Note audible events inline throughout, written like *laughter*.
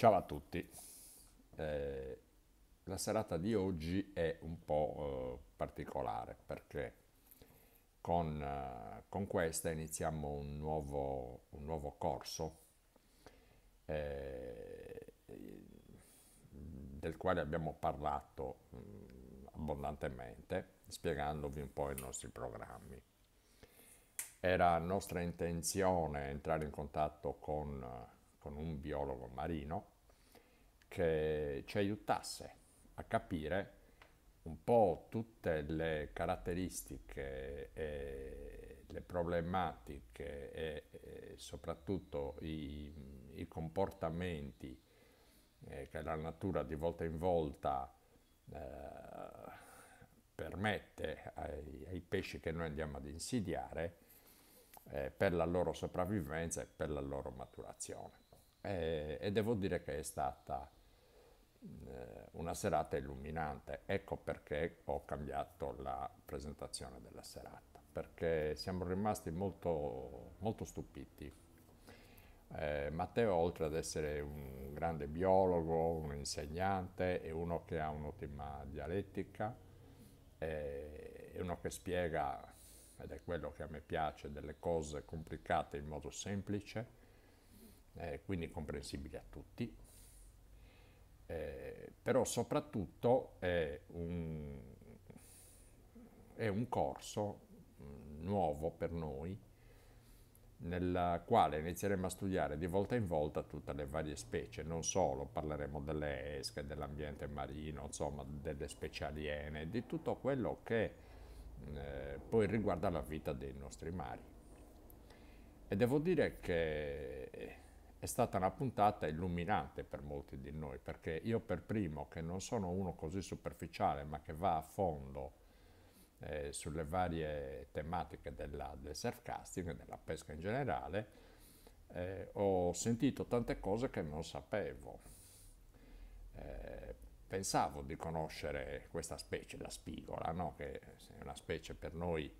Ciao a tutti. Eh, la serata di oggi è un po' eh, particolare perché con, eh, con, questa iniziamo un nuovo, un nuovo corso eh, del quale abbiamo parlato mh, mm, abbondantemente spiegandovi un po' i nostri programmi. Era nostra intenzione entrare in contatto con eh, con un biologo marino che ci aiutasse a capire un po' tutte le caratteristiche e le problematiche e, soprattutto i, i comportamenti eh, che la natura di volta in volta eh, permette ai, ai, pesci che noi andiamo ad insidiare eh, per la loro sopravvivenza e per la loro maturazione e, e devo dire che è stata eh, una serata illuminante. Ecco perché ho cambiato la presentazione della serata, perché siamo rimasti molto, molto stupiti. Eh, Matteo, oltre ad essere un grande biologo, un insegnante, è uno che ha un'ottima dialettica, eh, è uno che spiega, ed è quello che a me piace, delle cose complicate in modo semplice eh, quindi comprensibile a tutti, eh, però soprattutto è un, è un corso mm, nuovo per noi nel quale inizieremo a studiare di volta in volta tutte le varie specie, non solo, parleremo delle esche, dell'ambiente marino, insomma delle specie aliene, di tutto quello che eh, poi riguarda la vita dei nostri mari. E devo dire che è stata una puntata illuminante per molti di noi, perché io per primo, che non sono uno così superficiale, ma che va a fondo eh, sulle varie tematiche della, del surfcasting e della pesca in generale, eh, ho sentito tante cose che non sapevo. Eh, pensavo di conoscere questa specie, la spigola, no? che è una specie per noi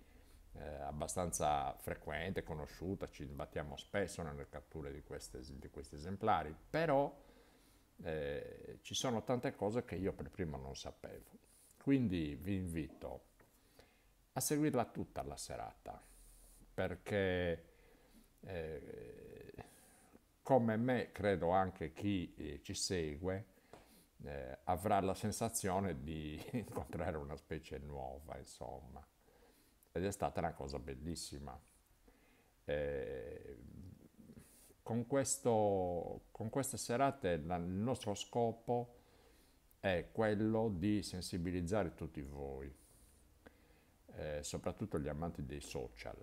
eh, abbastanza frequente, conosciuta, ci battiamo spesso nelle catture di, queste, di questi esemplari, però eh, ci sono tante cose che io per prima non sapevo. Quindi vi invito a seguirla tutta la serata, perché eh, come me credo anche chi eh, ci segue, eh, avrà la sensazione di *laughs* incontrare una specie nuova, insomma ed è stata una cosa bellissima. Eh, con, questo, con, queste serate la, il nostro scopo è quello di sensibilizzare tutti voi, eh, soprattutto gli amanti dei social,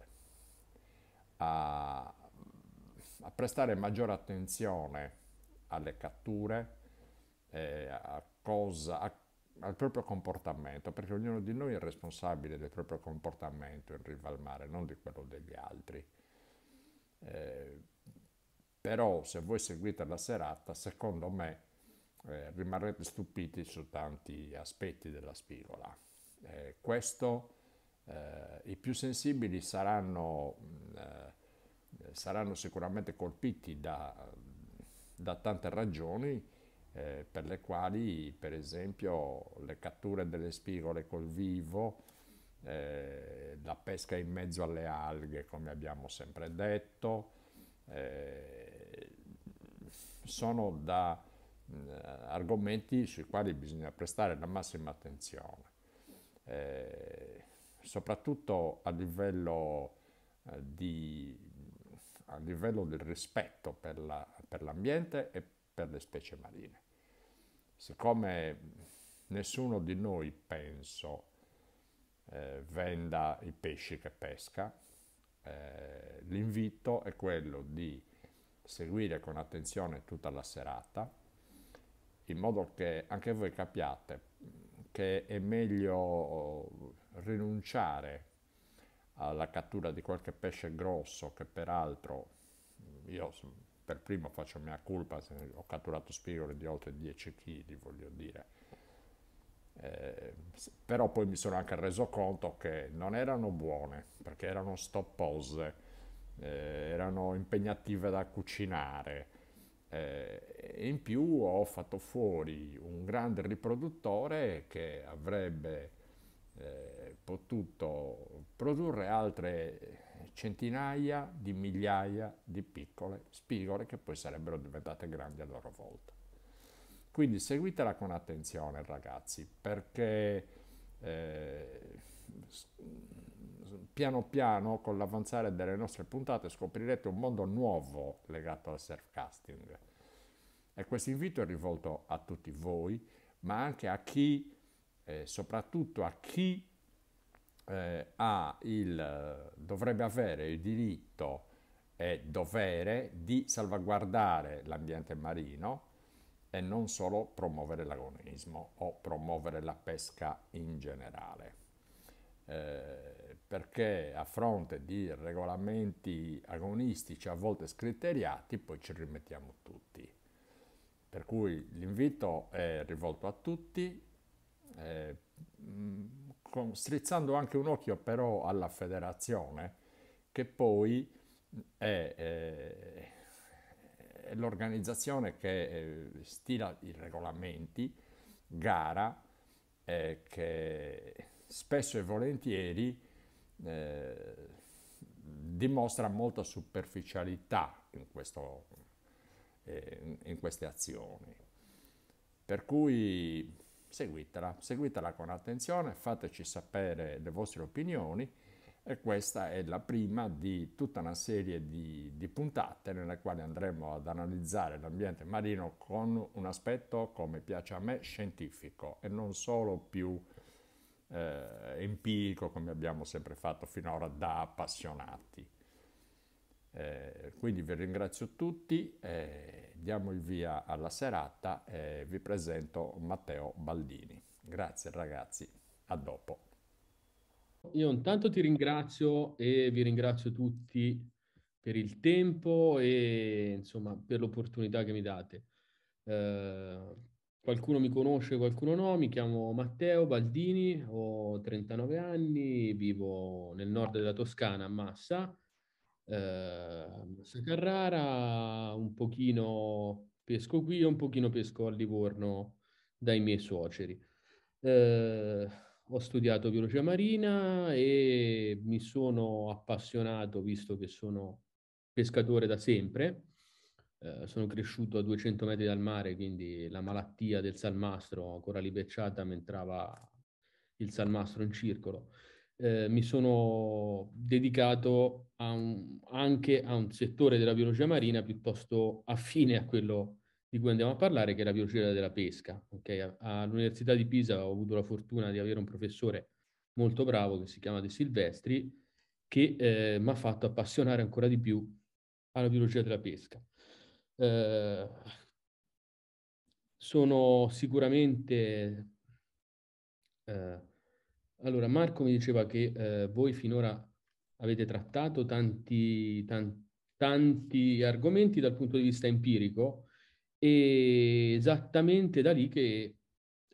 a, a prestare maggiore attenzione alle catture, eh, a, cosa, a al proprio comportamento, perché ognuno di noi è responsabile del proprio comportamento in riva al mare, non di quello degli altri. Eh, però se voi seguite la serata, secondo me eh, rimarrete stupiti su tanti aspetti della spigola. Eh, questo, eh, i più sensibili saranno, mm, eh, saranno sicuramente colpiti da, da tante ragioni, eh, per le quali per esempio le catture delle spigole col vivo, eh, la pesca in mezzo alle alghe come abbiamo sempre detto, eh, sono da, eh, argomenti sui quali bisogna prestare la massima attenzione. Eh, soprattutto a livello eh, di, a livello del rispetto per, la, per l'ambiente e per le specie marine siccome nessuno di noi, penso, eh, venda i pesci che pesca, eh, l'invito è quello di seguire con attenzione tutta la serata, in modo che anche voi capiate che è meglio rinunciare alla cattura di qualche pesce grosso che peraltro io per primo faccio mia colpa se ho catturato spigoli di oltre 10 kg, voglio dire. Eh, però poi mi sono anche reso conto che non erano buone perché erano stoppose, eh, erano impegnative da cucinare eh, e in più ho fatto fuori un grande riproduttore che avrebbe eh, potuto produrre altre centinaia di migliaia di piccole spigole che poi sarebbero diventate grandi a loro volta. Quindi seguitela con attenzione ragazzi, perché eh, piano piano con l'avanzare delle nostre puntate scoprirete un mondo nuovo legato al surfcasting. E questo invito è rivolto a tutti voi, ma anche a chi, eh, soprattutto a chi eh, il, dovrebbe avere il diritto e dovere di salvaguardare l'ambiente marino e non solo promuovere l'agonismo o promuovere la pesca in generale. Eh, perché a fronte di regolamenti agonistici a volte scriteriati poi ci rimettiamo tutti. Per cui l'invito è rivolto a tutti. Eh, mm, con, strizzando anche un occhio però alla federazione, che poi è, è, è l'organizzazione che eh, stila i regolamenti, gara, e eh, che spesso e volentieri eh, dimostra molta superficialità in, questo, eh, in queste azioni. Per cui seguitela, seguitela con attenzione, fateci sapere le vostre opinioni e questa è la prima di tutta una serie di, di puntate nelle quali andremo ad analizzare l'ambiente marino con un aspetto, come piace a me, scientifico e non solo più eh, empirico come abbiamo sempre fatto finora da appassionati. Eh, quindi vi ringrazio tutti. Eh, diamo il via alla serata e vi presento Matteo Baldini. Grazie ragazzi, a dopo. Io intanto ti ringrazio e vi ringrazio tutti per il tempo e insomma per l'opportunità che mi date. Eh, qualcuno mi conosce, qualcuno no, mi chiamo Matteo Baldini, ho 39 anni, vivo nel nord della Toscana a Massa eh, Carrara, un pochino pesco qui e un pochino pesco a Livorno dai miei suoceri. Eh, ho studiato biologia marina e mi sono appassionato, visto che sono pescatore da sempre, eh, sono cresciuto a 200 metri dal mare, quindi la malattia del salmastro ancora libecciata mi entrava il salmastro in circolo eh, mi sono dedicato a un, anche a un settore della biologia marina piuttosto affine a quello di cui andiamo a parlare, che è la biologia della pesca. Okay? All'Università di Pisa ho avuto la fortuna di avere un professore molto bravo che si chiama De Silvestri, che eh, mi ha fatto appassionare ancora di più alla biologia della pesca. Eh, sono sicuramente eh, allora, Marco mi diceva che eh, voi finora avete trattato tanti, tan, tanti, argomenti dal punto di vista empirico e esattamente da lì che,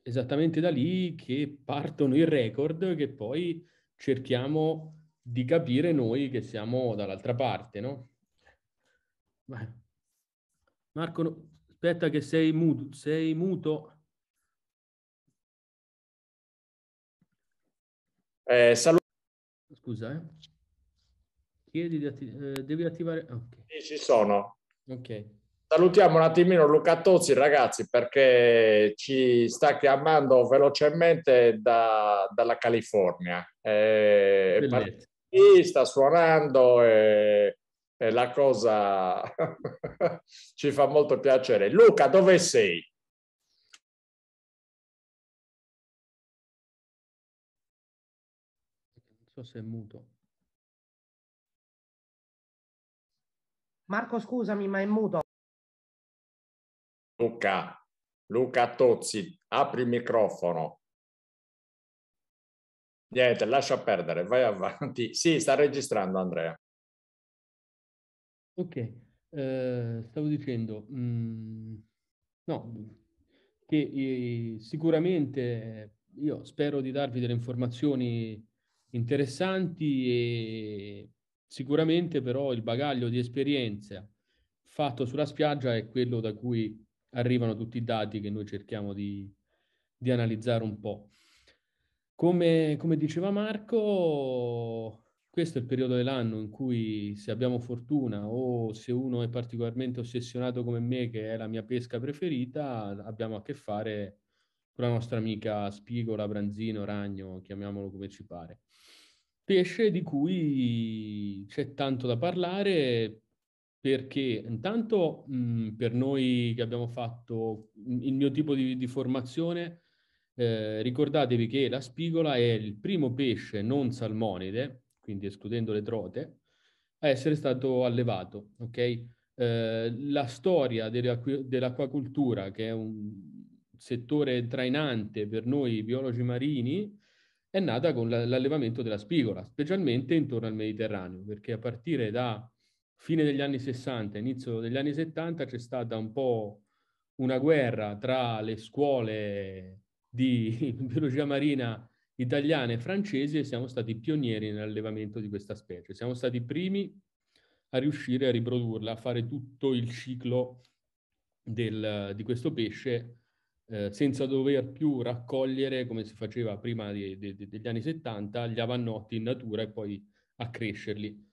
da lì che partono i record che poi cerchiamo di capire noi che siamo dall'altra parte, no? Marco, aspetta che sei muto. Sei muto. Eh, saluto. Scusa, eh. Chiedi di atti eh, devi attivare... Ah, okay. Sì, ci sono. Ok. Salutiamo un attimino Luca Tozzi, ragazzi, perché ci sta chiamando velocemente da, dalla California. Eh, sta suonando e, e la cosa *laughs* ci fa molto piacere. Luca, dove sei? Marco è muto. Marco, scusami, ma è muto. Luca, Luca Tozzi, apri il microfono. Niente, lascia perdere, vai avanti. Sì, sta registrando Andrea. Ok, eh, stavo dicendo, mh, mm, no, che eh, sicuramente io spero di darvi delle informazioni interessanti e sicuramente però il bagaglio di esperienza fatto sulla spiaggia è quello da cui arrivano tutti i dati che noi cerchiamo di, di analizzare un po'. Come, come, diceva Marco, questo è il periodo dell'anno in cui se abbiamo fortuna o se uno è particolarmente ossessionato come me, che è la mia pesca preferita, abbiamo a che fare con con la nostra amica Spigola, Branzino, Ragno, chiamiamolo come ci pare. Pesce di cui c'è tanto da parlare perché intanto mh, per noi che abbiamo fatto il mio tipo di, di formazione, eh, ricordatevi che la spigola è il primo pesce non salmonide, quindi escludendo le trote, a essere stato allevato. Okay? Eh, la storia dell'acqu- dell'acquacultura, che è un, settore trainante per noi biologi marini è nata con l'allevamento della spigola, specialmente intorno al Mediterraneo, perché a partire da fine degli anni 60, inizio degli anni 70 c'è stata un po' una guerra tra le scuole di *laughs* biologia marina italiane e francesi e siamo stati pionieri nell'allevamento di questa specie. Siamo stati i primi a riuscire a riprodurla, a fare tutto il ciclo del, di questo pesce eh, senza dover più raccogliere, come si faceva prima de, de, de, degli anni 70, gli avannotti in natura e poi accrescerli.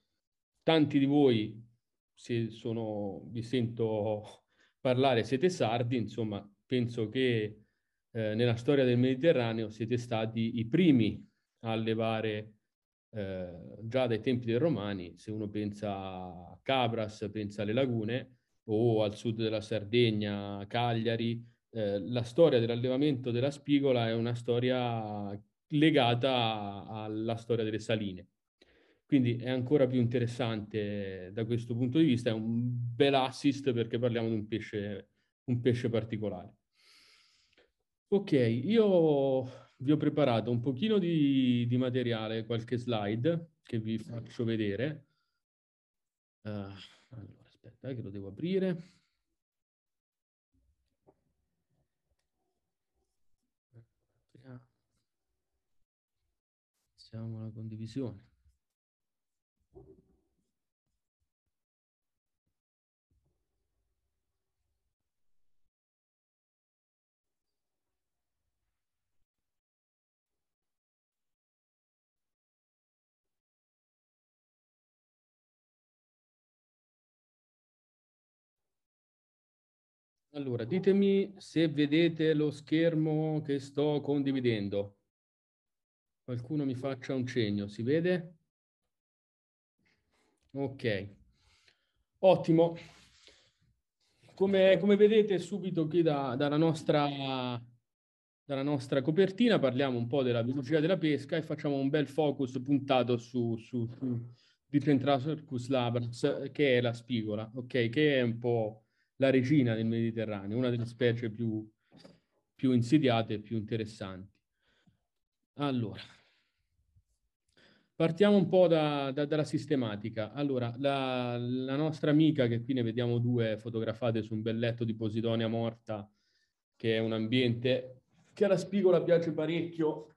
Tanti di voi, se sono, vi sento *laughs* parlare, siete sardi, insomma, penso che eh, nella storia del Mediterraneo siete stati i primi a allevare eh, già dai tempi dei Romani, se uno pensa a Cabras, pensa alle lagune, o al sud della Sardegna, Cagliari, eh, la storia dell'allevamento della spigola è una storia legata alla storia delle saline. Quindi è ancora più interessante da questo punto di vista, è un bel assist perché parliamo di un pesce, un pesce particolare. Ok, io vi ho preparato un pochino di, di materiale, qualche slide che vi faccio vedere. Uh, allora, aspetta eh, che lo devo aprire. Passiamo alla condivisione. Allora, ditemi se vedete lo schermo che sto condividendo. Qualcuno mi faccia un cenno, si vede? Ok, ottimo. Come, come vedete subito qui da, dalla, nostra, dalla, nostra, copertina parliamo un po' della biologia della pesca e facciamo un bel focus puntato su, su, su Dicentracus labras, che è la spigola, okay? che è un po' la regina del Mediterraneo, una delle specie più, più insidiate e più interessanti. Allora, Partiamo un po' da, da, dalla sistematica. Allora, la, la, nostra amica, che qui ne vediamo due fotografate su un bel letto di Posidonia morta, che è un ambiente che alla spigola piace parecchio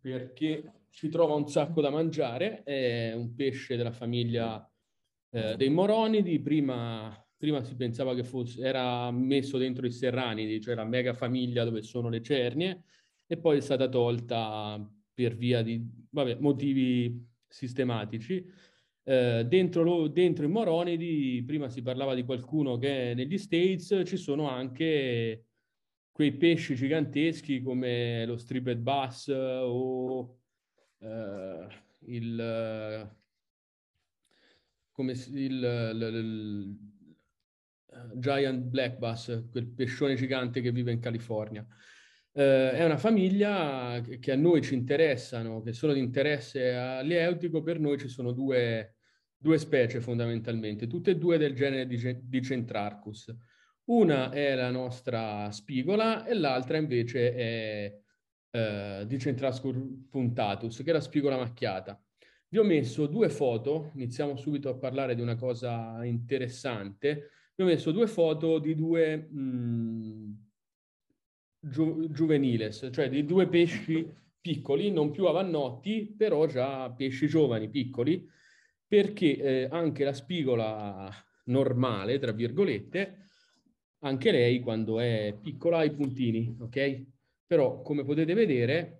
perché ci trova un sacco da mangiare, è un pesce della famiglia eh, dei Moronidi, prima, prima si pensava che fosse, era messo dentro i Serranidi, cioè la mega famiglia dove sono le cernie, e poi è stata tolta per via di vabbè, motivi sistematici. Eh, dentro, lo, dentro i Moronidi, prima si parlava di qualcuno che è negli States, ci sono anche quei pesci giganteschi come lo striped bass o eh, il, come il, il, il, giant black bass, quel pescione gigante che vive in California eh, è una famiglia che a noi ci interessano, che sono di interesse all'eutico, per noi ci sono due, due specie fondamentalmente, tutte e due del genere di, di Centrarcus. Una è la nostra spigola e l'altra invece è eh, di Centrascur puntatus, che è la spigola macchiata. Vi ho messo due foto, iniziamo subito a parlare di una cosa interessante. Vi ho messo due foto di due mh, giu- juveniles, cioè di due pesci piccoli, non più avannotti, però già pesci giovani, piccoli, perché eh, anche la spigola normale, tra virgolette, anche lei quando è piccola ha i puntini, ok? Però come potete vedere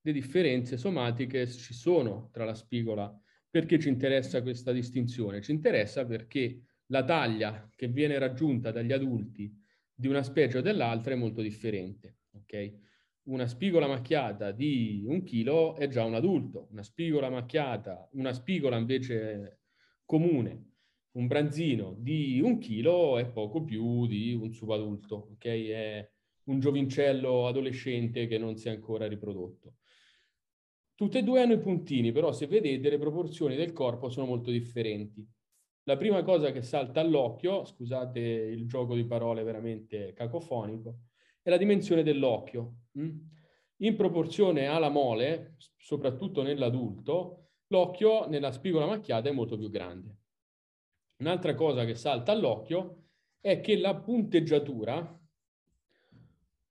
le differenze somatiche ci sono tra la spigola. Perché ci interessa questa distinzione? Ci interessa perché la taglia che viene raggiunta dagli adulti di una specie o dell'altra è molto differente. Okay? Una spigola macchiata di un chilo è già un adulto, una spigola macchiata, una spigola invece comune, un branzino di un chilo è poco più di un subadulto, okay? è un giovincello adolescente che non si è ancora riprodotto. Tutte e due hanno i puntini, però se vedete le proporzioni del corpo sono molto differenti. La prima cosa che salta all'occhio, scusate il gioco di parole veramente cacofonico, è la dimensione dell'occhio. Mm? In proporzione alla mole, soprattutto nell'adulto, l'occhio nella spigola macchiata è molto più grande. Un'altra cosa che salta all'occhio è che la punteggiatura,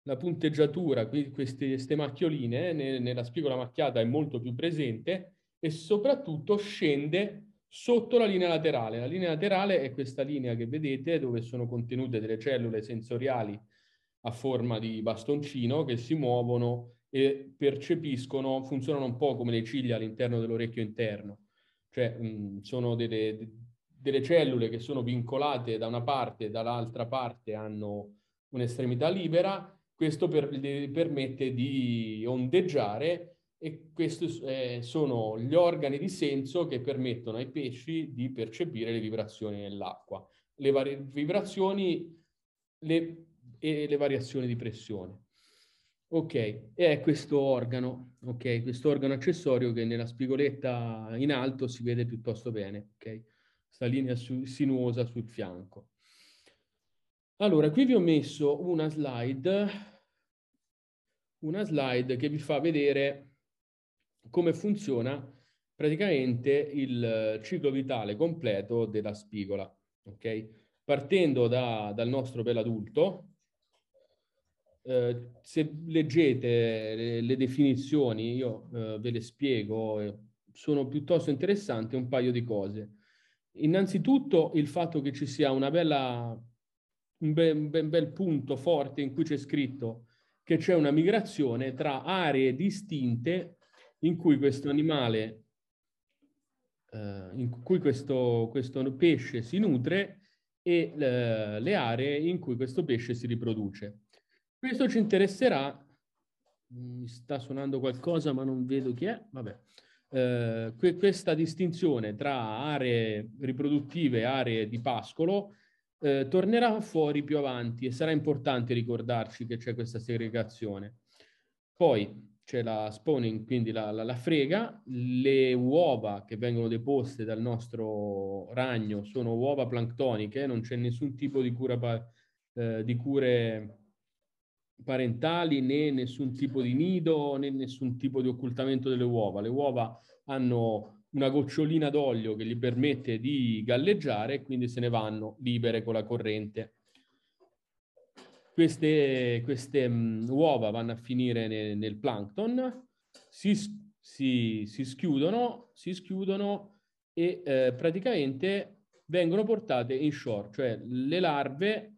la punteggiatura, queste, queste macchioline nella spigola macchiata è molto più presente e soprattutto scende sotto la linea laterale. La linea laterale è questa linea che vedete dove sono contenute delle cellule sensoriali a forma di bastoncino che si muovono e percepiscono, funzionano un po' come le ciglia all'interno dell'orecchio interno, cioè mh, mm, sono delle, delle cellule che sono vincolate da una parte e dall'altra parte hanno un'estremità libera, questo per, permette di ondeggiare e questi eh, sono gli organi di senso che permettono ai pesci di percepire le vibrazioni nell'acqua, le varie vibrazioni le, e le variazioni di pressione. Ok, e è questo organo, ok, questo organo accessorio che nella spigoletta in alto si vede piuttosto bene, ok, questa linea su, sinuosa sul fianco. Allora, qui vi ho messo una slide, una slide che vi fa vedere come funziona praticamente il eh, ciclo vitale completo della spigola, ok? Partendo da, dal nostro peladulto, eh, se leggete le, le definizioni, io eh, ve le spiego, sono piuttosto interessanti un paio di cose. Innanzitutto il fatto che ci sia una bella, un, be, un be, bel punto forte in cui c'è scritto che c'è una migrazione tra aree distinte in cui questo animale, eh, in cui questo, questo, pesce si nutre e eh, le aree in cui questo pesce si riproduce. Questo ci interesserà, mi sta suonando qualcosa ma non vedo chi è, vabbè, eh, que questa distinzione tra aree riproduttive e aree di pascolo eh, tornerà fuori più avanti e sarà importante ricordarci che c'è questa segregazione. Poi, c'è cioè la spawning, quindi la, la, la, frega, le uova che vengono deposte dal nostro ragno sono uova planctoniche, non c'è nessun tipo di, cura, eh, di cure parentali né nessun tipo di nido né nessun tipo di occultamento delle uova. Le uova hanno una gocciolina d'olio che gli permette di galleggiare e quindi se ne vanno libere con la corrente. Queste, queste um, uova vanno a finire nel, nel plankton, si, si, si, schiudono, si schiudono e eh, praticamente vengono portate in shore, cioè le larve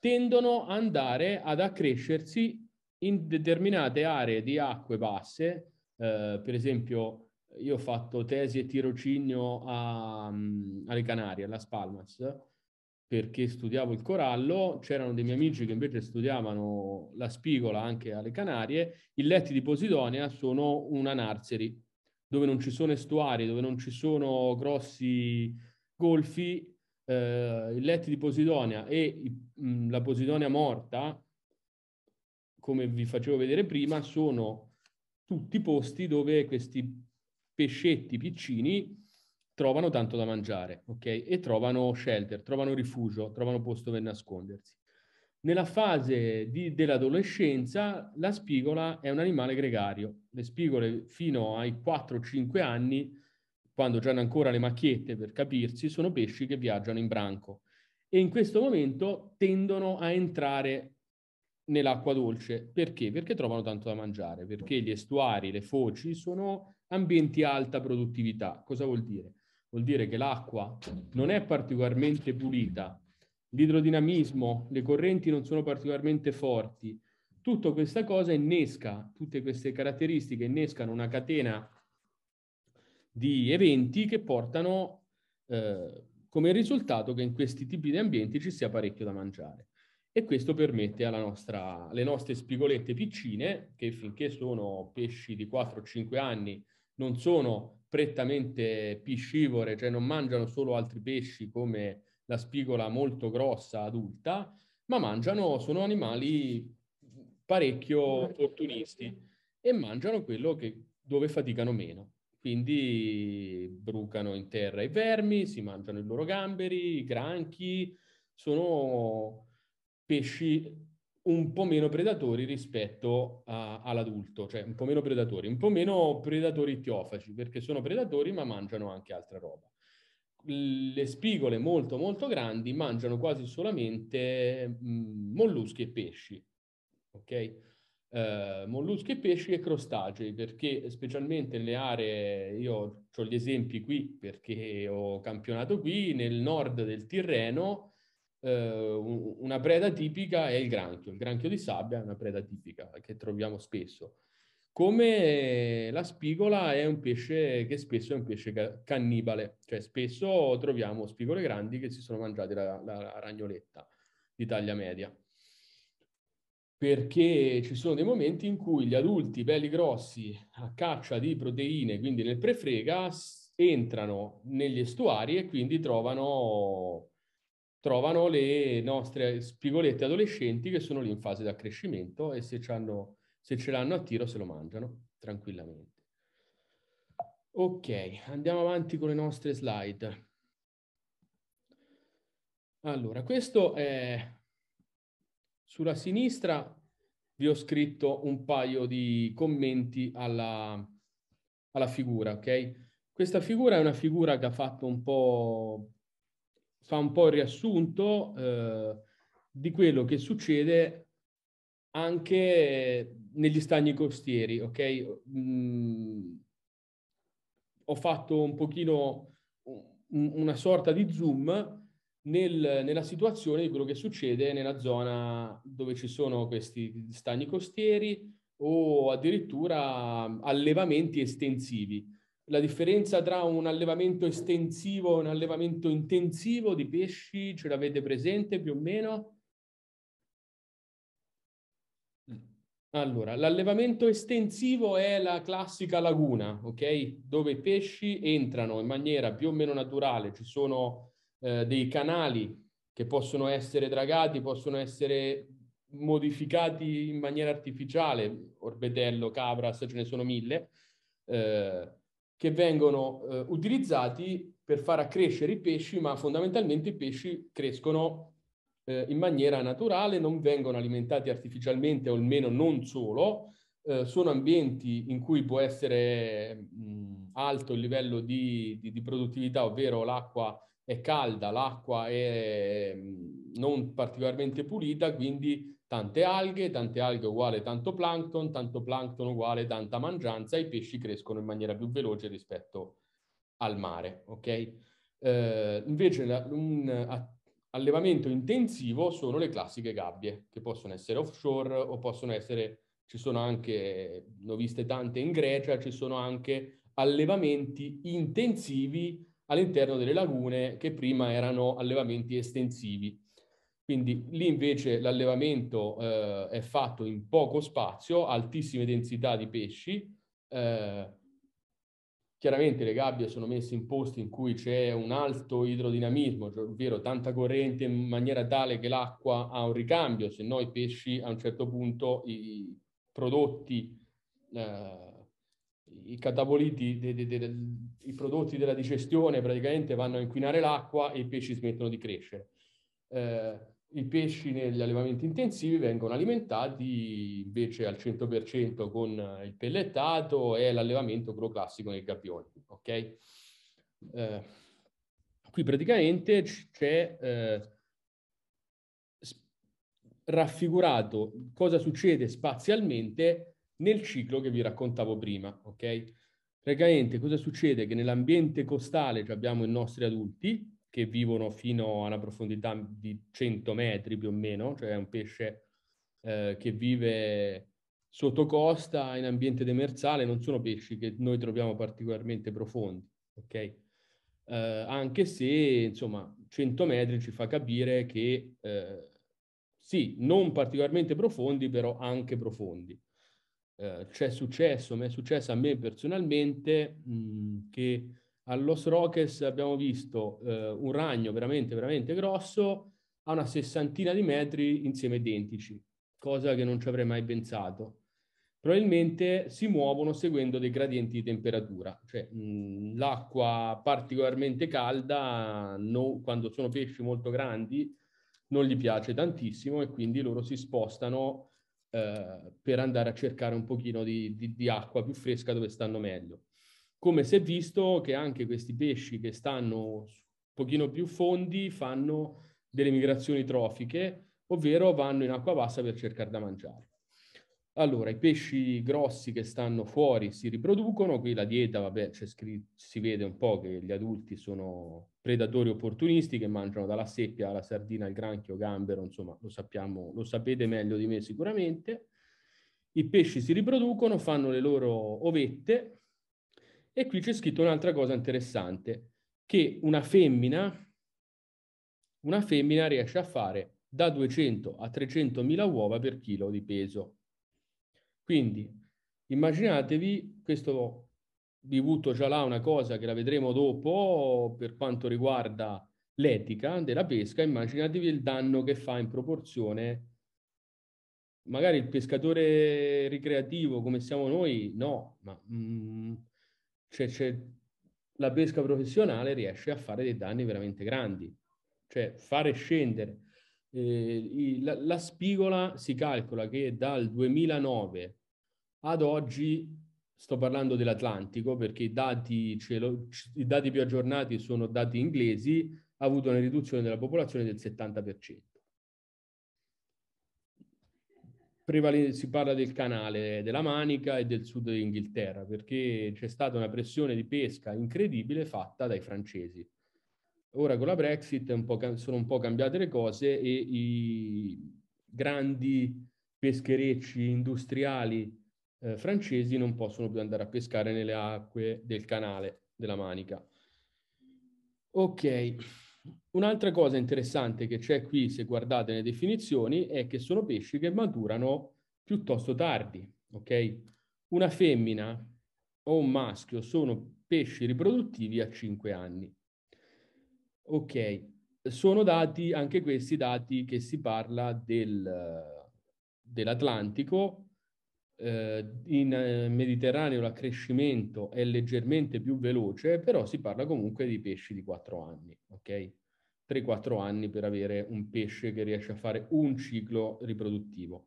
tendono ad andare ad accrescersi in determinate aree di acque basse, eh, per esempio io ho fatto tesi e tirocinio a, um, alle Canarie, alla Spalmas, perché studiavo il corallo, c'erano dei miei amici che invece studiavano la spigola anche alle Canarie, i letti di Posidonia sono una narseri, dove non ci sono estuari, dove non ci sono grossi golfi, eh, i letti di Posidonia e mh, mm, la Posidonia morta, come vi facevo vedere prima, sono tutti posti dove questi pescetti piccini trovano tanto da mangiare, ok? E trovano shelter, trovano rifugio, trovano posto per nascondersi. Nella fase di, dell'adolescenza la spigola è un animale gregario. Le spigole fino ai 4-5 anni, quando già hanno ancora le macchiette per capirsi, sono pesci che viaggiano in branco e in questo momento tendono a entrare nell'acqua dolce. Perché? Perché trovano tanto da mangiare, perché gli estuari, le foci sono ambienti a alta produttività. Cosa vuol dire? vuol dire che l'acqua non è particolarmente pulita, l'idrodinamismo, le correnti non sono particolarmente forti. Tutta questa cosa innesca, tutte queste caratteristiche innescano una catena di eventi che portano eh, come risultato che in questi tipi di ambienti ci sia parecchio da mangiare. E questo permette nostra, alle nostre spigolette piccine, che finché sono pesci di 4-5 anni, non sono prettamente piscivore, cioè non mangiano solo altri pesci come la spigola molto grossa adulta, ma mangiano, sono animali parecchio opportunisti e mangiano quello che, dove faticano meno. Quindi brucano in terra i vermi, si mangiano i loro gamberi, i granchi, sono pesci un po' meno predatori rispetto a, all'adulto, cioè un po' meno predatori, un po' meno predatori tiofaci, perché sono predatori ma mangiano anche altra roba. Le spigole molto molto grandi mangiano quasi solamente mm, molluschi e pesci, ok? Eh, molluschi e pesci e crostacei, perché specialmente nelle aree, io ho gli esempi qui perché ho campionato qui, nel nord del Tirreno, eh, una preda tipica è il granchio. Il granchio di sabbia è una preda tipica che troviamo spesso. Come la spigola è un pesce che spesso è un pesce cannibale, cioè spesso troviamo spigole grandi che si sono mangiate la, la ragnoletta di taglia media perché ci sono dei momenti in cui gli adulti belli grossi a caccia di proteine, quindi nel prefrega, entrano negli estuari e quindi trovano trovano le nostre spigolette adolescenti che sono lì in fase di accrescimento e se, se ce l'hanno a tiro se lo mangiano tranquillamente. Ok, andiamo avanti con le nostre slide. Allora, questo è sulla sinistra vi ho scritto un paio di commenti alla, alla figura, ok? Questa figura è una figura che ha fatto un po' fa un po' il riassunto eh, di quello che succede anche negli stagni costieri, ok? Mm, ho fatto un pochino una sorta di zoom nel, nella situazione di quello che succede nella zona dove ci sono questi stagni costieri o addirittura allevamenti estensivi la differenza tra un allevamento estensivo e un allevamento intensivo di pesci, ce l'avete presente più o meno? Allora, l'allevamento estensivo è la classica laguna, ok? Dove i pesci entrano in maniera più o meno naturale, ci sono eh, dei canali che possono essere dragati, possono essere modificati in maniera artificiale, orbetello, capra, ce ne sono mille. Eh, che vengono eh, utilizzati per far accrescere i pesci, ma fondamentalmente i pesci crescono eh, in maniera naturale, non vengono alimentati artificialmente o almeno non solo, eh, sono ambienti in cui può essere mh, alto il livello di, di, di produttività, ovvero l'acqua è calda, l'acqua è mh, non particolarmente pulita, quindi tante alghe, tante alghe uguale tanto plankton, tanto plankton uguale tanta mangianza, i pesci crescono in maniera più veloce rispetto al mare, ok? Eh, invece un allevamento intensivo sono le classiche gabbie, che possono essere offshore o possono essere, ci sono anche, ne ho viste tante in Grecia, ci sono anche allevamenti intensivi all'interno delle lagune che prima erano allevamenti estensivi. Quindi lì invece l'allevamento eh, è fatto in poco spazio, altissime densità di pesci. Eh, chiaramente le gabbie sono messe in posti in cui c'è un alto idrodinamismo, cioè, ovvero tanta corrente in maniera tale che l'acqua ha un ricambio, se no i pesci a un certo punto i prodotti, eh, i cataboliti, de, de, de, i prodotti della digestione praticamente vanno a inquinare l'acqua e i pesci smettono di crescere. Eh, i pesci negli allevamenti intensivi vengono alimentati invece al 100% con eh, il pellettato e l'allevamento quello classico nei gabbioni, ok? Eh, qui praticamente c'è eh, raffigurato cosa succede spazialmente nel ciclo che vi raccontavo prima, ok? Praticamente cosa succede? Che nell'ambiente costale abbiamo i nostri adulti, che vivono fino a una profondità di 100 metri più o meno, cioè è un pesce eh, che vive sotto costa in ambiente demersale, non sono pesci che noi troviamo particolarmente profondi, ok? Eh, anche se, insomma, 100 metri ci fa capire che eh, sì, non particolarmente profondi, però anche profondi. Eh, c'è successo, mi è successo a me personalmente mh, mm, che a Los Roques abbiamo visto eh, un ragno veramente, veramente grosso a una sessantina di metri insieme identici, cosa che non ci avrei mai pensato. Probabilmente si muovono seguendo dei gradienti di temperatura, cioè mh, l'acqua particolarmente calda, no, quando sono pesci molto grandi, non gli piace tantissimo e quindi loro si spostano eh, per andare a cercare un pochino di, di, di acqua più fresca dove stanno meglio come si è visto che anche questi pesci che stanno un pochino più fondi fanno delle migrazioni trofiche, ovvero vanno in acqua bassa per cercare da mangiare. Allora, i pesci grossi che stanno fuori si riproducono, qui la dieta, vabbè, scritto, si vede un po' che gli adulti sono predatori opportunisti che mangiano dalla seppia alla sardina, il granchio, gambero, insomma, lo sappiamo, lo sapete meglio di me sicuramente. I pesci si riproducono, fanno le loro ovette, e qui c'è scritto un'altra cosa interessante, che una femmina, una femmina riesce a fare da 200 a 300 mila uova per chilo di peso. Quindi immaginatevi, questo vi butto già là una cosa che la vedremo dopo per quanto riguarda l'etica della pesca, immaginatevi il danno che fa in proporzione magari il pescatore ricreativo come siamo noi, no, ma mh, mm, cioè, cioè, la pesca professionale riesce a fare dei danni veramente grandi, cioè fare scendere. Eh, la, la spigola si calcola che dal 2009 ad oggi sto parlando dell'Atlantico perché i dati, cielo, i dati, più aggiornati sono dati inglesi, ha avuto una riduzione della popolazione del 70%. prevale- si parla del canale della Manica e del sud dell'Inghilterra, perché c'è stata una pressione di pesca incredibile fatta dai francesi. Ora con la Brexit un ca- sono un po' cambiate le cose e i grandi pescherecci industriali eh, francesi non possono più andare a pescare nelle acque del canale della Manica. Ok. Un'altra cosa interessante che c'è qui, se guardate le definizioni, è che sono pesci che maturano piuttosto tardi, ok? Una femmina o un maschio sono pesci riproduttivi a 5 anni. Ok, sono dati anche questi dati che si parla del, dell'Atlantico eh, in eh, Mediterraneo l'accrescimento è leggermente più veloce, però si parla comunque di pesci di 4 anni, ok? 3-4 anni per avere un pesce che riesce a fare un ciclo riproduttivo.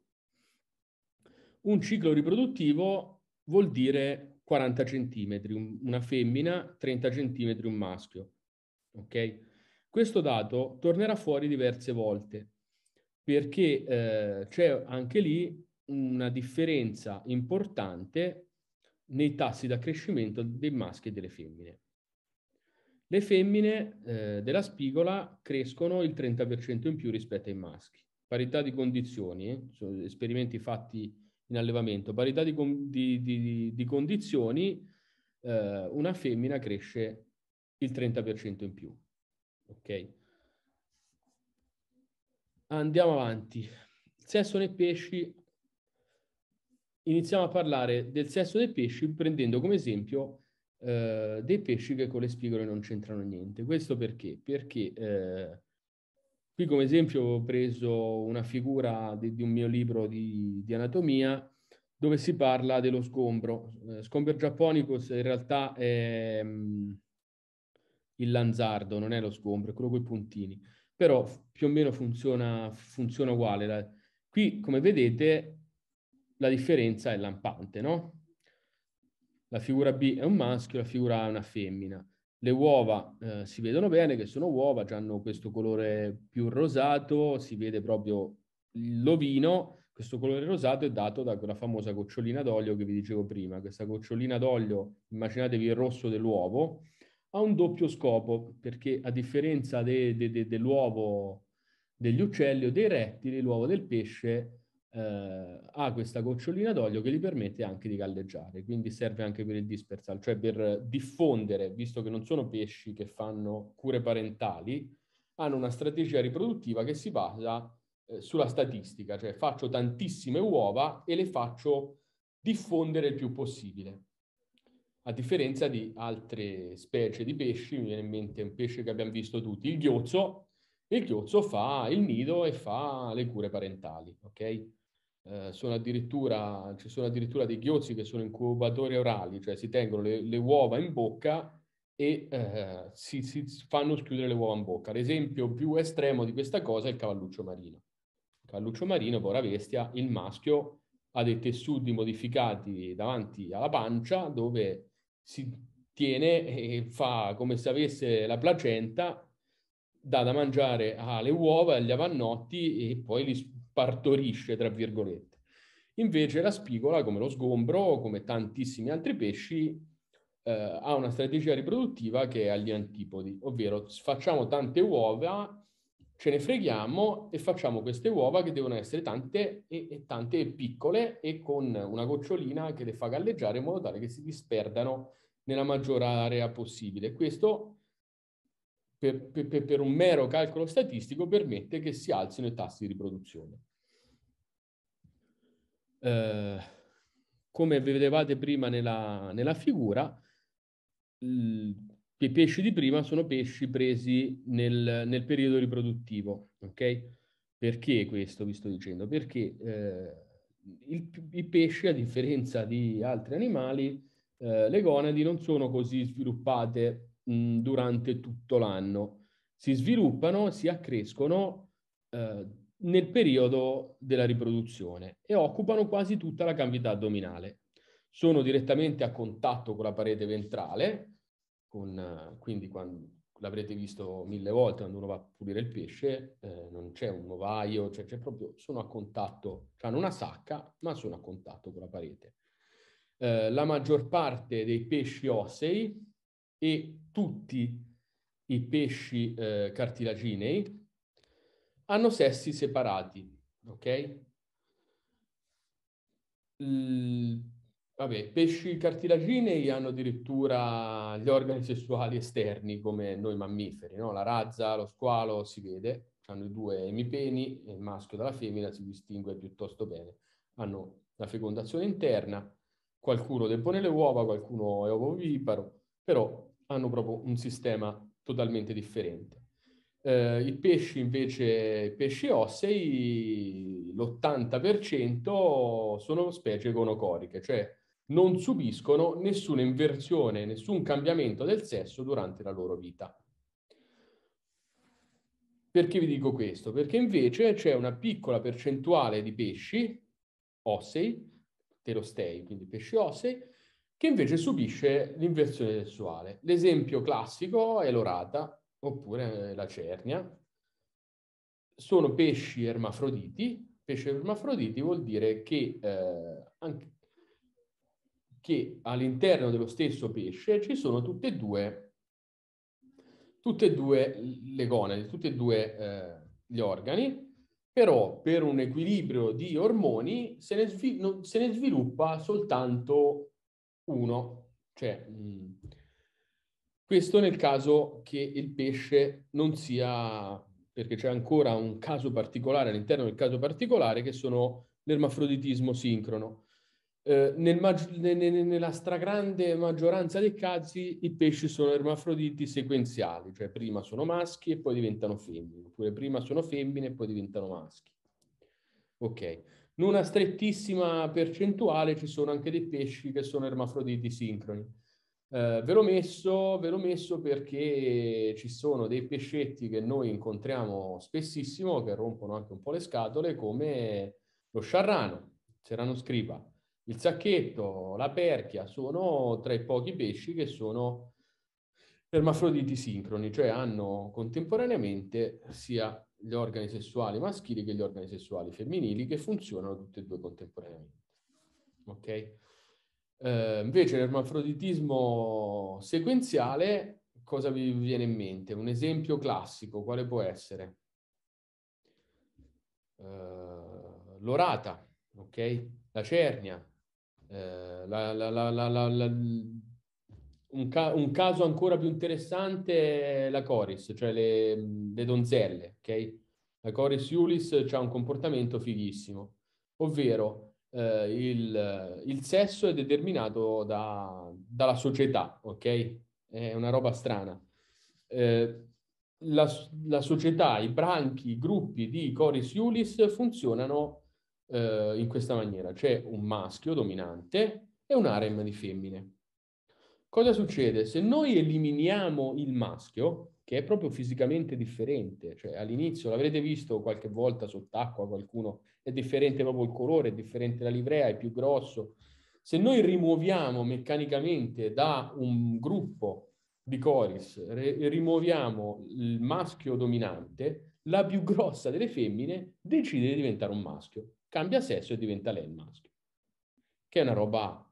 Un ciclo riproduttivo vuol dire 40 centimetri una femmina, 30 centimetri un maschio, ok? Questo dato tornerà fuori diverse volte perché eh, c'è anche lì una differenza importante nei tassi di accrescimento dei maschi e delle femmine. Le femmine eh, della spigola crescono il 30% in più rispetto ai maschi. Parità di condizioni, eh, sono esperimenti fatti in allevamento, parità di, di, di, di condizioni, eh, una femmina cresce il 30% in più. Okay. Andiamo avanti. Sesso nei pesci iniziamo a parlare del sesso dei pesci prendendo come esempio eh, dei pesci che con le spigole non c'entrano niente. Questo perché? Perché eh, qui come esempio ho preso una figura di, di un mio libro di, di, anatomia dove si parla dello sgombro. Eh, scombro giapponicus in realtà è mh, mm, il lanzardo, non è lo sgombro, è quello con i puntini. Però più o meno funziona, funziona uguale. Qui, come vedete, la differenza è lampante, no? La figura B è un maschio, la figura A è una femmina. Le uova eh, si vedono bene che sono uova, hanno questo colore più rosato, si vede proprio l'ovino, questo colore rosato è dato da quella famosa gocciolina d'olio che vi dicevo prima. Questa gocciolina d'olio, immaginatevi il rosso dell'uovo, ha un doppio scopo, perché a differenza de, de, de, dell'uovo degli uccelli o dei rettili, l'uovo del pesce eh, ha questa gocciolina d'olio che gli permette anche di galleggiare, quindi serve anche per il dispersal, cioè per diffondere, visto che non sono pesci che fanno cure parentali, hanno una strategia riproduttiva che si basa eh, sulla statistica, cioè faccio tantissime uova e le faccio diffondere il più possibile. A differenza di altre specie di pesci, mi viene in mente un pesce che abbiamo visto tutti, il ghiozzo, il ghiozzo fa il nido e fa le cure parentali, ok? eh, sono ci sono addirittura dei ghiozzi che sono incubatori orali, cioè si tengono le, le uova in bocca e eh, si, si, fanno schiudere le uova in bocca. L'esempio più estremo di questa cosa è il cavalluccio marino. Il cavalluccio marino, povera bestia, il maschio ha dei tessuti modificati davanti alla pancia dove si tiene e fa come se avesse la placenta, dà da mangiare alle uova, agli avannotti e poi li partorisce, tra virgolette. Invece la spigola, come lo sgombro, come tantissimi altri pesci, eh, ha una strategia riproduttiva che è agli antipodi, ovvero facciamo tante uova, ce ne freghiamo e facciamo queste uova che devono essere tante e, e tante e piccole e con una gocciolina che le fa galleggiare in modo tale che si disperdano nella maggior area possibile. Questo è per, per, per un mero calcolo statistico permette che si alzino i tassi di riproduzione. Eh, come vedevate prima nella, nella figura, i pesci di prima sono pesci presi nel, nel periodo riproduttivo. Okay? Perché questo vi sto dicendo? Perché eh, il, i pesci, a differenza di altri animali, eh, le gonadi non sono così sviluppate mh, durante tutto l'anno. Si sviluppano, si accrescono eh, nel periodo della riproduzione e occupano quasi tutta la cavità addominale. Sono direttamente a contatto con la parete ventrale, con, quindi quando, l'avrete visto mille volte quando uno va a pulire il pesce, eh, non c'è un ovaio, cioè c'è proprio, sono a contatto, hanno una sacca, ma sono a contatto con la parete. Eh, la maggior parte dei pesci ossei e tutti i pesci eh, cartilaginei hanno sessi separati, ok? L... Vabbè, pesci cartilaginei hanno addirittura gli organi sessuali esterni come noi mammiferi, no? La razza, lo squalo si vede, hanno i due emipeni, il maschio dalla femmina si distingue piuttosto bene. Hanno la fecondazione interna, qualcuno depone le uova, qualcuno è ovoviparo, però hanno proprio un sistema totalmente differente. Eh, I pesci invece, pesci ossei, l'80% sono specie gonocoriche, cioè non subiscono nessuna inversione, nessun cambiamento del sesso durante la loro vita. Perché vi dico questo? Perché invece c'è una piccola percentuale di pesci ossei, telostei, quindi pesci ossei, che invece subisce l'inversione sessuale. L'esempio classico è l'orata oppure eh, la cernia. Sono pesci ermafroditi. Pesci ermafroditi vuol dire che, eh, anche, che all'interno dello stesso pesce ci sono tutte e due, tutte e due le gonadi, tutti e due eh, gli organi, però per un equilibrio di ormoni se ne, se ne sviluppa soltanto 1, cioè mh, mm, questo nel caso che il pesce non sia, perché c'è ancora un caso particolare all'interno del caso particolare che sono l'ermafroditismo sincrono. Eh, nel mag- ne- nella stragrande maggioranza dei casi i pesci sono ermafroditi sequenziali, cioè prima sono maschi e poi diventano femmine, oppure prima sono femmine e poi diventano maschi. Ok. In una strettissima percentuale ci sono anche dei pesci che sono ermafroditi sincroni. Eh, ve, l'ho messo, ve l'ho messo perché ci sono dei pescetti che noi incontriamo spessissimo, che rompono anche un po' le scatole, come lo sciarrano, serano scriba, il sacchetto, la perchia, sono tra i pochi pesci che sono ermafroditi sincroni, cioè hanno contemporaneamente sia gli organi sessuali maschili che gli organi sessuali femminili che funzionano tutti e due contemporaneamente. Ok? Eh, invece l'ermafroditismo sequenziale, cosa vi viene in mente? Un esempio classico, quale può essere? Eh, l'orata, ok? La cernia, eh, la, la, la, un, ca- un, caso ancora più interessante è la Coris, cioè le, le donzelle, ok? La Coris Iulis ha un comportamento fighissimo, ovvero eh, il, il, sesso è determinato da, dalla società, ok? È una roba strana. Eh, la, la, società, i branchi, i gruppi di Coris Iulis funzionano eh, in questa maniera. C'è un maschio dominante e un harem di femmine Cosa succede? Se noi eliminiamo il maschio, che è proprio fisicamente differente, cioè all'inizio l'avrete visto qualche volta sott'acqua qualcuno, è differente proprio il colore, è differente la livrea, è più grosso. Se noi rimuoviamo meccanicamente da un gruppo di coris, rimuoviamo il maschio dominante, la più grossa delle femmine decide di diventare un maschio, cambia sesso e diventa lei il maschio, che è una roba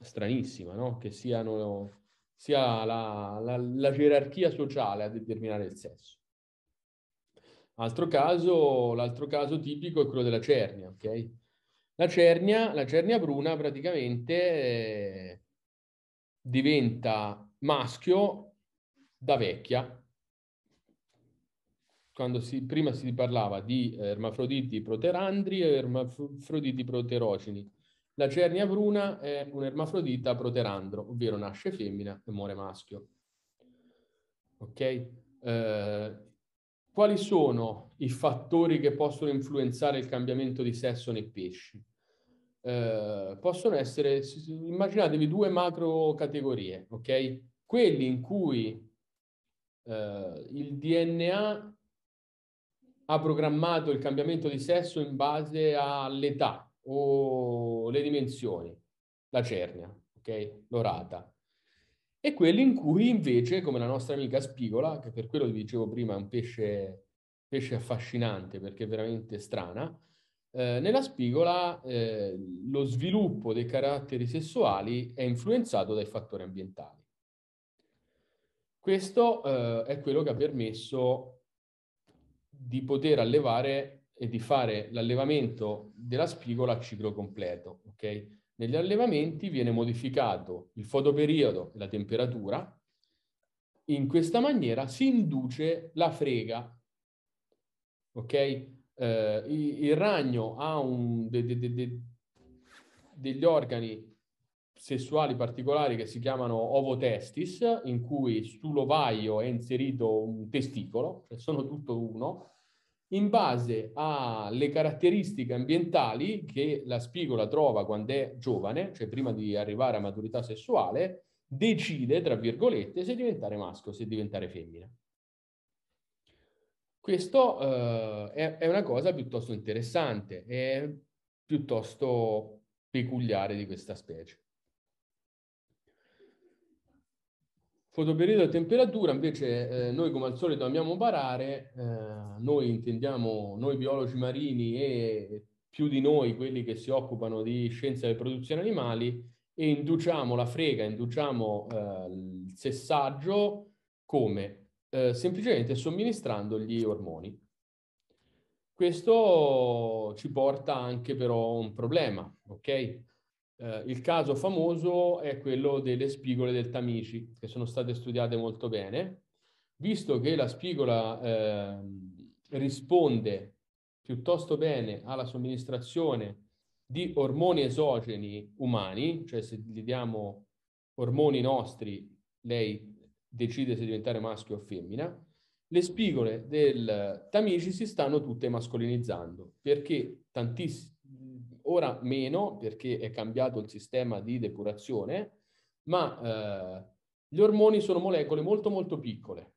stranissima, no? che siano, sia la, la, la gerarchia sociale a determinare il sesso. Altro caso, l'altro caso tipico è quello della cernia, ok? La cernia, la cernia bruna praticamente eh, diventa maschio da vecchia. Quando si, prima si parlava di ermafroditi proterandri e ermafroditi proterocini. La cernia bruna è un ermafrodita proterandro, ovvero nasce femmina e muore maschio. Ok? Eh, quali sono i fattori che possono influenzare il cambiamento di sesso nei pesci? Eh, possono essere, immaginatevi due macro categorie, ok? Quelli in cui eh, il DNA ha programmato il cambiamento di sesso in base all'età o le dimensioni, la cernia, ok? L'orata. E quelli in cui invece, come la nostra amica spigola, che per quello vi dicevo prima è un pesce, pesce affascinante perché è veramente strana, eh, nella spigola eh, lo sviluppo dei caratteri sessuali è influenzato dai fattori ambientali. Questo eh, è quello che ha permesso di poter allevare e di fare l'allevamento della spigola a ciclo completo. Okay? Negli allevamenti viene modificato il fotoperiodo e la temperatura, in questa maniera si induce la frega. Okay? Eh, il ragno ha un, de, de, de, degli organi sessuali particolari che si chiamano ovotestis, in cui sull'ovaio è inserito un testicolo, cioè sono tutto uno, in base alle caratteristiche ambientali che la spigola trova quando è giovane, cioè prima di arrivare a maturità sessuale, decide, tra virgolette, se diventare maschio, o se diventare femmina. Questo eh, è, è, una cosa piuttosto interessante e piuttosto peculiare di questa specie. Fotoperiodo e temperatura, invece eh, noi come al solito amiamo barare, eh, noi intendiamo noi biologi marini e più di noi quelli che si occupano di scienza e produzione animali e induciamo la frega, induciamo eh, il sessaggio come? Eh, semplicemente somministrando gli ormoni. Questo ci porta anche però a un problema, ok? Eh, il caso famoso è quello delle spigole del Tamici, che sono state studiate molto bene. Visto che la spigola eh, risponde piuttosto bene alla somministrazione di ormoni esogeni umani, cioè se gli diamo ormoni nostri, lei decide se diventare maschio o femmina, le spigole del Tamici si stanno tutte mascolinizzando perché tantissimi ora meno perché è cambiato il sistema di depurazione, ma eh, gli ormoni sono molecole molto molto piccole.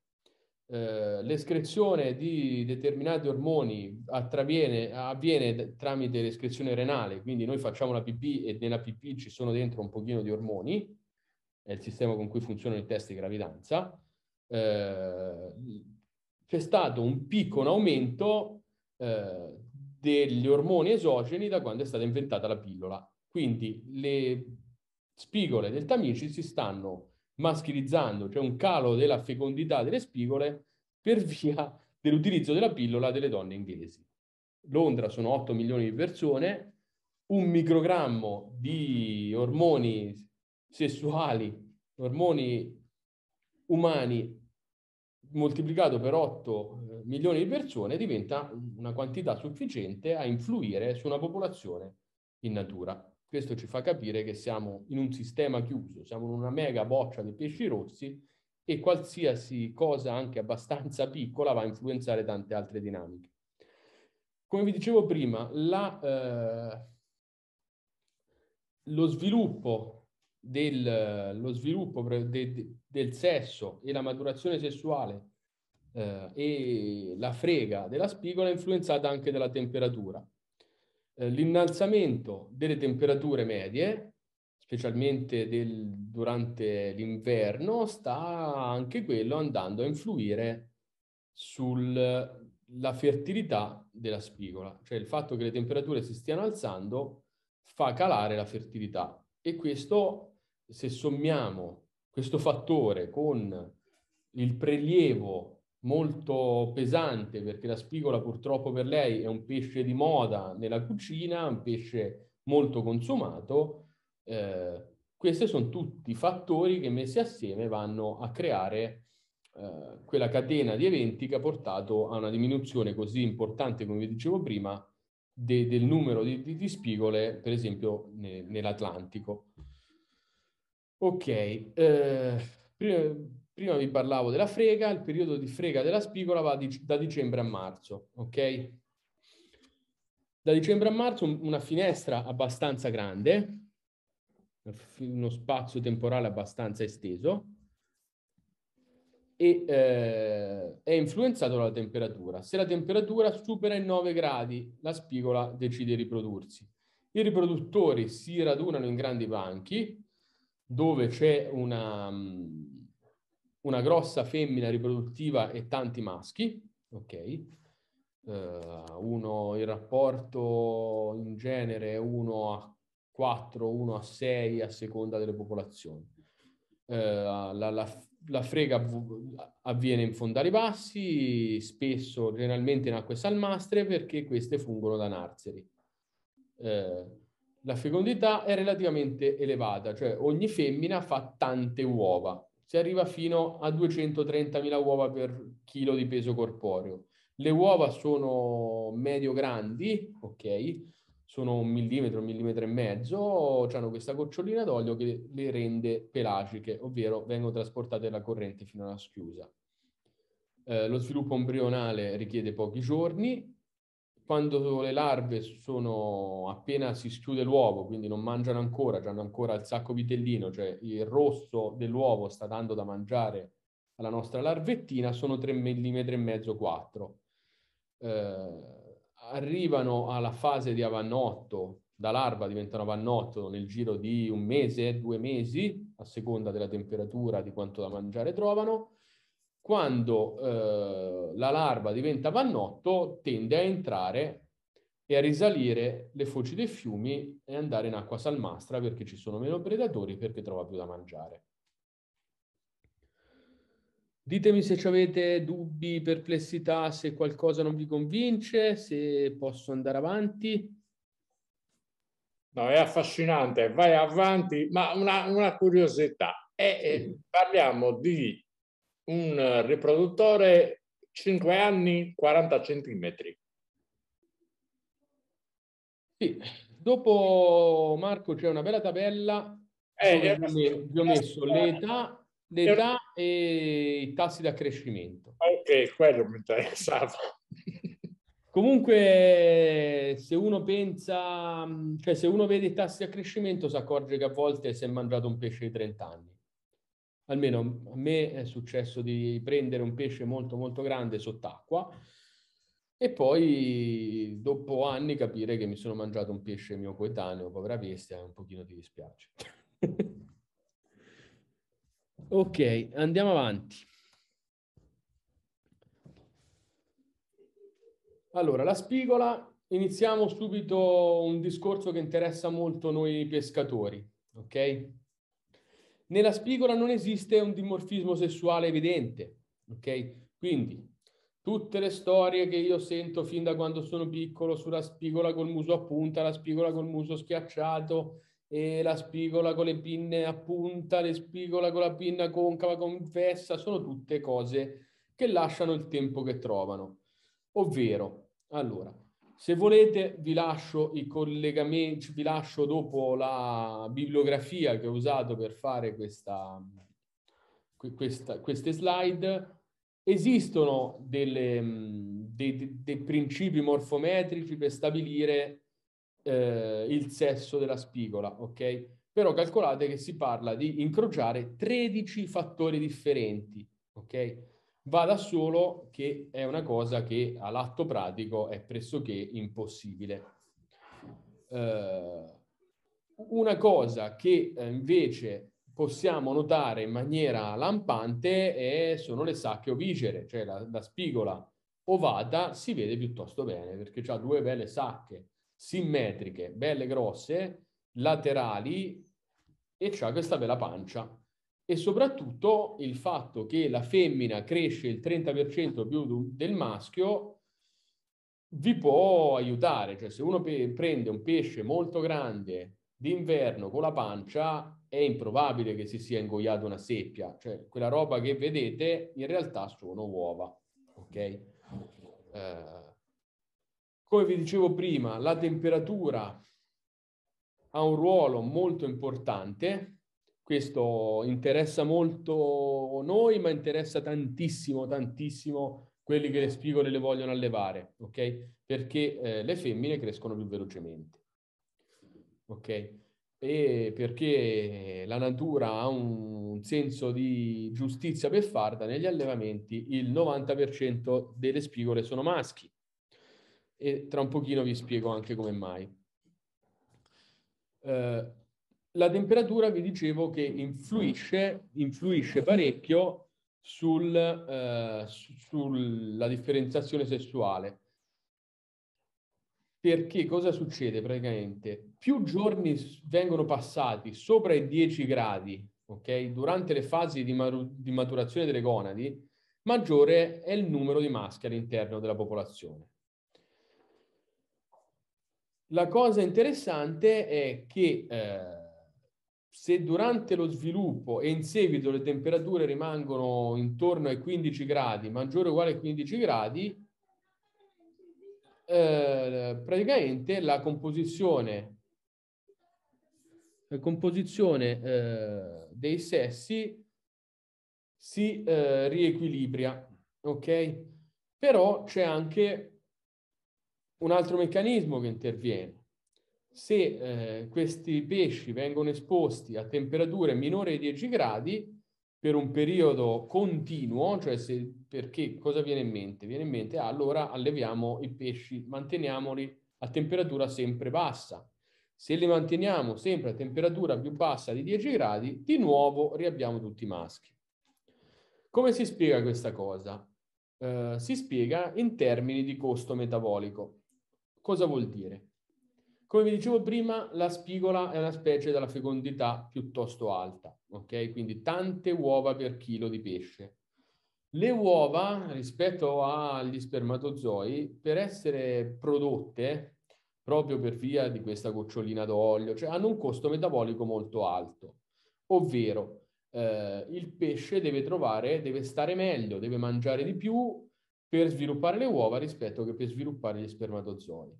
Eh, l'escrezione di determinati ormoni avviene tramite l'escrezione renale, quindi noi facciamo la PP e nella PP ci sono dentro un pochino di ormoni, è il sistema con cui funzionano i test di gravidanza. Eh, c'è stato un piccolo aumento eh, degli ormoni esogeni da quando è stata inventata la pillola. Quindi le spigole del Tamici si stanno maschilizzando, cioè un calo della fecondità delle spigole per via *laughs* dell'utilizzo della pillola delle donne inglesi. Londra sono 8 milioni di persone, un microgrammo di ormoni sessuali, ormoni umani moltiplicato per 8 eh, milioni di persone diventa una quantità sufficiente a influire su una popolazione in natura. Questo ci fa capire che siamo in un sistema chiuso, siamo in una mega boccia di pesci rossi e qualsiasi cosa anche abbastanza *laughs* piccola va a influenzare tante altre dinamiche. Come vi dicevo prima, la, eh, lo sviluppo del, lo sviluppo de, de, del sesso e la maturazione sessuale eh, e la frega della spigola è influenzata anche dalla temperatura. Eh, l'innalzamento delle temperature medie, specialmente del, durante l'inverno, sta anche quello andando a influire sulla fertilità della spigola, cioè il fatto che le temperature si stiano alzando fa calare la fertilità e questo se sommiamo questo fattore con il prelievo molto pesante, perché la spigola purtroppo per lei è un pesce di moda nella cucina, un pesce molto consumato, eh, questi sono tutti fattori che messi assieme vanno a creare eh, quella catena di eventi che ha portato a una diminuzione così importante, come vi dicevo prima, de, del numero di, di, di spigole, per esempio ne, nell'Atlantico. Ok, eh, prima, prima, vi parlavo della frega, il periodo di frega della spigola va di, da dicembre a marzo, ok? Da dicembre a marzo una finestra abbastanza grande, uno spazio temporale abbastanza esteso e eh, è influenzato dalla temperatura. Se la temperatura supera i 9 gradi, la spigola decide di riprodursi. I riproduttori si radunano in grandi banchi dove c'è una, mm, una grossa femmina riproduttiva e tanti maschi, ok? Eh, uno, il rapporto in genere è 1 a 4, 1 a 6 a seconda delle popolazioni. Uh, la, la, la, frega avviene in fondali bassi, spesso generalmente in acque salmastre perché queste fungono da narzeri. Uh, eh, la fecondità è relativamente elevata, cioè ogni femmina fa tante uova, si arriva fino a 230.000 uova per chilo di peso corporeo. Le uova sono medio-grandi, ok? Sono un millimetro, un millimetro e mezzo, hanno questa gocciolina d'olio che le rende pelagiche, ovvero vengono trasportate dalla corrente fino alla schiusa. Eh, lo sviluppo embrionale richiede pochi giorni, quando le larve sono appena si schiude l'uovo, quindi non mangiano ancora, hanno ancora il sacco vitellino, cioè il rosso dell'uovo sta dando da mangiare alla nostra larvettina, sono 3 mm e mezzo 4. Eh, arrivano alla fase di avannotto, da larva diventano avannotto nel giro di un mese, due mesi, a seconda della temperatura, di quanto da mangiare trovano, quando eh, la larva diventa vannotto tende a entrare e a risalire le foci dei fiumi e andare in acqua salmastra perché ci sono meno predatori, perché trova più da mangiare. Ditemi se avete dubbi, perplessità, se qualcosa non vi convince, se posso andare avanti. No, è affascinante, vai avanti, ma una, una curiosità. È, eh, eh, sì. eh, parliamo di un riproduttore 5 anni 40 centimetri. Sì. Dopo Marco c'è una bella tabella eh, vi ho messo l'età, l'età e i tassi di accrescimento. Ok, quello mi interessava. *laughs* Comunque, se uno pensa, cioè se uno vede i tassi di accrescimento, si accorge che a volte si è mangiato un pesce di 30 anni almeno a me è successo di prendere un pesce molto molto grande sott'acqua e poi dopo anni capire che mi sono mangiato un pesce mio coetaneo, povera bestia, un pochino ti dispiace. *laughs* ok, andiamo avanti. Allora, la spigola, iniziamo subito un discorso che interessa molto noi pescatori, ok? Nella spigola non esiste un dimorfismo sessuale evidente, ok? Quindi tutte le storie che io sento fin da quando sono piccolo sulla spigola col muso a punta, la spigola col muso schiacciato, e la spigola con le pinne a punta, la spigola con la pinna concava confessa, sono tutte cose che lasciano il tempo che trovano. Ovvero, allora, se volete vi lascio i collegamenti, vi lascio dopo la bibliografia che ho usato per fare questa, questa, queste slide. Esistono delle, dei, dei, principi morfometrici per stabilire eh, il sesso della spigola, ok? Però calcolate che si parla di incrociare 13 fattori differenti, ok? Va da solo che è una cosa che all'atto pratico è pressoché impossibile. Eh, una cosa che eh, invece possiamo notare in maniera lampante è, sono le sacche ovigere, cioè la, la spigola ovata si vede piuttosto bene perché ha due belle sacche simmetriche, belle grosse, laterali e c'ha questa bella pancia e soprattutto il fatto che la femmina cresce il 30% più del maschio vi può aiutare, cioè se uno pe- prende un pesce molto grande d'inverno con la pancia è improbabile che si sia ingoiato una seppia, cioè quella roba che vedete in realtà sono uova, ok? Eh, come vi dicevo prima, la temperatura ha un ruolo molto importante questo interessa molto noi, ma interessa tantissimo, tantissimo quelli che le spigole le vogliono allevare, ok? Perché eh, le femmine crescono più velocemente, ok? E perché la natura ha un senso di giustizia per beffarda, negli allevamenti il 90% delle spigole sono maschi. E tra un pochino vi spiego anche come mai. Eh, la temperatura vi dicevo che influisce, influisce parecchio eh, sulla eh, sul, differenziazione sessuale. Perché cosa succede praticamente? Più giorni vengono passati sopra i 10 gradi, ok? Durante le fasi di, maru- di maturazione delle gonadi, maggiore è il numero di maschi all'interno della popolazione. La cosa interessante è che eh, se durante lo sviluppo e in seguito le temperature rimangono intorno ai 15 gradi, maggiore o uguale a 15 gradi, eh, praticamente la composizione, la composizione eh, dei sessi si eh, riequilibra, ok? Però c'è anche un altro meccanismo che interviene se eh, questi pesci vengono esposti a temperature minore ai 10 gradi per un periodo continuo, cioè se, perché cosa viene in mente? Viene in mente, ah, allora alleviamo i pesci, manteniamoli a temperatura sempre bassa. Se li manteniamo sempre a temperatura più bassa di 10 gradi, di nuovo riabbiamo tutti i maschi. Come si spiega questa cosa? Eh, si spiega in termini di costo metabolico. Cosa vuol dire? Come vi dicevo prima, la spigola è una specie dalla fecondità piuttosto alta, ok? Quindi tante uova per chilo di pesce. Le uova, rispetto agli spermatozoi, per essere prodotte, proprio per via di questa gocciolina d'olio, cioè hanno un costo metabolico molto alto, ovvero eh, il pesce deve trovare, deve stare meglio, deve mangiare di più per sviluppare le uova rispetto che per sviluppare gli spermatozoi.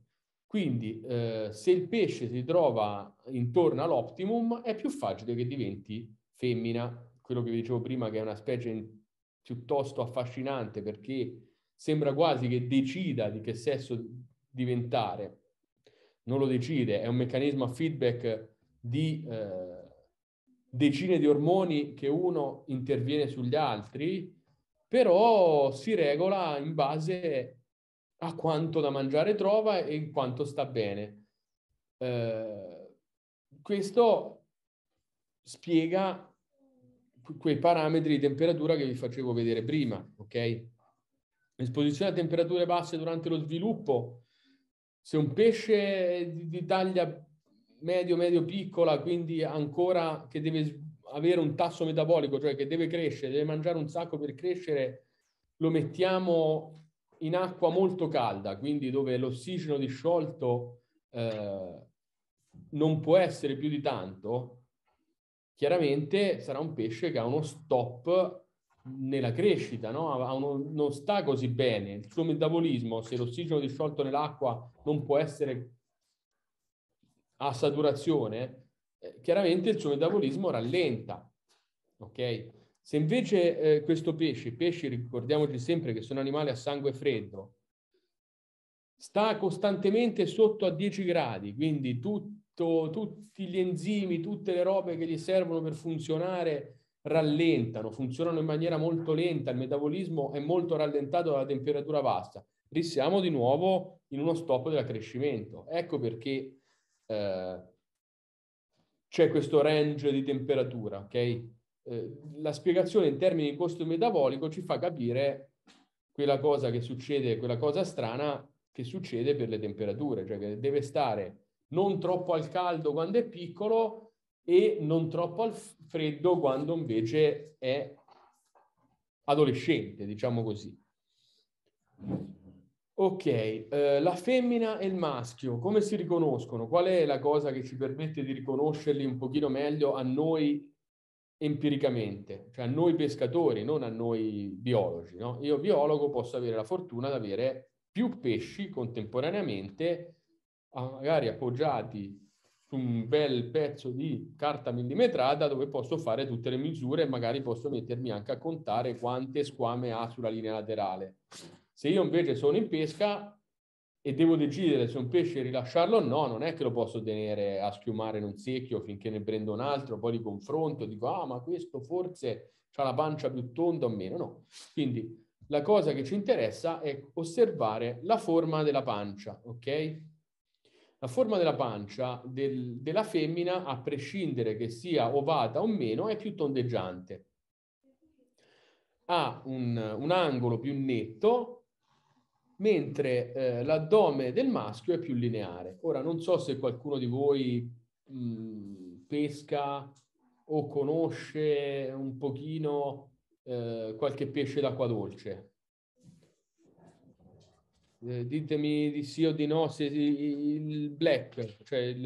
Quindi eh, se il pesce si trova intorno all'optimum è più facile che diventi femmina, quello che vi dicevo prima che è una specie in, piuttosto affascinante perché sembra quasi che decida di che sesso diventare. Non lo decide, è un meccanismo a feedback di eh, decine di ormoni che uno interviene sugli altri, però si regola in base a quanto da mangiare trova e in quanto sta bene. Eh, questo spiega quei parametri di temperatura che vi facevo vedere prima, ok? Esposizione a temperature basse durante lo sviluppo. Se un pesce di taglia medio, medio piccola, quindi ancora che deve avere un tasso metabolico, cioè che deve crescere, deve mangiare un sacco per crescere, lo mettiamo in acqua molto calda, quindi dove l'ossigeno disciolto eh, non può essere più di tanto, chiaramente sarà un pesce che ha uno stop nella crescita, no? uno, non sta così bene. Il suo metabolismo, se l'ossigeno disciolto nell'acqua non può essere a saturazione, eh, chiaramente il suo metabolismo rallenta. Ok? Se invece eh, questo pesce, pesci ricordiamoci sempre che sono animali a sangue freddo, sta costantemente sotto a 10 gradi, quindi tutto, tutti gli enzimi, tutte le robe che gli servono per funzionare rallentano, funzionano in maniera molto lenta, il metabolismo è molto rallentato dalla temperatura bassa. Rissiamo di nuovo in uno stop dell'accrescimento. Ecco perché eh, c'è questo range di temperatura, ok? Eh, la spiegazione in termini di costo metabolico ci fa capire quella cosa che succede, quella cosa strana che succede per le temperature, cioè che deve stare non troppo al caldo quando è piccolo e non troppo al freddo quando invece è adolescente, diciamo così. Ok, eh, la femmina e il maschio, come si riconoscono? Qual è la cosa che ci permette di riconoscerli un pochino meglio a noi empiricamente, cioè a noi pescatori, non a noi biologi. No? Io biologo posso avere la fortuna di avere più pesci contemporaneamente, magari appoggiati su un bel pezzo di carta millimetrata dove posso fare tutte le misure e magari posso mettermi anche a contare quante squame ha sulla linea laterale. Se io invece sono in pesca, e devo decidere se un pesce rilasciarlo o no, non è che lo posso tenere a schiumare in un secchio finché ne prendo un altro, poi li confronto, dico ah ma questo forse ha la pancia più tonda o meno, no. Quindi la cosa che ci interessa è osservare la forma della pancia, ok? La forma della pancia del, della femmina, a prescindere che sia ovata o meno, è più tondeggiante. Ha un, un angolo più netto mentre eh, l'addome del maschio è più lineare. Ora non so se qualcuno di voi mh, mm, pesca o conosce un pochino eh, qualche pesce d'acqua dolce. Eh, ditemi di sì o di no se il black, cioè il,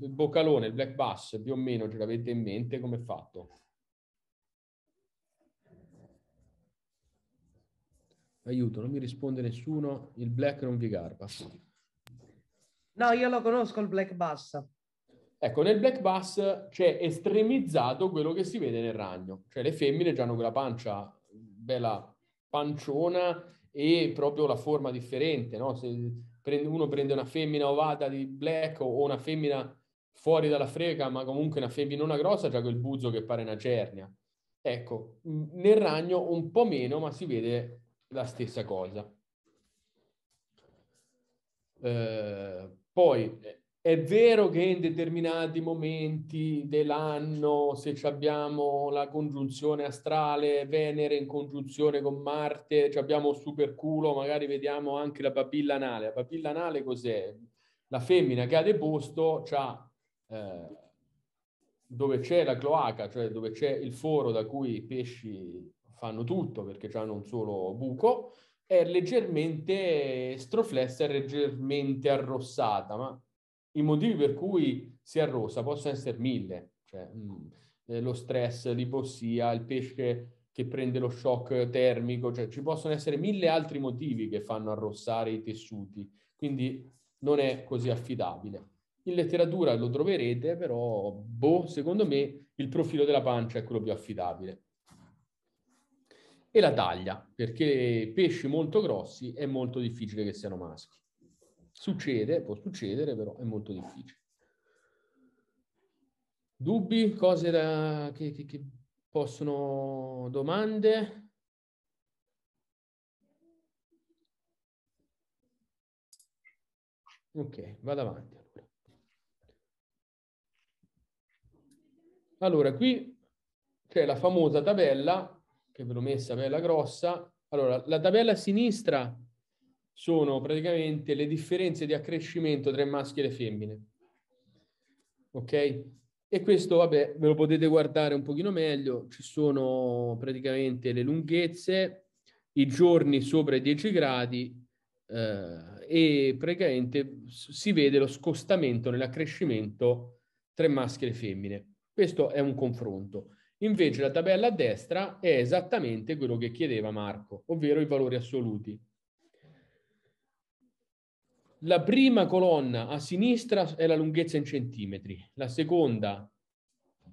il boccalone, il black bass, più o meno ce l'avete in mente come è fatto. Aiuto, non mi risponde nessuno, il black non vi garba. No, io lo conosco il black bass. Ecco, nel black bass c'è estremizzato quello che si vede nel ragno, cioè le femmine già hanno quella pancia bella panciona e proprio la forma differente, no? Se uno prende una femmina ovata di black o una femmina fuori dalla frega, ma comunque una femminona grossa, già quel buzzo che pare una cernia. Ecco, nel ragno un po' meno, ma si vede la stessa cosa. Eh, poi è vero che in determinati momenti dell'anno, se abbiamo la congiunzione astrale Venere in congiunzione con Marte, abbiamo un super culo, magari vediamo anche la papilla anale. La papilla anale cos'è? La femmina che ha deposto c'ha, eh, dove c'è la cloaca, cioè dove c'è il foro da cui i pesci fanno tutto perché hanno un solo buco, è leggermente stroflessa, e leggermente arrossata, ma i motivi per cui si arrossa possono essere mille, cioè, mh, mm, eh, lo stress, l'ipossia, il pesce che prende lo shock termico, cioè ci possono essere mille altri motivi che fanno arrossare i tessuti, quindi non è così affidabile. In letteratura lo troverete, però boh, secondo me il profilo della pancia è quello più affidabile e la taglia, perché pesci molto grossi è molto difficile che siano maschi. Succede, può succedere, però è molto difficile. Dubbi, cose da, che, che, che possono, domande? Ok, vado avanti. Allora, allora qui c'è la famosa tabella che ve l'ho messa bella grossa. Allora, la tabella a sinistra sono praticamente le differenze di accrescimento tra maschi e le femmine. Ok? E questo, vabbè, ve lo potete guardare un pochino meglio. Ci sono praticamente le lunghezze, i giorni sopra i 10 gradi eh, e praticamente si vede lo scostamento nell'accrescimento tra maschi e femmine. Questo è un confronto. Invece la tabella a destra è esattamente quello che chiedeva Marco, ovvero i valori assoluti. La prima colonna a sinistra è la lunghezza in centimetri, la seconda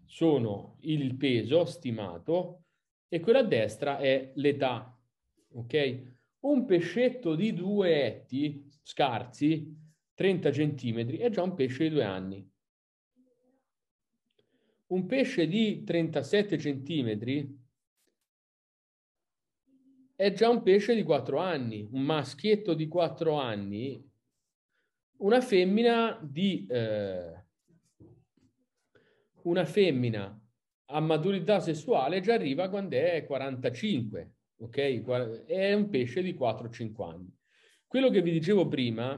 sono il peso stimato e quella a destra è l'età. Ok? Un pescetto di due etti scarsi, 30 centimetri, è già un pesce di due anni un pesce di 37 centimetri è già un pesce di 4 anni, un maschietto di 4 anni, una femmina di... Eh, una femmina a maturità sessuale già arriva quando è 45, ok? È un pesce di 4-5 anni. Quello che vi dicevo prima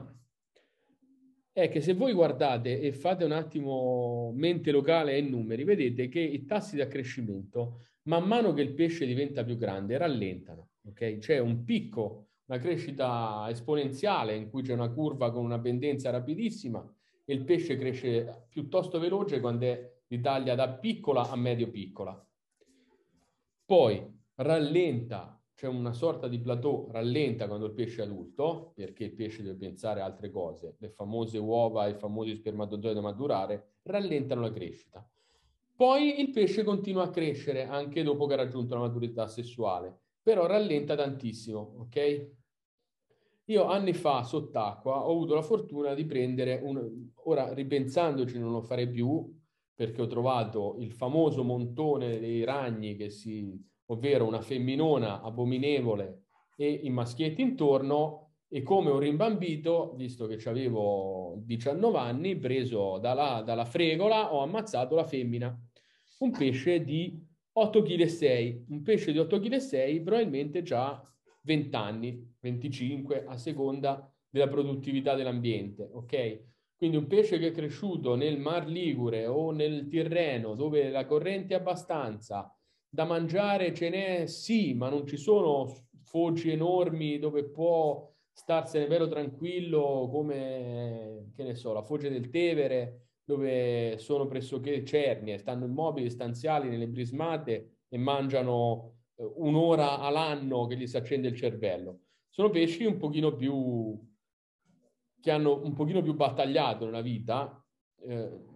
è che se voi guardate e fate un attimo mente locale e numeri, vedete che i tassi di accrescimento, man mano che il pesce diventa più grande, rallentano. Okay? C'è un picco, una crescita esponenziale in cui c'è una curva con una pendenza rapidissima e il pesce cresce piuttosto veloce quando è di taglia da piccola a medio piccola. Poi rallenta c'è una sorta di plateau, rallenta quando il pesce è adulto, perché il pesce deve pensare a altre cose, le famose uova i famosi spermatozoi da maturare rallentano la crescita. Poi il pesce continua a crescere anche dopo che ha raggiunto la maturità sessuale, però rallenta tantissimo, ok? Io anni fa sott'acqua ho avuto la fortuna di prendere un... ora ripensandoci non lo farei più perché ho trovato il famoso montone dei ragni che si ovvero una femminona abominevole e i maschietti intorno, e come un rimbambito, visto che avevo 19 anni, preso dalla, dalla fregola, ho ammazzato la femmina, un pesce di 8,6 kg, un pesce di 8,6 kg probabilmente già 20 anni, 25 a seconda della produttività dell'ambiente, ok? Quindi un pesce che è cresciuto nel Mar Ligure o nel Tirreno, dove la corrente è abbastanza, da mangiare ce n'è sì, ma non ci sono foci enormi dove può starsene vero tranquillo come, che ne so, la foce del Tevere, dove sono pressoché cernie, stanno immobili, stanziali, nelle brismate e mangiano eh, un'ora all'anno che gli si accende il cervello. Sono pesci un pochino più, che hanno un pochino più battagliato nella vita, eh,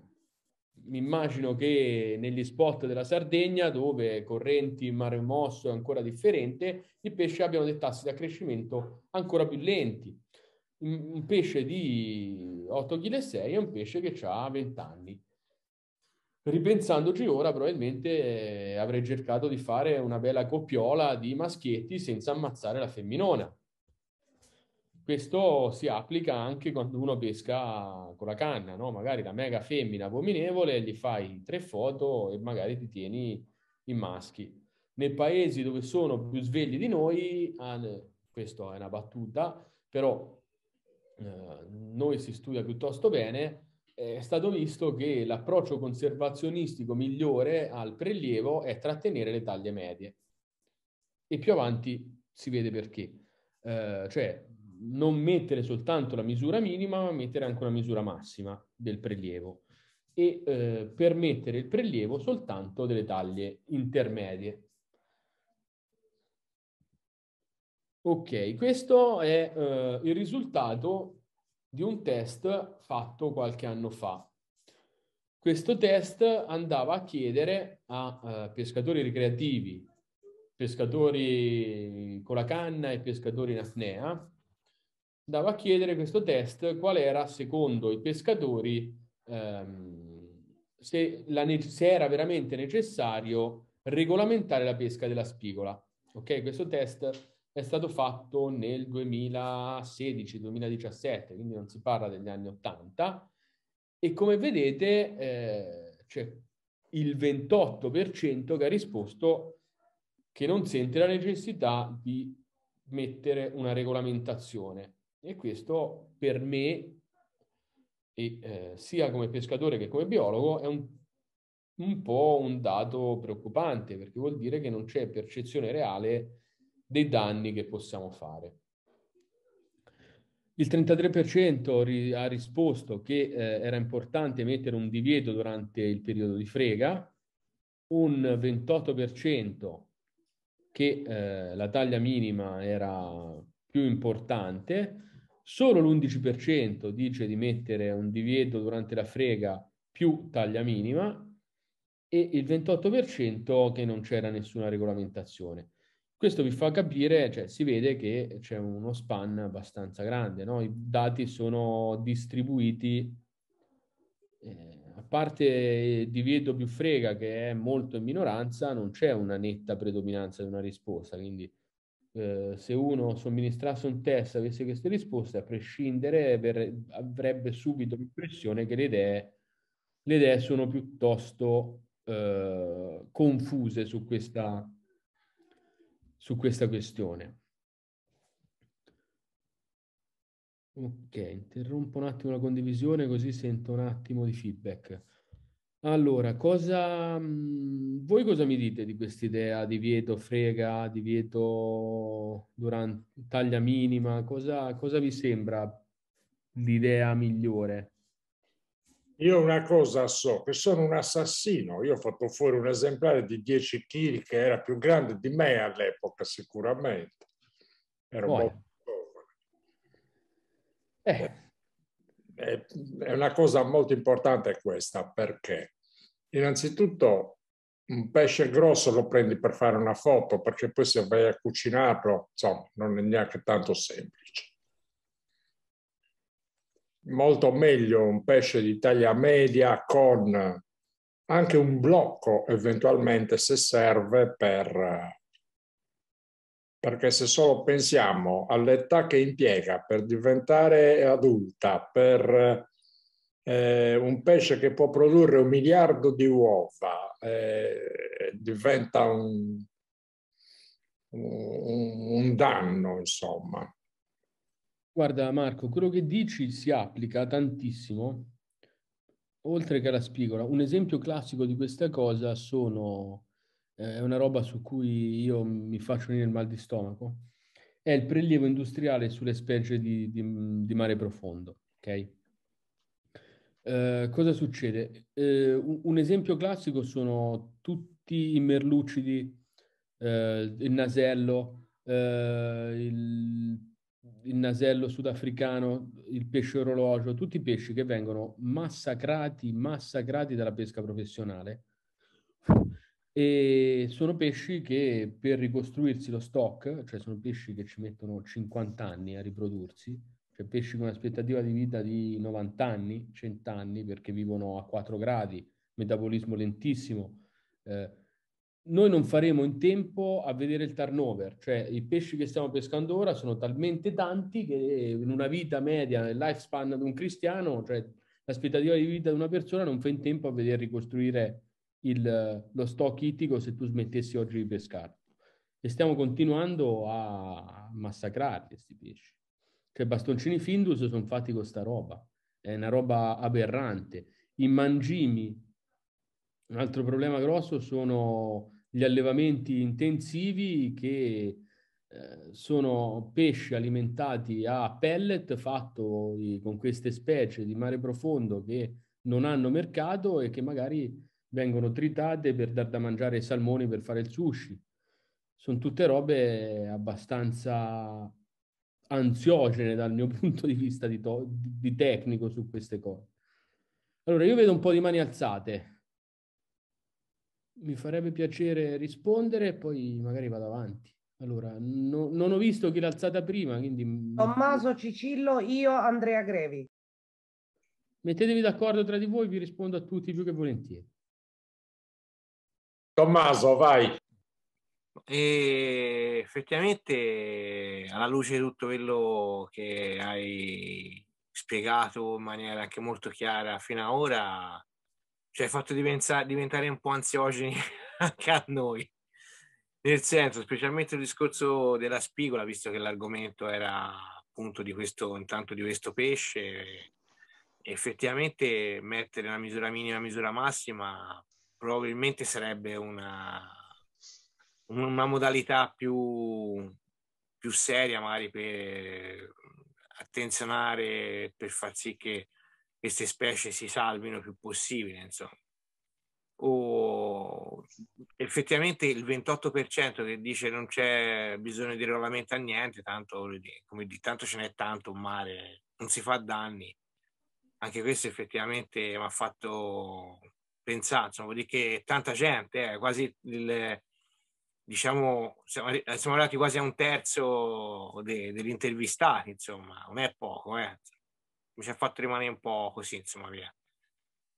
mi immagino che negli spot della Sardegna, dove correnti, mare mosso è ancora differente, i pesci abbiano dei tassi di accrescimento ancora più lenti. Un pesce di 8,6 kg è un pesce che ha 20 anni. Ripensandoci ora, probabilmente eh, avrei cercato di fare una bella coppiola di maschietti senza ammazzare la femminona questo si applica anche quando uno pesca con la canna, no? magari la mega femmina abominevole, gli fai tre foto e magari ti tieni i maschi. Nei paesi dove sono più svegli di noi, ah, questa è una battuta, però eh, noi si studia piuttosto bene, è stato visto che l'approccio conservazionistico migliore al prelievo è trattenere le taglie medie. E più avanti si vede perché. Eh, cioè, non mettere soltanto la misura minima, ma mettere anche una misura massima del prelievo e eh, permettere il prelievo soltanto delle taglie intermedie. Ok, questo è eh, il risultato di un test fatto qualche anno fa. Questo test andava a chiedere a eh, pescatori ricreativi, pescatori con la canna e pescatori in apnea, andava a chiedere questo test qual era, secondo i pescatori, ehm, se, la, se, era veramente necessario regolamentare la pesca della spigola. Ok, questo test è stato fatto nel 2016-2017, quindi non si parla degli anni 80, e come vedete eh, c'è il 28% che ha risposto che non sente la necessità di mettere una regolamentazione. E questo per me, e, eh, sia come pescatore che come biologo, è un, un po' un dato preoccupante, perché vuol dire che non c'è percezione reale dei danni che possiamo fare. Il 33% ri- ha risposto che eh, era importante mettere un divieto durante il periodo di frega, un 28% che eh, la taglia minima era più importante Solo l'11% dice di mettere un divieto durante la frega più taglia minima e il 28% che non c'era nessuna regolamentazione. Questo vi fa capire, cioè si vede che c'è uno span abbastanza grande, no? i dati sono distribuiti, eh, a parte il divieto più frega che è molto in minoranza, non c'è una netta predominanza di una risposta, quindi eh, se uno somministrasse un test avesse queste risposte, a prescindere verre, avrebbe subito l'impressione che le idee, le idee sono piuttosto eh, confuse su questa, su questa questione. Ok, interrompo un attimo la condivisione così sento un attimo di feedback. Allora, cosa, mh, mhmm, voi cosa mi dite di quest'idea di vieto frega, divieto durante taglia minima? Cosa, cosa vi sembra l'idea migliore? Io una cosa so, che sono un assassino. Io ho fatto fuori un esemplare di 10 kg che era più grande di me all'epoca sicuramente. Era Poi. molto giovane. Eh. Eh, è una cosa molto importante questa perché innanzitutto un pesce grosso lo prendi per fare una foto perché poi se vai a cucinarlo insomma non è neanche tanto semplice molto meglio un pesce di taglia media con anche un blocco eventualmente se serve per eh, perché se solo pensiamo all'età che impiega per diventare adulta, per eh, un pesce che può produrre un miliardo di uova, eh, diventa un, un, un danno, insomma. Guarda Marco, quello che dici si applica tantissimo, oltre che alla spigola. Un esempio classico di questa cosa sono eh, è una roba su cui io mi faccio venire il mal di stomaco, è il prelievo industriale sulle specie di, di, di mare profondo. Ok? Eh, cosa succede? Eh, un, un, esempio classico sono tutti i merlucidi, eh, il nasello, eh, il, il nasello sudafricano, il pesce orologio, tutti i pesci che vengono massacrati, massacrati dalla pesca professionale e sono pesci che per ricostruirsi lo stock, cioè sono pesci che ci mettono 50 anni a riprodursi, cioè pesci con un'aspettativa di vita di 90 anni, 100 anni, perché vivono a 4 gradi, metabolismo lentissimo. Eh, noi non faremo in tempo a vedere il turnover, cioè i pesci che stiamo pescando ora sono talmente tanti che in una vita media, nel lifespan di un cristiano, cioè l'aspettativa di vita di una persona non fa in tempo a vedere ricostruire il, lo stock ittico se tu smettessi oggi di pescare. E stiamo continuando a massacrare questi pesci. Cioè bastoncini Findus sono fatti con sta roba, è una roba aberrante. I mangimi, un altro problema grosso, sono gli allevamenti intensivi che eh, sono pesci alimentati a pellet fatto con queste specie di mare profondo che non hanno mercato e che magari vengono tritate per dar da mangiare ai salmoni per fare il sushi. Sono tutte robe abbastanza ansiogene dal mio *laughs* punto di vista di, to- di tecnico su queste cose. Allora, io vedo un po' di mani alzate. Mi farebbe piacere rispondere e poi magari vado avanti. Allora, no, non ho visto chi l'ha alzata prima, quindi... Tommaso Cicillo, io Andrea Grevi. Mettetevi d'accordo tra di voi, vi rispondo a tutti più che volentieri. Tommaso, vai. E effettivamente, alla luce di tutto quello che hai spiegato in maniera anche molto chiara fino ad ora, ci hai fatto diventare, un po' ansiogeni *laughs* anche a noi. Nel senso, specialmente il discorso della spigola, visto che l'argomento era appunto di questo, intanto di questo pesce, effettivamente mettere la misura minima, misura massima probabilmente sarebbe una, una modalità più, più, seria magari per attenzionare, per far sì che queste specie si salvino il più possibile, insomma. O effettivamente il 28% che dice non c'è bisogno di regolamento a niente, tanto, come di, tanto ce n'è tanto un mare, non si fa danni. Anche questo effettivamente mi ha fatto pensato, dopodiché tanta gente, eh, quasi il, diciamo, siamo, siamo, arrivati quasi a un terzo de, degli intervistati, insomma, non è poco, eh. mi ci ha fatto rimanere un po' così, insomma, via.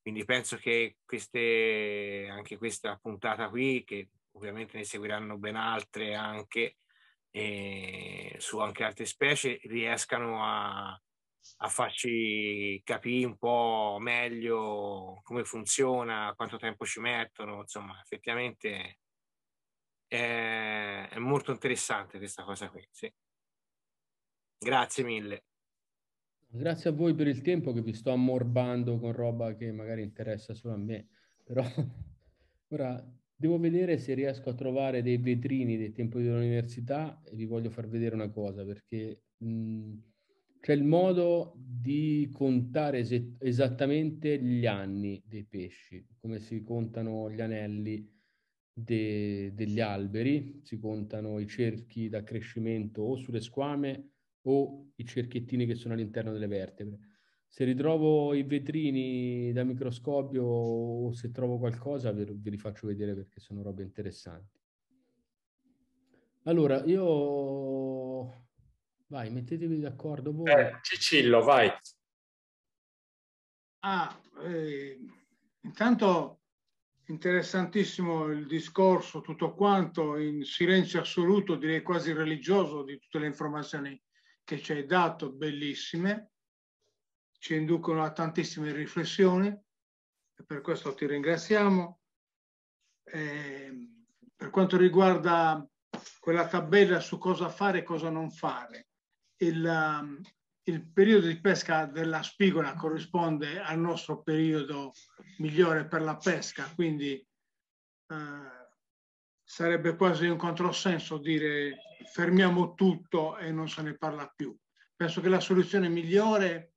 Quindi penso che queste, anche questa puntata qui, che ovviamente ne seguiranno ben altre anche, eh, su anche altre specie, riescano a, a farci capire un po' meglio come funziona, quanto tempo ci mettono, insomma, effettivamente è, è molto interessante questa cosa qui. Sì. Grazie mille. Grazie a voi per il tempo che vi sto ammorbando con roba che magari interessa solo a me, però *laughs* ora devo vedere se riesco a trovare dei vetrini del tempo dell'università e vi voglio far vedere una cosa perché... Mh, c'è il modo di contare es- esattamente gli anni dei pesci, come si contano gli anelli de- degli alberi, si contano i cerchi da crescimento o sulle squame o i cerchettini che sono all'interno delle vertebre. Se ritrovo i vetrini da microscopio o se trovo qualcosa ve, ve li faccio vedere perché sono robe interessanti. Allora, io Vai, mettetevi d'accordo voi. Eh, Cicillo, vai. Ah, eh, intanto interessantissimo il discorso, tutto quanto, in silenzio assoluto, direi quasi religioso, di tutte le informazioni che ci hai dato, bellissime, ci inducono a tantissime riflessioni e per questo ti ringraziamo. Eh, per quanto riguarda quella tabella su cosa fare e cosa non fare, il, um, il periodo di pesca della spigola corrisponde al nostro periodo migliore per la pesca, quindi eh, sarebbe quasi un controsenso dire fermiamo tutto e non se ne parla più. Penso che la soluzione migliore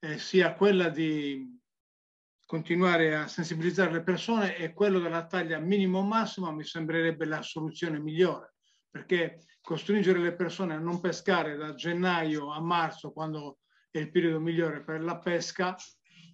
eh, sia quella di continuare a sensibilizzare le persone e quello della taglia minimo-massima mi sembrerebbe la soluzione migliore perché costringere le persone a non pescare da gennaio a marzo, quando è il periodo migliore per la pesca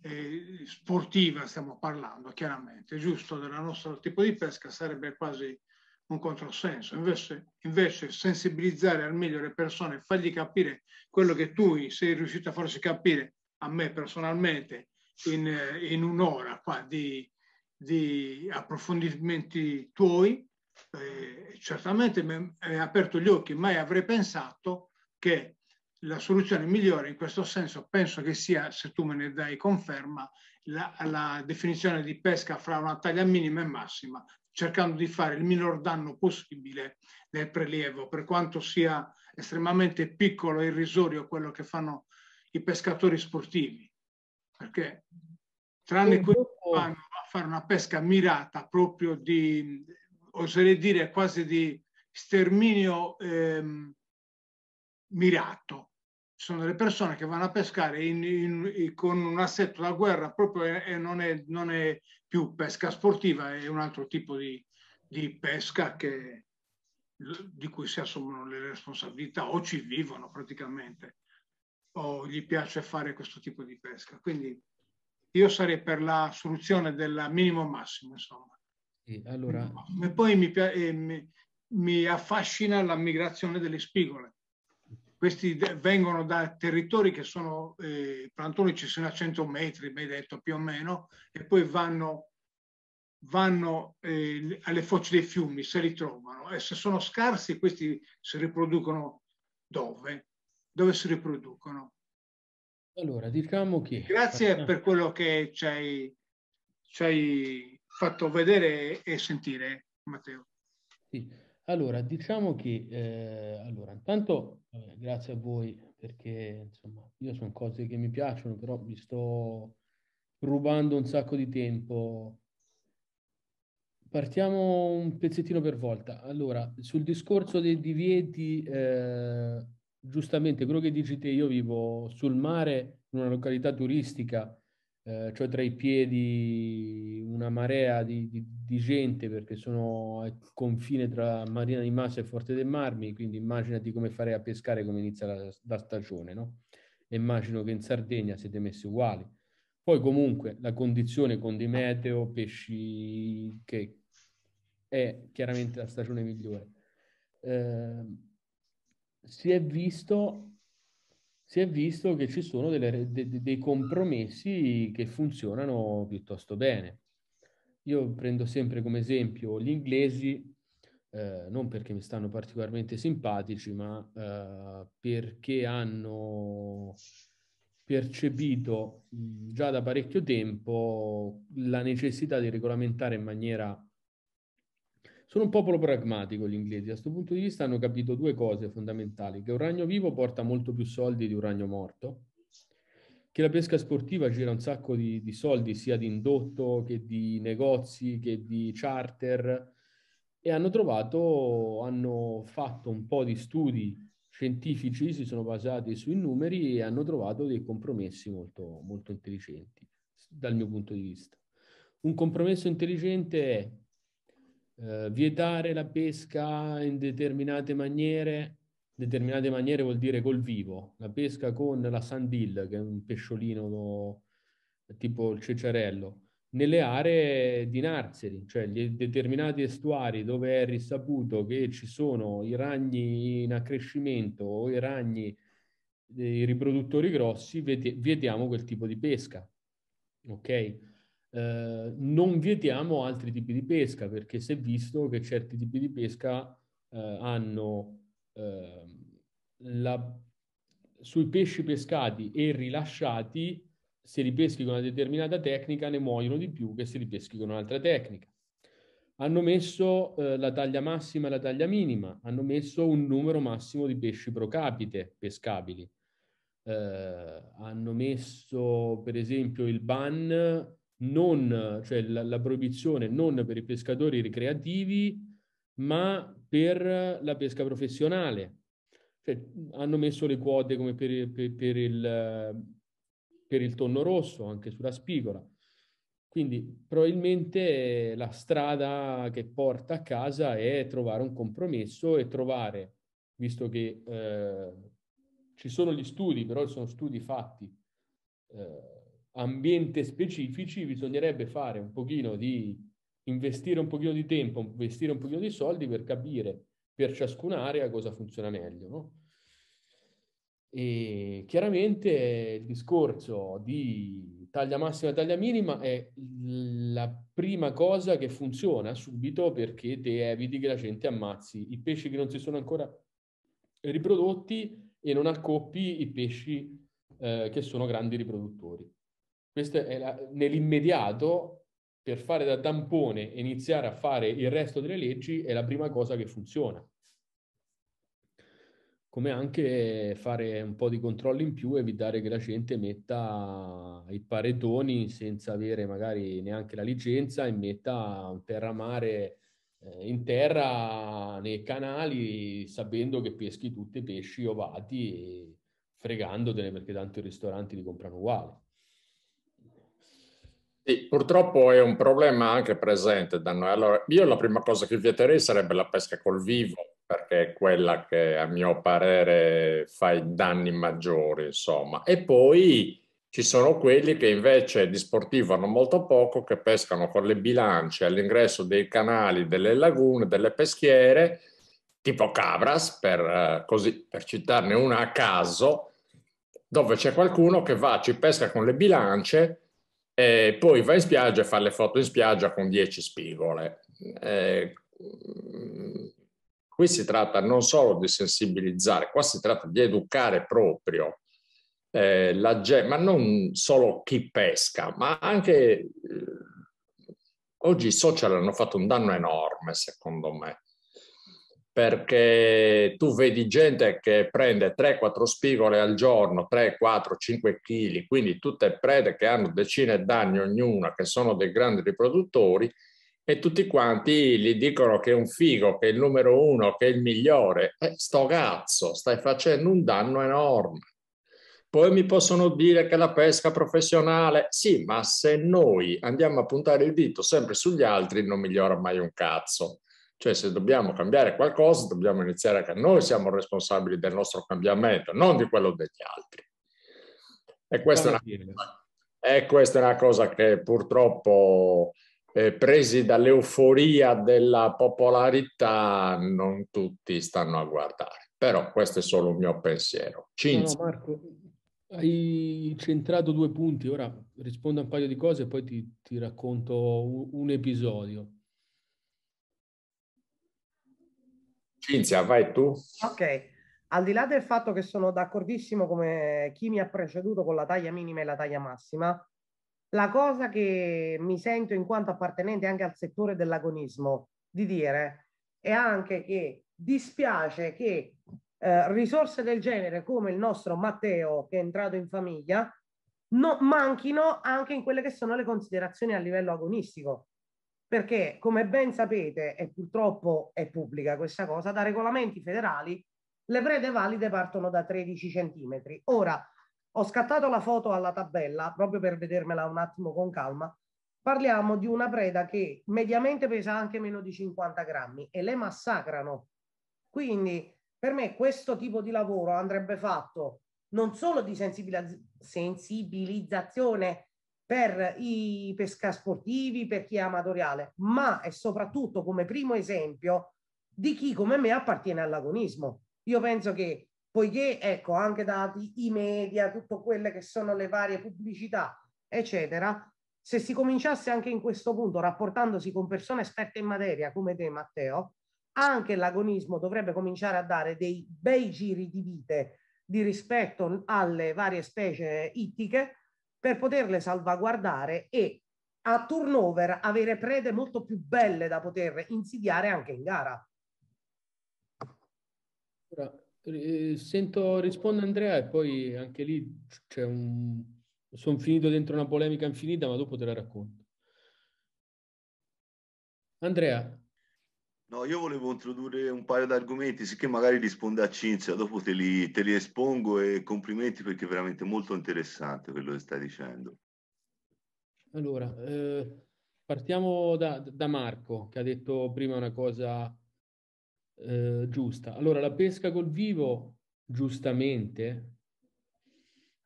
eh, sportiva, stiamo parlando chiaramente, giusto, del nostro tipo di pesca sarebbe quasi un controsenso. Invece, invece sensibilizzare al meglio le persone, fargli capire quello che tu sei riuscito a farci capire a me personalmente in, in un'ora qua di, di approfondimenti tuoi, eh, certamente mi ha aperto gli occhi, mai avrei pensato che la soluzione migliore in questo senso penso che sia, se tu me ne dai conferma, la, la definizione di pesca fra una taglia minima e massima, cercando di fare il minor danno possibile nel prelievo, per quanto sia estremamente piccolo e irrisorio quello che fanno i pescatori sportivi, perché tranne quelli che vanno a fare una pesca mirata proprio di, oserei dire quasi di sterminio ehm, mirato. Sono le persone che vanno a pescare in, in, in, con un assetto da guerra proprio e, non, è, non, è, più pesca sportiva, è un altro tipo di, di pesca che, di cui si assumono le responsabilità o ci vivono praticamente o gli piace fare questo tipo di pesca. Quindi io sarei per la soluzione del minimo massimo, insomma allora... E poi mi, eh, mi, mi affascina la migrazione delle spigole. Questi vengono da territori che sono eh, ci sono a 100 metri, mi hai detto più o meno, e poi vanno, vanno eh, alle foci dei fiumi, si ritrovano. E se sono scarsi, questi si riproducono dove? Dove si riproducono? Allora, diciamo che... Grazie per quello che ci hai fatto vedere e sentire, Matteo. Sì. Allora, diciamo che, eh, allora, intanto eh, grazie a voi perché, insomma, io sono cose che mi piacciono, però vi sto rubando un sacco di tempo. Partiamo un pezzettino per volta. Allora, sul discorso dei divieti, eh, giustamente quello che dici te, io vivo sul mare, in una località turistica, eh, cioè tra i piedi una marea di, di, di, gente perché sono al confine tra Marina di Massa e Forte dei Marmi, quindi immaginati come farei a pescare come inizia la, la stagione, no? E immagino che in Sardegna siete messi uguali. Poi comunque la condizione con di meteo, pesci, che è chiaramente la stagione migliore. Eh, si, è visto, si è visto che ci sono delle, de, de, dei compromessi che funzionano piuttosto bene. Io prendo sempre come esempio gli inglesi, eh, non perché mi stanno particolarmente simpatici, ma eh, perché hanno percepito già da parecchio tempo la necessità di regolamentare in maniera... Sono un popolo pragmatico gli inglesi, a questo punto di vista hanno capito due cose fondamentali, che un ragno vivo porta molto più soldi di un ragno morto che la pesca sportiva gira un sacco di, di soldi, sia di indotto che di negozi, che di charter, e hanno trovato, hanno fatto un po' di studi scientifici, si sono basati sui numeri e hanno trovato dei compromessi molto, molto intelligenti, dal mio punto di vista. Un compromesso intelligente è eh, vietare la pesca in determinate maniere determinate maniere vuol dire col vivo, la pesca con la sandil, che è un pesciolino tipo il cecerello, nelle aree di Narseri, cioè determinati estuari dove è risaputo che ci sono i ragni in accrescimento o i ragni dei eh, riproduttori grossi, vietiamo quel tipo di pesca. Ok? Eh, non vietiamo altri tipi di pesca perché si è visto che certi tipi di pesca eh, hanno Ehm, la, sui pesci pescati e rilasciati, se li peschi con una determinata tecnica ne muoiono di più che se li peschi con un'altra tecnica. Hanno messo eh, la taglia massima e la taglia minima, hanno messo un numero massimo di pesci pro capite pescabili. Eh, hanno messo per esempio il ban non, cioè la, la proibizione non per i pescatori ricreativi ma per la pesca professionale. Cioè, hanno messo le quote come per, per, per, il, per il tonno rosso, anche sulla spigola. Quindi probabilmente la strada che porta a casa è trovare un compromesso e trovare, visto che eh, ci sono gli studi, però sono studi fatti eh, ambiente specifici, bisognerebbe fare un pochino di investire un pochino di tempo, investire un pochino di soldi per capire per ciascun'area cosa funziona meglio. No? E chiaramente il discorso di taglia massima e taglia minima è la prima cosa che funziona subito perché te eviti che la gente ammazzi i pesci che non si sono ancora riprodotti e non accoppi i pesci eh, che sono grandi riproduttori. Questo è la, nell'immediato per fare da tampone e iniziare a fare il resto delle leggi è la prima cosa che funziona. Come anche fare un po' di controllo in più, evitare che la gente metta i paretoni senza avere magari neanche la licenza e metta un terramare eh, in terra nei canali sapendo che peschi tutti i pesci ovati e fregandotene perché tanto i ristoranti li comprano uguali. Sì, purtroppo è un problema anche presente da noi. Allora, io la prima cosa che vieterei sarebbe la pesca col vivo, perché è quella che a mio parere fa i danni maggiori, insomma. E poi ci sono quelli che invece disportivano molto poco, che pescano con le bilance all'ingresso dei canali, delle lagune, delle peschiere, tipo Cabras, per, eh, così, per citarne una a caso, dove c'è qualcuno che va, ci pesca con le bilance e poi va in spiaggia e fa le foto in spiaggia con 10 spigole. Eh, qui si tratta non solo di sensibilizzare, qua si tratta di educare proprio eh, la gente, ma non solo chi pesca, ma anche eh, oggi i social hanno fatto un danno enorme, secondo me perché tu vedi gente che prende 3-4 spigole al giorno, 3, 4, 5 kg, quindi tutte prede che hanno decine d'anni ognuna, che sono dei grandi riproduttori, e tutti quanti gli dicono che è un figo, che è il numero uno, che è il migliore. Eh, sto cazzo, stai facendo un danno enorme. Poi mi possono dire che la pesca professionale, sì, ma se noi andiamo a puntare il dito sempre sugli altri non migliora mai un cazzo. Cioè se dobbiamo cambiare qualcosa, dobbiamo iniziare che noi siamo responsabili del nostro cambiamento, non di quello degli altri. E questa, è una, e questa è una, cosa che purtroppo eh, presi dall'euforia della popolarità non tutti stanno a guardare. Però questo è solo un mio pensiero. Cinzia. No, Marco, hai centrato due punti, ora rispondo a un paio di cose e poi ti, ti racconto un, un episodio. Cinzia, vai tu. Ok, al di là del fatto che sono d'accordissimo come chi mi ha preceduto con la taglia minima e la taglia massima, la cosa che mi sento in quanto appartenente anche al settore dell'agonismo di dire è anche che dispiace che eh, risorse del genere come il nostro Matteo che è entrato in famiglia no, manchino anche in quelle che sono le considerazioni a livello agonistico perché come ben sapete, e purtroppo è pubblica questa cosa, da regolamenti federali le prede valide partono da 13 centimetri Ora, ho scattato la foto alla tabella proprio per vedermela un attimo con calma. Parliamo di una preda che mediamente pesa anche meno di 50 grammi e le massacrano. Quindi per me questo tipo di lavoro andrebbe fatto non solo di sensibilizzazione per i pescasportivi, per chi è amatoriale, ma è soprattutto come primo esempio di chi come me appartiene all'agonismo. Io penso che poiché ecco anche dati i media, tutte quelle che sono le varie pubblicità, eccetera, se si cominciasse anche in questo punto rapportandosi con persone esperte in materia come te Matteo, anche l'agonismo dovrebbe cominciare a dare dei bei giri di vite di rispetto alle varie specie ittiche per poterle salvaguardare e a turnover avere prede molto più belle da poter insidiare anche in gara. Sento rispondere Andrea e poi anche lì c'è un... sono finito dentro una polemica infinita, ma dopo te la racconto. Andrea, No, io volevo introdurre un paio di argomenti, sicché magari risponde a Cinzia, dopo te li, te li espongo e complimenti perché è veramente molto interessante quello che stai dicendo. Allora, eh, partiamo da, da, Marco che ha detto prima una cosa eh, giusta. Allora, la pesca col vivo, giustamente,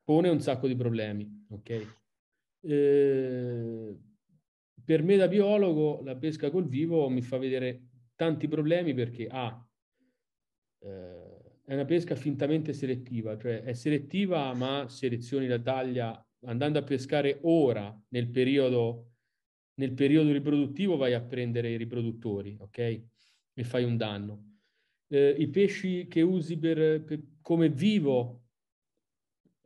pone un sacco di problemi, ok? Eh, per me da biologo la pesca col vivo mi fa vedere tanti problemi perché A, eh, è una pesca fintamente selettiva, cioè è selettiva ma selezioni la taglia andando a pescare ora nel periodo, nel periodo riproduttivo vai a prendere i riproduttori, ok? E fai un danno. Eh, I pesci che usi per, per, come vivo,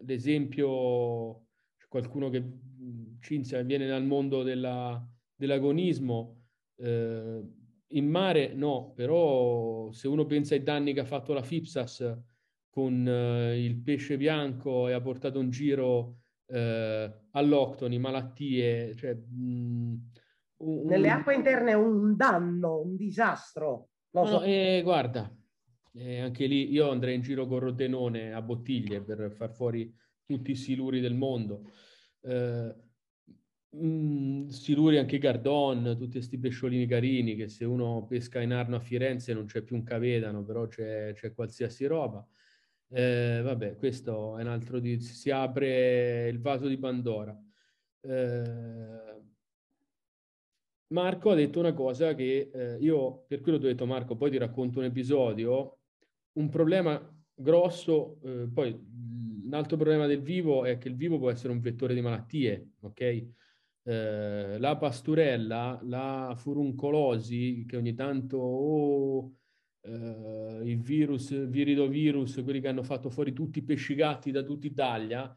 ad esempio qualcuno che cinzia viene dal mondo della, dell'agonismo, eh, in mare no, però se uno pensa ai danni che ha fatto la Fipsas con eh, il pesce bianco e ha portato in giro eh, alloctoni, malattie, cioè, mh, mm, un... nelle acque interne un danno, un disastro. Lo no, so. eh, guarda, eh, anche lì io andrei in giro con Rotenone a bottiglie per far fuori tutti i siluri del mondo. Eh, Mm, siluri anche Gardon, tutti questi pesciolini carini che se uno pesca in Arno a Firenze non c'è più un cavedano, però c'è, c'è qualsiasi roba. Eh, vabbè, questo è un altro di... si apre il vaso di Pandora. Eh, Marco ha detto una cosa che eh, io, per quello ti ho detto Marco, poi ti racconto un episodio, un problema grosso, eh, poi mhmm, un altro problema del vivo è che il vivo può essere un vettore di malattie, ok? Eh, la pasturella, la furuncolosi, che ogni tanto oh, eh, il virus, viridovirus, quelli che hanno fatto fuori tutti i pesci gatti da tutta Italia,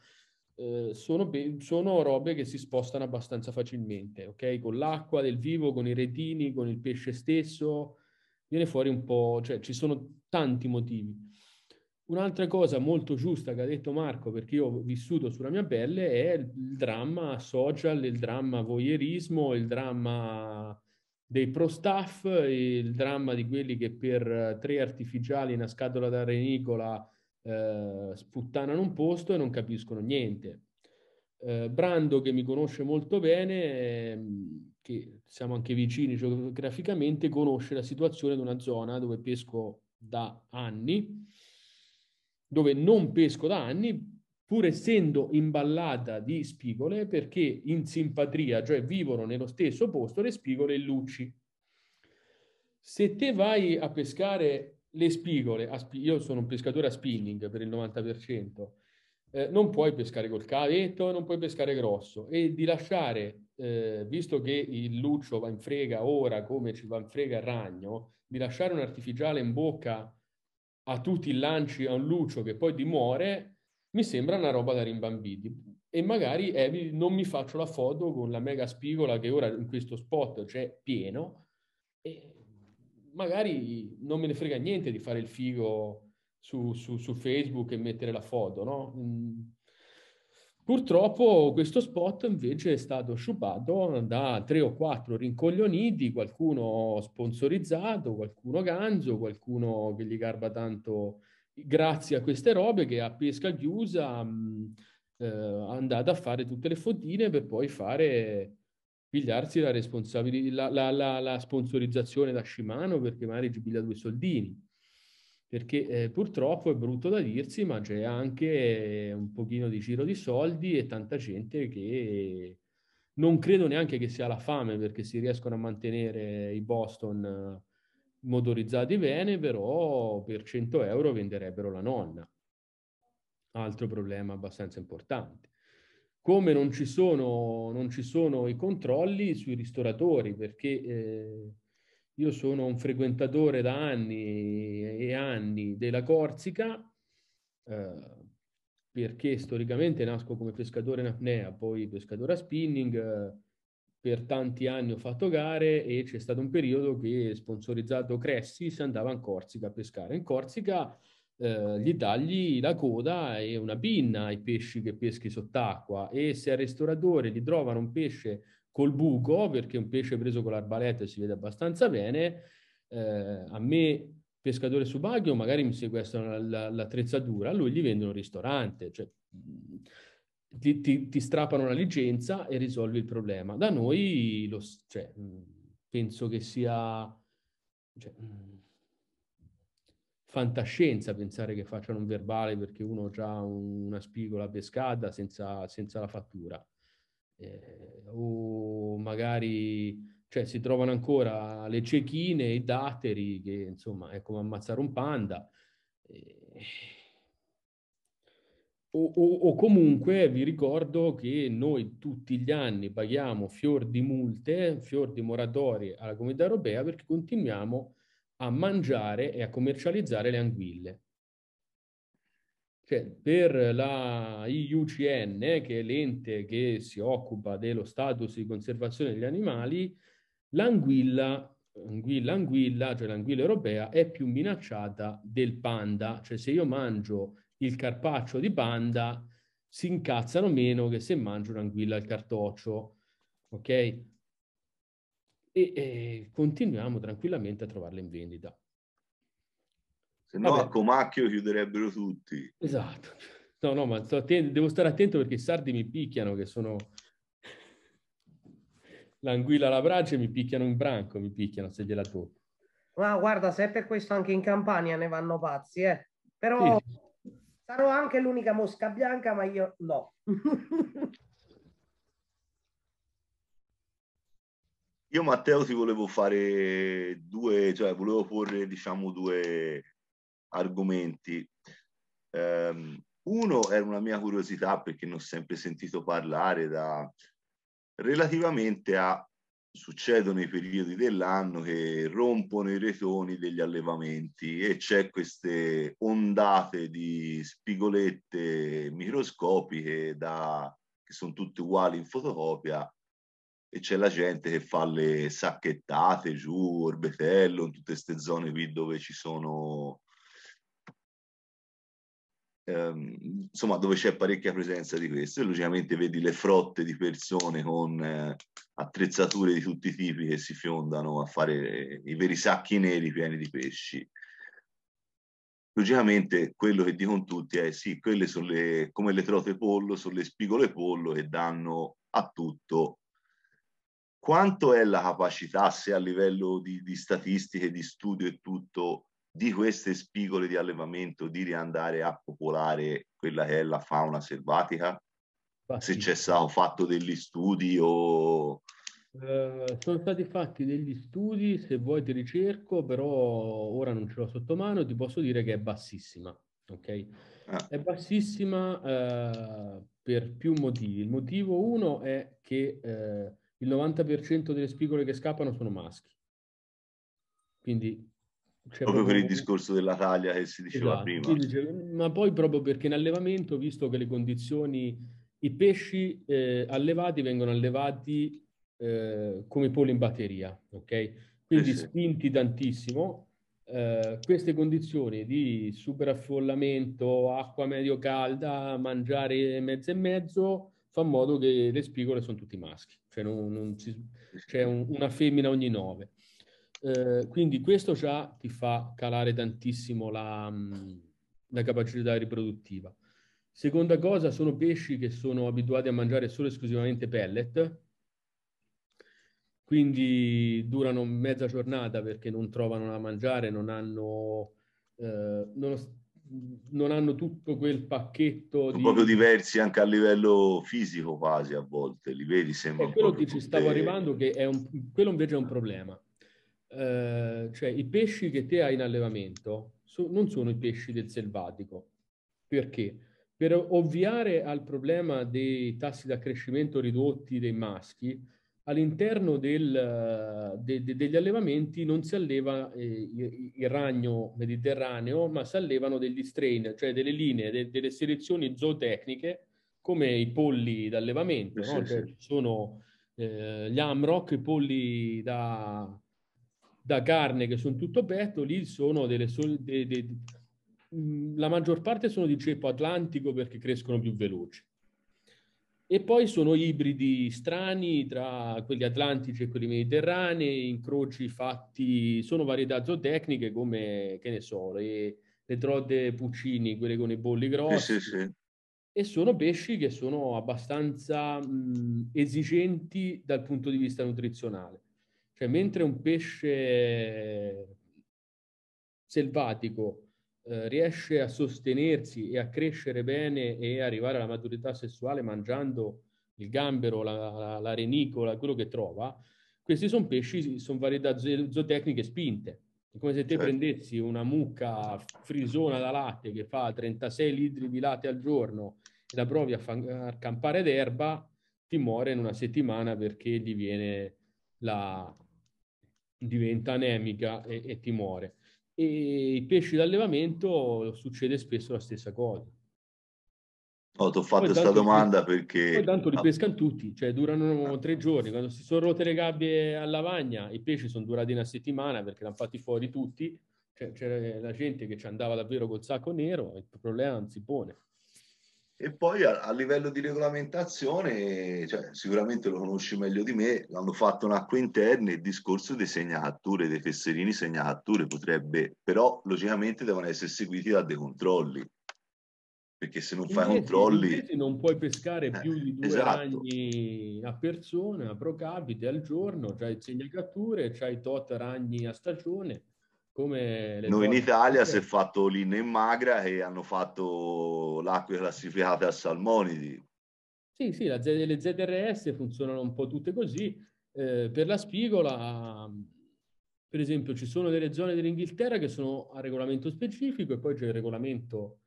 eh, sono, sono, robe che si spostano abbastanza facilmente, ok? Con l'acqua del vivo, con i retini, con il pesce stesso, viene fuori un po', cioè ci sono tanti motivi. Un'altra cosa molto giusta che ha detto Marco, perché io ho vissuto sulla mia pelle, è il dramma social, il dramma voyeurismo, il dramma dei pro staff, il dramma di quelli che per tre artificiali in una scatola da renicola eh, sputtanano un posto e non capiscono niente. Eh, Brando, che mi conosce molto bene, eh, che siamo anche vicini geograficamente, conosce la situazione di una zona dove pesco da anni dove non pesco da anni, pur essendo imballata di spigole, perché in simpatria, cioè vivono nello stesso posto le spigole e lucci. Se te vai a pescare le spigole, sp io sono un pescatore a spinning per il 90%, eh, non puoi pescare col cavetto, non puoi pescare grosso e di lasciare, eh, visto che il luccio va in frega ora come ci va in frega il ragno, di lasciare un artificiale in bocca a tutti i lanci a un Lucio che poi dimore, mi sembra una roba da rimbambiti. E magari eh, non mi faccio la foto con la mega spigola che ora in questo spot c'è pieno, e magari non me ne frega niente di fare il figo su, su, su Facebook e mettere la foto, no? Mm. Purtroppo questo spot invece è stato sciupato da tre o quattro rincoglioniti, qualcuno sponsorizzato, qualcuno ganzo, qualcuno che gli garba tanto grazie a queste robe che a pesca chiusa mh, mm, eh, andate a fare tutte le fottine per poi fare pigliarsi la, responsabili- la, la, la, la sponsorizzazione da Shimano perché magari ci piglia due soldini perché eh, purtroppo è brutto da dirsi, ma c'è anche un pochino di giro di soldi e tanta gente che non credo neanche che sia la fame, perché si riescono a mantenere i Boston eh, motorizzati bene, però per 100 euro venderebbero la nonna. Altro problema abbastanza importante. Come non ci sono, non ci sono i controlli sui ristoratori, perché... Eh, io sono un frequentatore da anni e anni della Corsica, eh, perché storicamente nasco come pescatore in apnea, poi pescatore a spinning, eh, per tanti anni ho fatto gare e c'è stato un periodo che sponsorizzato Cressi si andava in Corsica a pescare. In Corsica eh, gli tagli la coda e una pinna ai pesci che peschi sott'acqua e se al ristoratore gli trovano un pesce col buco, perché un pesce preso con l'arbaletto si vede abbastanza bene. Eh, a me, pescatore subacchio, magari mi sequestrano l'attrezzatura, a lui gli vendono un ristorante, cioè ti, ti, ti, strapano la licenza e risolvi il problema. Da noi, lo, cioè, penso che sia cioè, fantascienza pensare che facciano un verbale perché uno ha una spigola pescata senza, senza la fattura eh, o magari cioè, si trovano ancora le cecchine e i datteri che insomma è come ammazzare un panda. Eh, o, o, o, comunque vi ricordo che noi tutti gli anni paghiamo fior di multe, fior di moratorie alla comunità europea perché continuiamo a mangiare e a commercializzare le anguille cioè, per la IUCN, che è l'ente che si occupa dello status di conservazione degli animali, l'anguilla, anguilla, anguilla, cioè l'anguilla europea, è più minacciata del panda. Cioè se io mangio il carpaccio di panda, si incazzano meno che se mangio un'anguilla al cartoccio, ok? E, e continuiamo tranquillamente a trovarla in vendita se no a Comacchio chiuderebbero tutti. Esatto. No, no, ma devo stare attento perché i sardi mi picchiano, che sono l'anguilla alla brace, mi picchiano in branco, mi picchiano se gliela tocco. Ma guarda, se è per questo anche in Campania ne vanno pazzi, eh. Però sì. sarò anche l'unica mosca bianca, ma io no. *laughs* io Matteo ti volevo fare due, cioè volevo porre diciamo due, argomenti. Um, uno era una mia curiosità perché ne ho sempre sentito parlare da, relativamente a succedono i periodi dell'anno che rompono i retoni degli allevamenti e c'è queste ondate di spigolette microscopiche da, che sono tutte uguali in fotocopia e c'è la gente che fa le sacchettate giù, orbetello, in tutte queste zone qui dove ci sono ehm, insomma dove c'è parecchia presenza di questo e logicamente vedi le frotte di persone con eh, attrezzature di tutti i tipi che si fiondano a fare i veri sacchi neri pieni di pesci logicamente quello che dicono tutti è sì, quelle sono le, come le trote pollo, sono le spigole pollo che danno a tutto. Quanto è la capacità, se a livello di, di statistiche, di studio e tutto, di queste spigole di allevamento di riandare a popolare quella che è la fauna selvatica? Se c'è stato fatto degli studi o... Eh, sono stati fatti degli studi, se vuoi ti ricerco, però ora non ce l'ho sotto mano, ti posso dire che è bassissima, ok? Ah. È bassissima eh, per più motivi. Il motivo uno è che eh, il 90% delle spigole che scappano sono maschi. Quindi cioè, proprio per il discorso della taglia che si diceva esatto, prima. dice, mm, ma poi proprio perché in allevamento, visto che le condizioni, i pesci eh, allevati vengono allevati eh, come poli in batteria, ok? Quindi eh sì. spinti tantissimo, eh, queste condizioni di superaffollamento, acqua medio calda, mangiare mezzo e mezzo, fa in modo che le spigole sono tutti maschi, cioè non, non ci, c'è un, una femmina ogni nove. Eh, quindi questo già ti fa calare tantissimo la, la capacità riproduttiva. Seconda cosa, sono pesci che sono abituati a mangiare solo e esclusivamente pellet, quindi durano mezza giornata perché non trovano da mangiare, non hanno, eh, non, non hanno tutto quel pacchetto. Di... Proprio diversi anche a livello fisico quasi a volte, li vedi sempre. È quello che ci stavo arrivando che è un, quello invece è un problema, eh, cioè i pesci che te hai in allevamento so, non sono i pesci del selvatico. Perché? Per ovviare al problema dei tassi di accrescimento ridotti dei maschi, all'interno del, eh, de, de, degli allevamenti non si alleva eh, il, il, ragno mediterraneo, ma si allevano degli strain, cioè delle linee, de, delle selezioni zootecniche, come i polli d'allevamento. Sì, eh, no? sì. Cioè, sono eh, gli Amrock, i polli da, da carne che sono tutto petto, lì sono delle sol- de, de, de, la maggior parte sono di ceppo atlantico perché crescono più veloci. E poi sono ibridi strani tra quelli atlantici e quelli mediterranei, incroci fatti, sono varietà zootecniche come, che ne so, le, le trode puccini, quelle con i bolli grossi. Eh sì, sì. E sono pesci che sono abbastanza mh, esigenti dal punto di vista nutrizionale. Cioè, mentre un pesce selvatico eh, riesce a sostenersi e a crescere bene e arrivare alla maturità sessuale mangiando il gambero, la, la, la renicola, quello che trova, questi sono pesci, sono varietà zootecniche spinte. È come se te certo. prendessi una mucca frisona da latte che fa 36 litri di latte al giorno e la provi a far campare d'erba, ti muore in una settimana perché gli viene la, diventa anemica e, e ti muore. E i pesci d'allevamento succede spesso la stessa cosa. Oh, ti ho fatto questa domanda li, perché... Poi tanto li ah. pescano tutti, cioè durano tre giorni. Quando si sono rotte le gabbie a lavagna, i pesci sono durati una settimana perché l'hanno fatti fuori tutti. Cioè, c'era la gente che ci andava davvero col sacco nero e il problema non si pone. E poi a, a livello di regolamentazione, cioè, sicuramente lo conosci meglio di me, l'hanno fatto un'acqua interna il discorso dei segnature, dei fesserini segnature potrebbe, però logicamente devono essere seguiti da dei controlli, perché se non in fai invece, controlli... Non puoi pescare eh, più di due esatto. ragni a persona, pro capite, al giorno, c'hai cioè segnacature, c'hai cioè tot ragni a stagione come Noi in Italia si è fatto l'inno in magra e hanno fatto l'acqua classificata a salmonidi. Sì, sì, Z, le ZRS funzionano un po' tutte così. Eh, per la spigola, per esempio, ci sono delle zone dell'Inghilterra che sono a regolamento specifico e poi c'è il regolamento,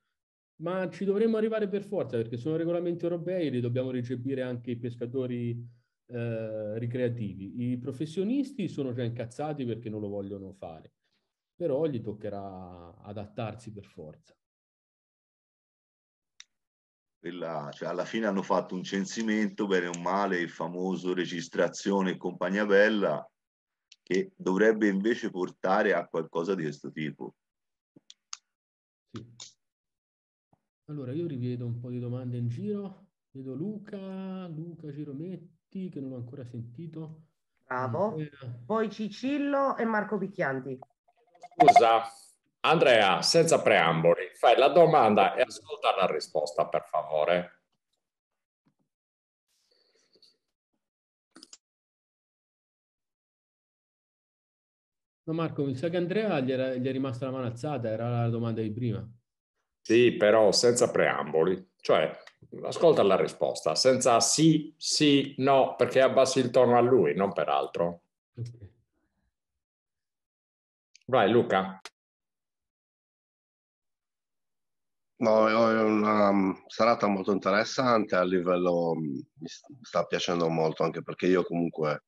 ma ci dovremmo arrivare per forza perché sono regolamenti europei, e li dobbiamo recepire anche i pescatori eh, ricreativi. I professionisti sono già incazzati perché non lo vogliono fare però gli toccherà adattarsi per forza. Quella, cioè alla fine hanno fatto un censimento, bene o male, il famoso registrazione e compagnia bella, che dovrebbe invece portare a qualcosa di questo tipo. Sì. Allora, io rivedo un po' di domande in giro. Vedo Luca, Luca Girometti, che non ho ancora sentito. Bravo. Poi Cicillo e Marco Picchianti. Scusa, Andrea, senza preamboli, fai la domanda e ascolta la risposta, per favore. No, Marco, mi sa che Andrea gli, era, gli, è rimasta la mano alzata, era la domanda di prima. Sì, però senza preamboli, cioè ascolta la risposta, senza sì, sì, no, perché abbassi il tono a lui, non per altro. Okay. Vai Luca. No, è una mm, serata molto interessante a livello, mm, mi sta piacendo molto anche perché io comunque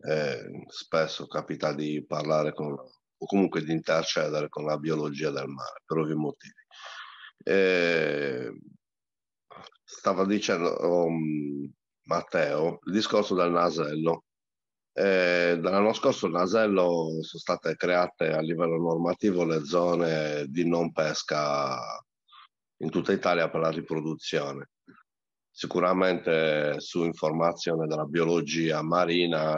eh, spesso capita di parlare con, o comunque di intercedere con la biologia del mare per ovvi motivi. Eh, stava dicendo um, Matteo il discorso del nasello eh, dall'anno scorso il Nasello sono state create a livello normativo le zone di non pesca in tutta Italia per la riproduzione. Sicuramente su informazione della biologia marina,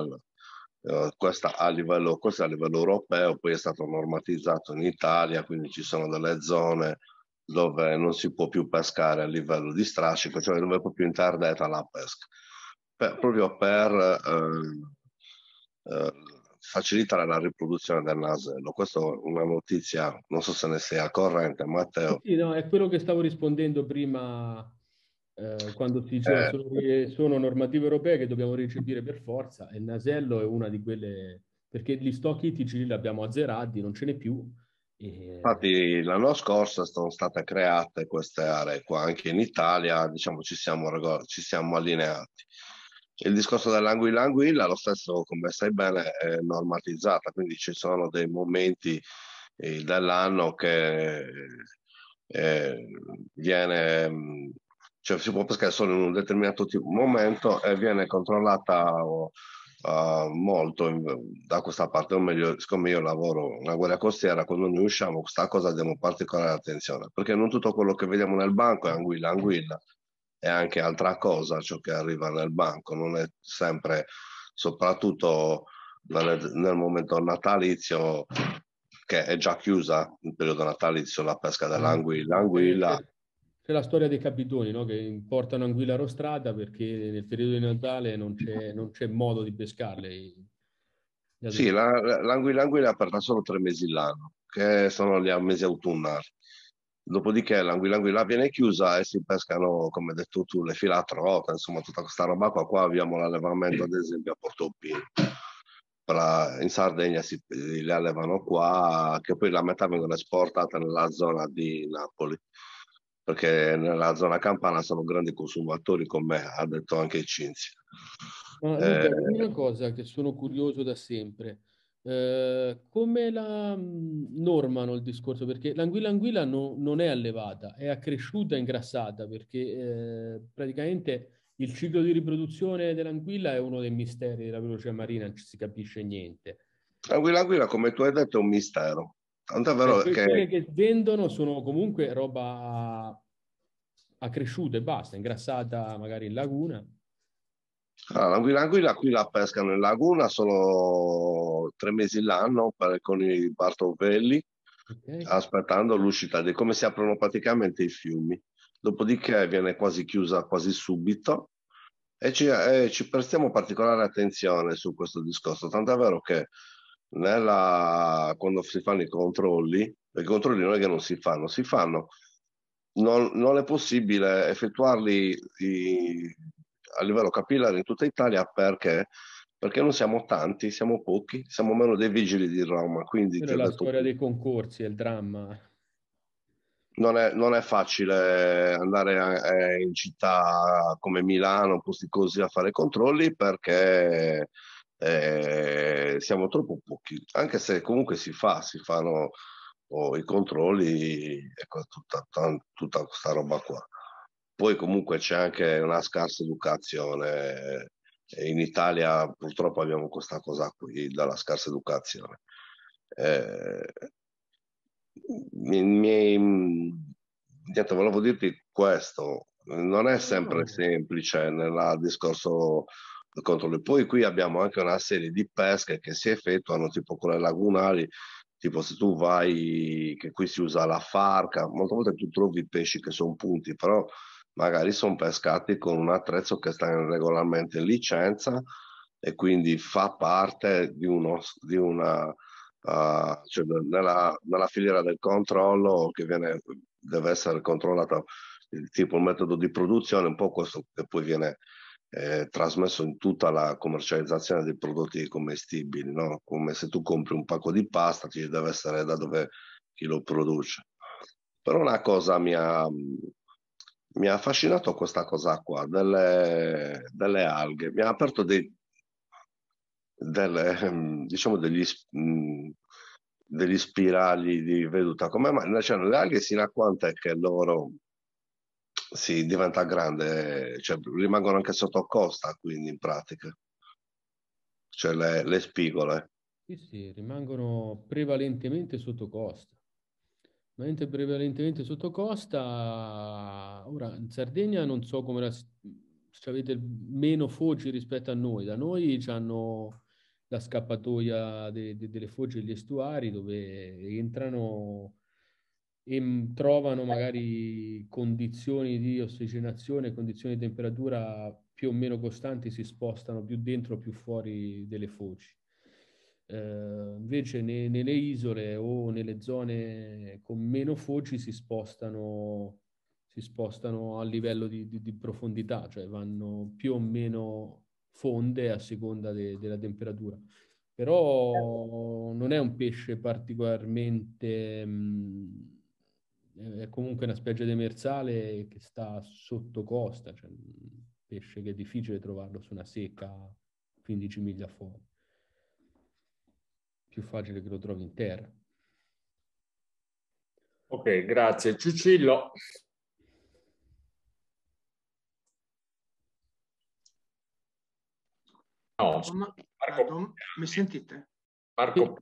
eh, questa, a livello, questo a livello europeo, poi è stato normatizzato in Italia, quindi ci sono delle zone dove non si può più pescare a livello di strascico, cioè dove è proprio interdetta la pesca, per, proprio per... Eh, eh, facilita la riproduzione del nasello. Ecco, questa è una notizia, non so se ne sei al corrente, Matteo. Sì, no, è quello che stavo rispondendo prima eh, quando ti diceva eh. che sono normative europee che dobbiamo recepire per forza e il nasello è una di quelle, perché gli stock ittici li abbiamo azzerati, non ce n'è più. Infatti l'anno scorso sono state create queste aree qua, anche in Italia diciamo, ci siamo, ci siamo allineati il discorso dell'anguilla anguilla, lo stesso, come sai bene, è normalizzata, quindi ci sono dei momenti eh, dell'anno che eh, viene, mm, cioè si può pescare solo in un determinato tipo, momento e viene controllata uh, molto in, da questa parte, o meglio, siccome io lavoro nella guerra costiera, quando noi usciamo, questa cosa diamo particolare attenzione, perché non tutto quello che vediamo nel banco è anguilla anguilla, è anche altra cosa ciò che arriva nel banco, non è sempre, soprattutto nel, nel momento natalizio, che è già chiusa il periodo natalizio la pesca dell'anguilla. Eh, anguilla... C'è la storia dei capitoni no? che importano anguilla rostrata perché nel periodo di Natale non c'è, non c'è modo di pescarle. Sì, la, l'anguilla, l'anguilla è aperta solo tre mesi l'anno, che sono gli mesi autunnali. Dopodiché l'anguilla-anguilla viene chiusa e si pescano, come hai detto tu, le filatrota, insomma tutta questa roba qua. Qua abbiamo l'allevamento ad esempio a Portopino. La, in Sardegna si, le allevano qua, che poi la metà vengono esportate nella zona di Napoli, perché nella zona campana sono grandi consumatori come ha detto anche Cinzia. Ma, eh, una cosa che sono curioso da sempre, Ehm, come la mhmm, normano il discorso? Perché l'anguilla anguilla no, non è allevata, è accresciuta e ingrassata perché eh, praticamente il ciclo di riproduzione dell'anguilla è uno dei misteri della biologia marina, non ci si capisce niente. L'anguilla anguilla, come tu hai detto, è un mistero. Tanto eh, vero eh, che... che vendono sono comunque roba accresciuta e basta, ingrassata magari in laguna. Allora, l'anguilla qui la pescano in laguna solo tre mesi l'anno per, con i bartovelli, okay. aspettando l'uscita di come si aprono praticamente i fiumi. Dopodiché viene quasi chiusa quasi subito e ci, e ci prestiamo particolare attenzione su questo discorso. Tant'è vero che nella, quando si fanno i controlli, i controlli non è che non si fanno, si fanno, non, non è possibile effettuarli a livello capillare in tutta Italia perché perché non siamo tanti, siamo pochi, siamo meno dei vigili di Roma. Quindi Però la detto... storia dei concorsi, è il dramma. Non è, non è facile andare a, eh, in città come Milano, posti così, a fare controlli perché eh, siamo troppo pochi, anche se comunque si fa, si fanno oh, i controlli, ecco, tutta, tutta questa roba qua. Poi comunque c'è anche una scarsa educazione. Eh, in Italia purtroppo abbiamo questa cosa qui, dalla scarsa educazione. Eh, miei, niente, volevo dirti questo, non è sempre semplice nel discorso del controllo. Poi qui abbiamo anche una serie di pesche che si effettuano, tipo con le lagunali, tipo se tu vai, che qui si usa la farca, molte volte tu trovi pesci che sono punti, però magari sono pescati con un attrezzo che sta regolarmente in licenza e quindi fa parte di, uno, di una, uh, cioè nella, nella, filiera del controllo che viene, deve essere controllata tipo, il metodo di produzione, un po' questo che poi viene eh, trasmesso in tutta la commercializzazione dei prodotti commestibili, no? come se tu compri un pacco di pasta, ci deve essere da dove chi lo produce. Però una cosa mi ha, mi ha affascinato questa cosa qua delle, delle alghe, mi ha aperto dei, delle, ehm, diciamo degli, mm, degli, spirali di veduta. Come mai? Cioè, cioè, le alghe sino a quanto è che loro si diventa grande, cioè, rimangono anche sotto costa, quindi in pratica, cioè le, le spigole. Sì, sì, rimangono prevalentemente sotto costa mentre prevalentemente sotto costa, ora in Sardegna non so come la, se avete meno foci rispetto a noi, da noi hanno la scappatoia de, de, delle foci e gli estuari dove entrano e trovano magari condizioni di ossigenazione, condizioni di temperatura più o meno costanti, si spostano più dentro o più fuori delle foci. Eh, invece ne, nelle isole o nelle zone con meno foci si spostano, si spostano a livello di, di, di, profondità, cioè vanno più o meno fonde a seconda de, della temperatura. Però non è un pesce particolarmente... Mh, mhmm, è comunque una specie demersale che sta sotto costa, cioè un pesce che è difficile trovarlo su una secca 15 miglia fuori più facile che lo trovi in terra. Ok, grazie. Cicillo. No, Marco. Mi sentite? Marco.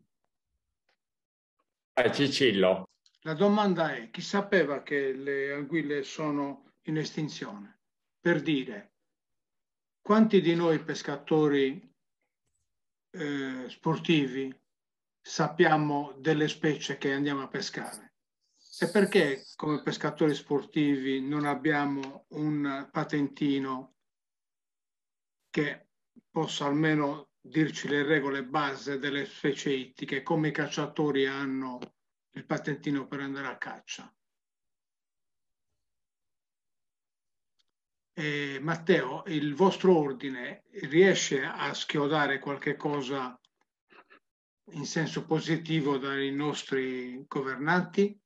Eh, Cicillo. La domanda è, chi sapeva che le anguille sono in estinzione? Per dire, quanti di noi pescatori eh, sportivi sappiamo delle specie che andiamo a pescare. E perché come pescatori sportivi non abbiamo un patentino che possa almeno dirci le regole base delle specie ittiche, come i cacciatori hanno il patentino per andare a caccia? Eh, Matteo, il vostro ordine riesce a schiodare qualche cosa in senso positivo dai nostri governanti?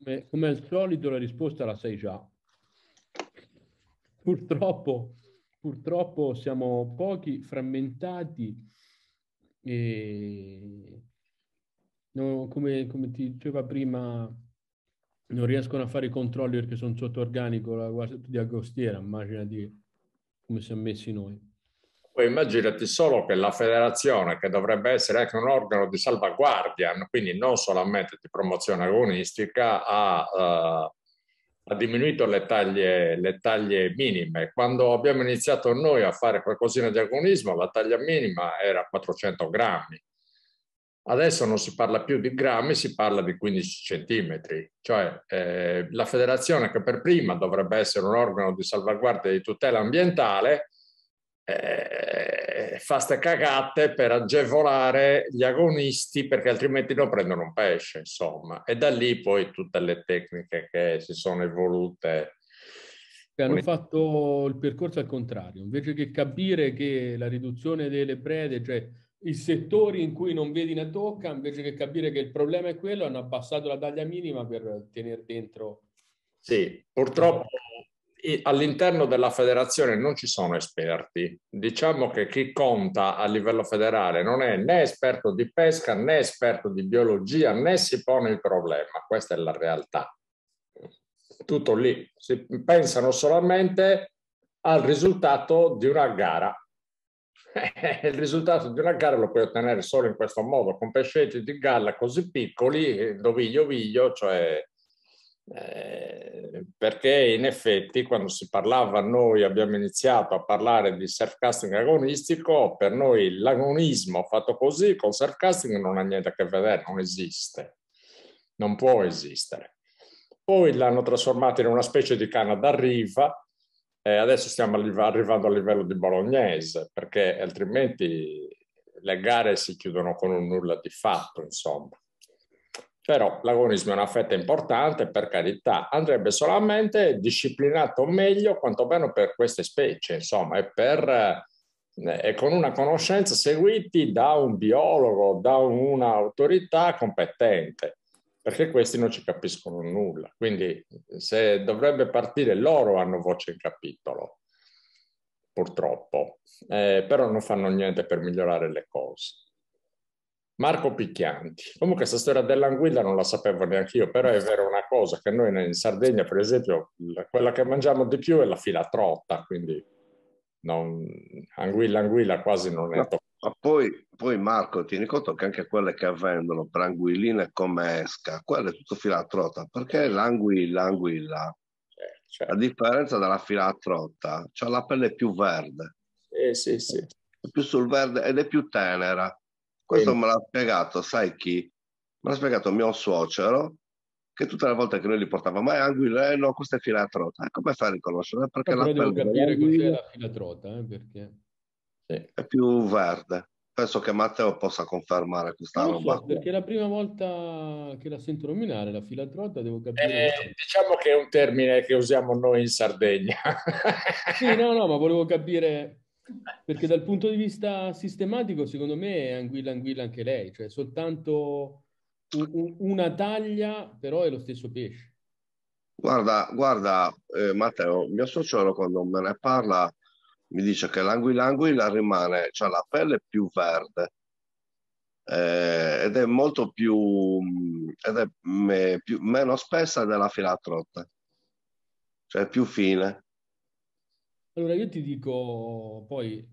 Beh, come al solito la risposta la sai già. Purtroppo, purtroppo siamo pochi, frammentati e no, come, come ti diceva prima non riescono a fare i controlli perché sono sotto organico la guardia di agostiera, di come siamo messi noi. Poi immaginati solo che la federazione, che dovrebbe essere anche un organo di salvaguardia, quindi non solamente di promozione agonistica, ha, eh, ha diminuito le taglie, le taglie, minime. Quando abbiamo iniziato noi a fare qualcosina di agonismo, la taglia minima era 400 grammi. Adesso non si parla più di grammi, si parla di 15 centimetri. Cioè eh, la federazione che per prima dovrebbe essere un organo di salvaguardia e di tutela ambientale, eh, fa ste cagate per agevolare gli agonisti perché altrimenti non prendono un pesce, insomma. E da lì poi tutte le tecniche che si sono evolute. Che hanno fatto il percorso al contrario, invece che capire che la riduzione delle prede, cioè i settori in cui non vedi una tocca, invece che capire che il problema è quello, hanno abbassato la taglia minima per tenere dentro. Sì, purtroppo all'interno della federazione non ci sono esperti. Diciamo che chi conta a livello federale non è né esperto di pesca né esperto di biologia né si pone il problema. Questa è la realtà. Tutto lì. Si pensano solamente al risultato di una gara. *laughs* il risultato di una gara lo puoi ottenere solo in questo modo, con pescetti di galla così piccoli, eh, doviglio-viglio, cioè eh, perché in effetti quando si parlava noi abbiamo iniziato a parlare di surfcasting agonistico per noi l'agonismo fatto così con surfcasting non ha niente a che vedere non esiste non può esistere poi l'hanno trasformato in una specie di canna d'arriva e eh, adesso stiamo arrivando al livello di bolognese perché altrimenti le gare si chiudono con un nulla di fatto insomma però l'agonismo è una fetta importante, per carità, andrebbe solamente disciplinato meglio, quantomeno per queste specie, insomma, e, per, eh, e con una conoscenza seguiti da un biologo, da un'autorità competente, perché questi non ci capiscono nulla. Quindi se dovrebbe partire loro hanno voce in capitolo, purtroppo, eh, però non fanno niente per migliorare le cose. Marco Picchianti. Comunque questa storia dell'anguilla non la sapevo neanche io, però è vero una cosa, che noi in Sardegna, per esempio, quella che mangiamo di più è la filatrotta, quindi non, anguilla, anguilla quasi non è no, Ma poi, poi, Marco, tieni conto che anche quelle che vendono per anguilline come esca, quella è tutto filatrotta, perché l'anguilla, anguilla, eh, certo. a differenza della filatrotta, ha la pelle più verde. Eh, sì, sì. È più sul verde ed è più tenera questo me l'ha spiegato, sai chi? Me l'ha spiegato mio suocero, che tutte le volte che noi li portavamo, ma eh, è eh, no, questa è filatrota. E come fa a riconoscere? Perché la devo capire cos'è la filatrota, eh, perché... Sì. È più verde. Penso che Matteo possa confermare questa non roba. So, perché è la prima volta che la sento nominare, la filatrota, devo capire... Eh, diciamo che è un termine che usiamo noi in Sardegna. sì, no, no, ma volevo capire perché dal punto di vista sistematico, secondo me è anguilla anguilla anche lei, cioè soltanto una taglia, però è lo stesso pesce. Guarda, guarda eh, Matteo, mio sociologo quando me ne parla mi dice che l'anguilla anguilla rimane, cioè la pelle più verde eh, ed è molto più, mm, ed è me, più, meno spessa della filatrotta, cioè più fine allora, io ti dico, poi,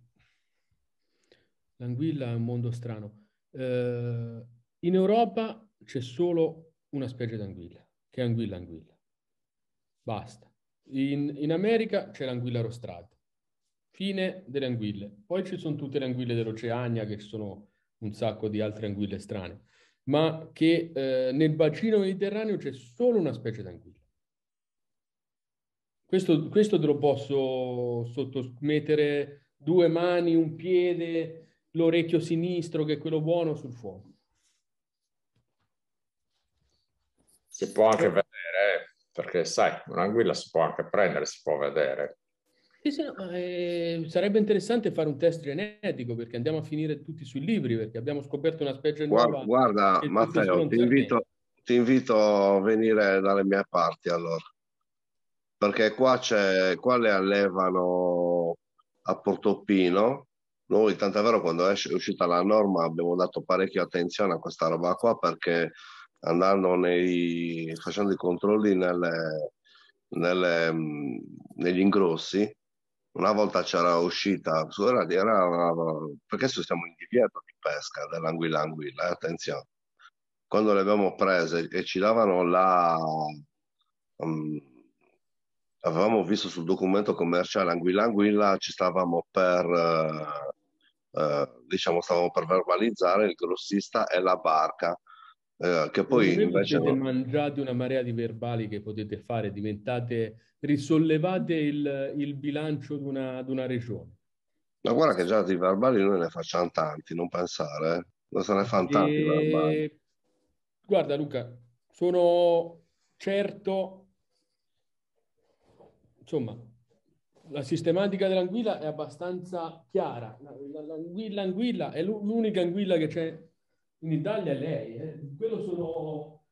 l'anguilla è un mondo strano. Eh, in Europa c'è solo una specie d'anguilla, che è anguilla anguilla. Basta. In, in America c'è l'anguilla rostrata. Fine delle anguille. Poi ci sono tutte le anguille dell'Oceania, che sono un sacco di altre anguille strane, ma che eh, nel bacino mediterraneo c'è solo una specie d'anguilla. Questo, questo te lo posso sottomettere due mani, un piede, l'orecchio sinistro che è quello buono sul fuoco. Si può anche vedere, eh, perché sai, un'anguilla si può anche prendere, si può vedere. Sì, sì, no, eh, sarebbe interessante fare un test genetico perché andiamo a finire tutti sui libri perché abbiamo scoperto una specie guarda, Guarda, Matteo, ti invito, ti invito, a venire dalle mie parti allora perché qua c'è qua le allevano a Portopino noi tanto è vero quando è uscita la norma abbiamo dato parecchia attenzione a questa roba qua perché andando nei facendo i controlli nelle, nelle, mm, negli ingrossi una volta c'era uscita era, era, perché siamo in divieto di pesca dell'anguilla anguilla eh, attenzione quando le abbiamo prese e ci davano la um, avevamo visto sul documento commerciale Anguilla Anguilla ci stavamo per eh, eh, diciamo stavamo per verbalizzare il grossista e la barca eh, che poi Voi invece non... mangiate una marea di verbali che potete fare diventate risollevate il, il bilancio di una, di una regione ma guarda che già di verbali noi ne facciamo tanti non pensare non eh. se ne fanno tanti e... verbali guarda Luca sono certo Insomma, la sistematica dell'anguilla è abbastanza chiara. L'anguilla, anguilla è l'unica anguilla che c'è in Italia, è lei. Eh. Quello sono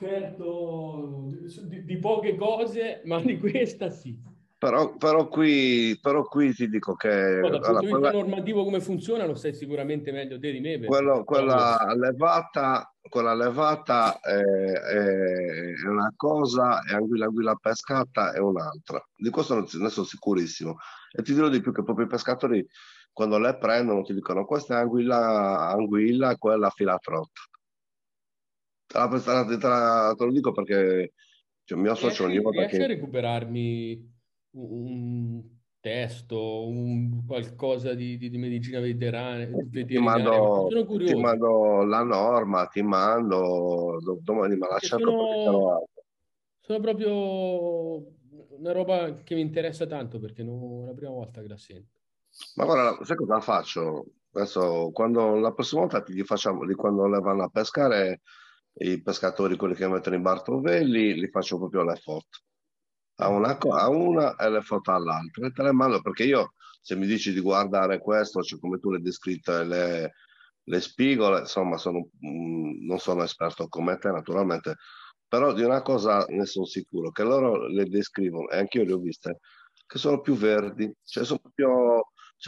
certo di, di poche cose, ma di questa sì. Però, però, qui, però, qui, ti dico che... No, dal punto allora, di vista normativo come funziona lo sai sicuramente meglio te di me. Quello, quella, levata, quella, levata, è, è, una cosa e anguilla anguilla pescata è un'altra. Di questo non, ne sono sicurissimo. E ti dirò di più che proprio i pescatori quando le prendono ti dicono questa è anguilla, anguilla quella filatrotta. Te, te, te, te lo dico perché cioè, mio socio ogni volta che... recuperarmi un testo, un qualcosa di, di, di medicina veterana, veterinaria. Ti mando, sono curioso. Ti mando la norma, ti mando, domani me la sono, sono proprio una roba che mi interessa tanto perché non è la prima volta che la sento. Ma guarda, sai cosa faccio? Adesso, quando la prossima volta ti facciamo, li, quando le vanno a pescare i pescatori, quelli che mettono i bartovelli, li faccio proprio alle foto a una, a una e le foto all'altra. E te le mando perché io, se mi dici di guardare questo, cioè come tu le hai descritte le, le, spigole, insomma, sono, mm, non sono esperto come te naturalmente, però di una cosa ne sono sicuro, che loro le descrivono, e anche io le ho viste, che sono più verdi, cioè sono più,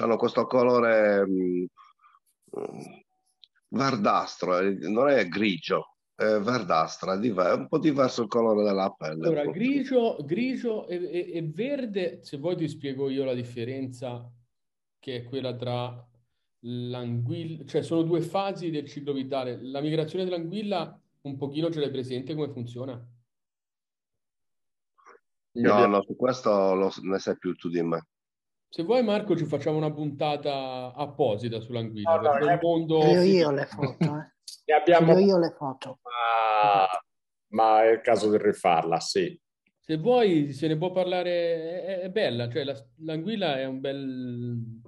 hanno questo colore... Mh, mm, mh, mm, verdastro, eh, non è grigio, eh, verdastra, diver- un po' diverso il colore della pelle. Allora, grigio, grigio e, e, e, verde, se vuoi ti spiego io la differenza che è quella tra l'anguilla, cioè sono due fasi del ciclo vitale. La migrazione dell'anguilla un pochino ce l'hai presente come funziona? No, no, su questo lo, ne sai più tu di me. Se vuoi Marco ci facciamo una puntata apposita sull'anguilla. No, no, le... mondo... io le foto, eh. Ne abbiamo... Io le foto. Ma... ma è il caso di rifarla, sì. Se vuoi se ne può parlare, è, è bella, cioè la, l'anguilla è un bel,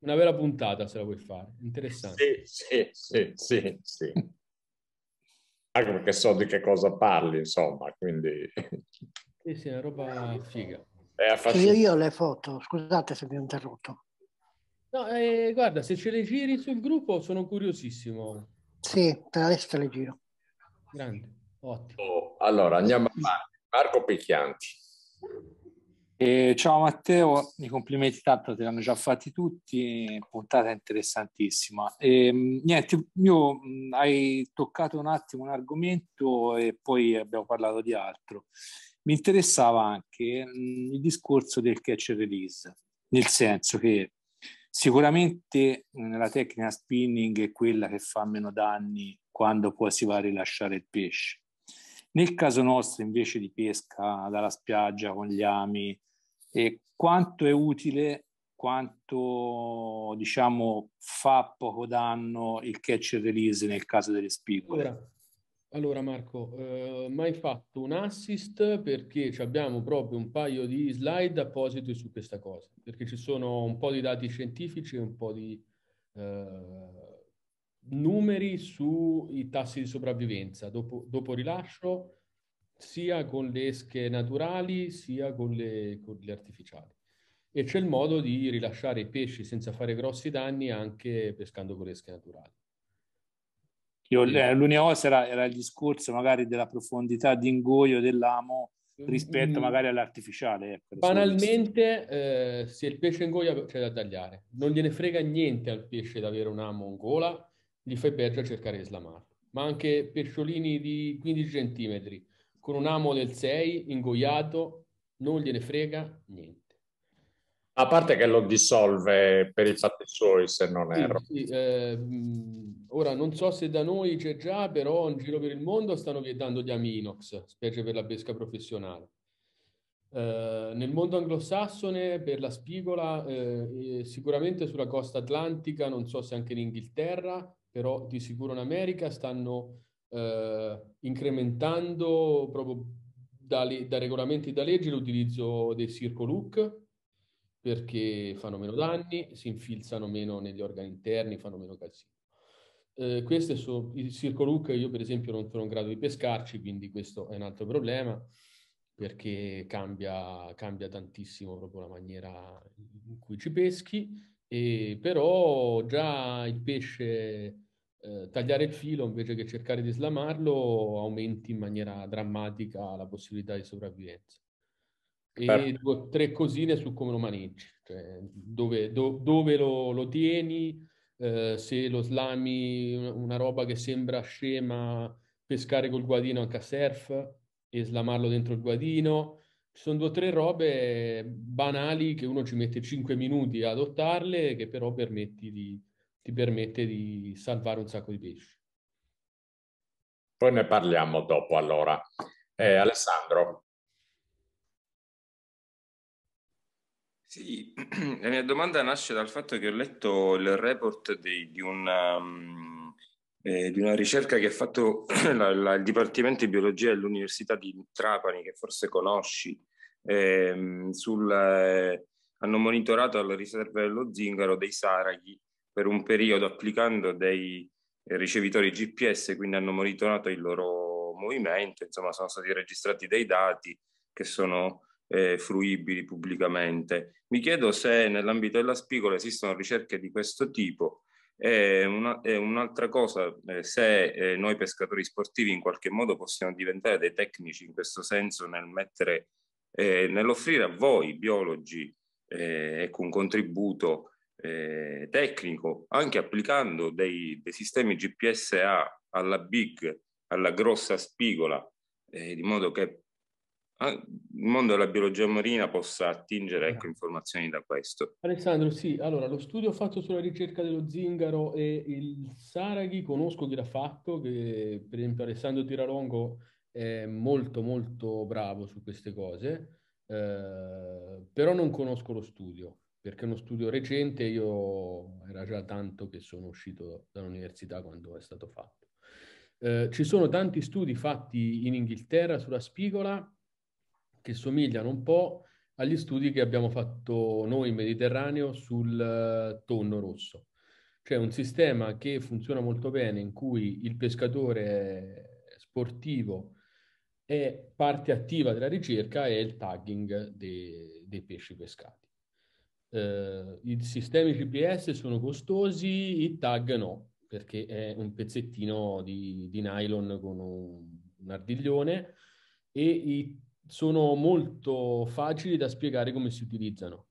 una bella puntata se la vuoi fare, interessante. Sì, sì, sì, sì, sì. Anche perché so di che cosa parli, insomma, quindi... Sì, sì, è una roba figa. È sì, io le foto, scusate se mi ho interrotto. No, eh, guarda, se ce le giri sul gruppo sono curiosissimo. Sì, te adesso le giro. Grande, ottimo. Oh, allora, andiamo avanti. Marco Picchianti. Eh, ciao Matteo, i complimenti tanto te li hanno già fatti tutti, puntata interessantissima. Eh, niente, io hai toccato un attimo un argomento e poi abbiamo parlato di altro. Mi interessava anche mh, il discorso del catch and release, nel senso che Sicuramente la tecnica spinning è quella che fa meno danni quando poi si va a rilasciare il pesce. Nel caso nostro invece di pesca dalla spiaggia con gli ami, eh, quanto è utile, quanto diciamo fa poco danno il catch and release nel caso delle spigole? Allora Marco, eh, mi hai fatto un assist perché abbiamo proprio un paio di slide appositi su questa cosa, perché ci sono un po' di dati scientifici un po' di eh, numeri sui tassi di sopravvivenza dopo, dopo, rilascio, sia con le esche naturali sia con le, con le artificiali. E c'è il modo di rilasciare i pesci senza fare grossi danni anche pescando con le esche naturali. Io, eh, l'unica cosa era, era, il discorso magari della profondità di ingoio dell'amo mm, rispetto mm. magari all'artificiale. Ecco, Banalmente, eh, se il pesce ingoia c'è da tagliare, non gliene frega niente al pesce di avere un amo in gola, gli fai peggio a cercare di slamarlo. Ma anche pesciolini di 15 cm con un amo del 6 ingoiato, non gliene frega niente. A parte che lo dissolve per i fatti suoi, se non erro. Sì, sì, eh, mm, ora non so se da noi c'è già, però in giro per il mondo stanno vietando gli aminox, specie per la pesca professionale. Eh, nel mondo anglosassone per la spigola, eh, sicuramente sulla costa atlantica, non so se anche in Inghilterra, però di sicuro in America stanno eh, incrementando proprio da, da regolamenti, da leggi l'utilizzo dei circo look perché fanno meno danni, si infilzano meno negli organi interni, fanno meno calzino. Eh, queste sono il circo look, io per esempio non sono in grado di pescarci, quindi questo è un altro problema perché cambia, cambia tantissimo proprio la maniera in cui ci peschi, e però già il pesce, eh, tagliare il filo invece che cercare di slamarlo, aumenti in maniera drammatica la possibilità di sopravvivenza e certo. due, tre cosine su come lo maneggi, cioè dove, do, dove lo, lo, tieni, eh, se lo slami una roba che sembra scema, pescare col guadino anche a surf e slamarlo dentro il guadino. Ci sono due o tre robe banali che uno ci mette cinque minuti ad adottarle, che però di, ti permette di salvare un sacco di pesci. Poi ne parliamo dopo allora. Eh, Alessandro, Sì, *clears throat* la mia domanda nasce dal fatto che ho letto il report di, di, una, um, eh, di una, ricerca che ha fatto *clears throat* la, la, il Dipartimento di Biologia dell'Università di Trapani, che forse conosci, eh, sul, eh, hanno monitorato alle riserve dello zingaro dei saraghi per un periodo applicando dei ricevitori GPS, quindi hanno monitorato il loro movimento, insomma sono stati registrati dei dati che sono eh, fruibili pubblicamente. Mi chiedo se nell'ambito della spigola esistono ricerche di questo tipo e, una, un'altra cosa, eh, se eh, noi pescatori sportivi in qualche modo possiamo diventare dei tecnici in questo senso nel mettere, eh, nell'offrire a voi biologi eh, ecco, un contributo eh, tecnico, anche applicando dei, dei sistemi GPS alla big, alla grossa spigola, eh, di modo che Ah, il mondo della biologia marina possa attingere ecco, ah. informazioni da questo. Alessandro, sì, allora lo studio fatto sulla ricerca dello zingaro e il saraghi, conosco chi l'ha fatto, che per esempio Alessandro Tiralongo è molto molto bravo su queste cose, eh, però non conosco lo studio, perché è uno studio recente, io era già tanto che sono uscito dall'università quando è stato fatto. Eh, ci sono tanti studi fatti in Inghilterra sulla spigola che somigliano un po' agli studi che abbiamo fatto noi in Mediterraneo sul eh, tonno rosso, cioè un sistema che funziona molto bene in cui il pescatore sportivo è parte attiva della ricerca e il tagging dei, dei pesci pescati. Eh, I sistemi GPS sono costosi, i tag no, perché è un pezzettino di, di nylon con un, un ardiglione e i sono molto facili da spiegare come si utilizzano.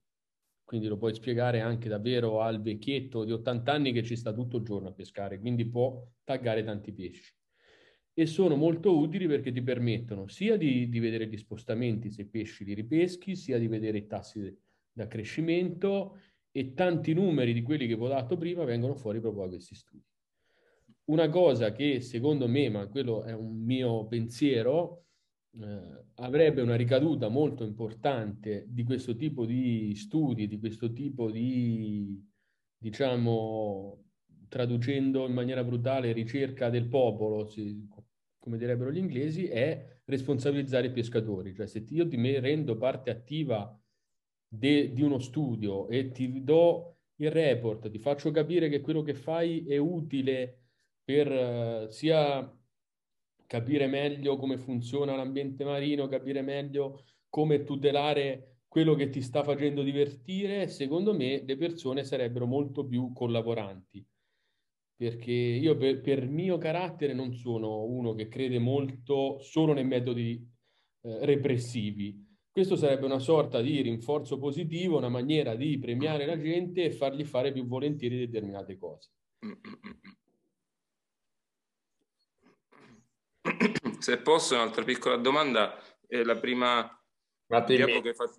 Quindi lo puoi spiegare anche davvero al vecchietto di 80 anni che ci sta tutto il giorno a pescare, quindi può taggare tanti pesci. E sono molto utili perché ti permettono sia di, di vedere gli spostamenti se pesci li ripeschi, sia di vedere i tassi d'accrescimento e tanti numeri di quelli che vi ho dato prima vengono fuori proprio da questi studi. Una cosa che secondo me, ma quello è un mio pensiero, eh, avrebbe una ricaduta molto importante di questo tipo di studi, di questo tipo di, diciamo, traducendo in maniera brutale, ricerca del popolo, si, come direbbero gli inglesi, è responsabilizzare i pescatori. Cioè se io ti rendo parte attiva de, di uno studio e ti do il report, ti faccio capire che quello che fai è utile per eh, sia capire meglio come funziona l'ambiente marino, capire meglio come tutelare quello che ti sta facendo divertire, secondo me le persone sarebbero molto più collaboranti. Perché io per, per mio carattere non sono uno che crede molto solo nei metodi eh, repressivi. Questo sarebbe una sorta di rinforzo positivo, una maniera di premiare la gente e fargli fare più volentieri determinate cose. Mm, mm, mm, *clears throat* Se posso, un'altra piccola domanda, è la prima che faccio.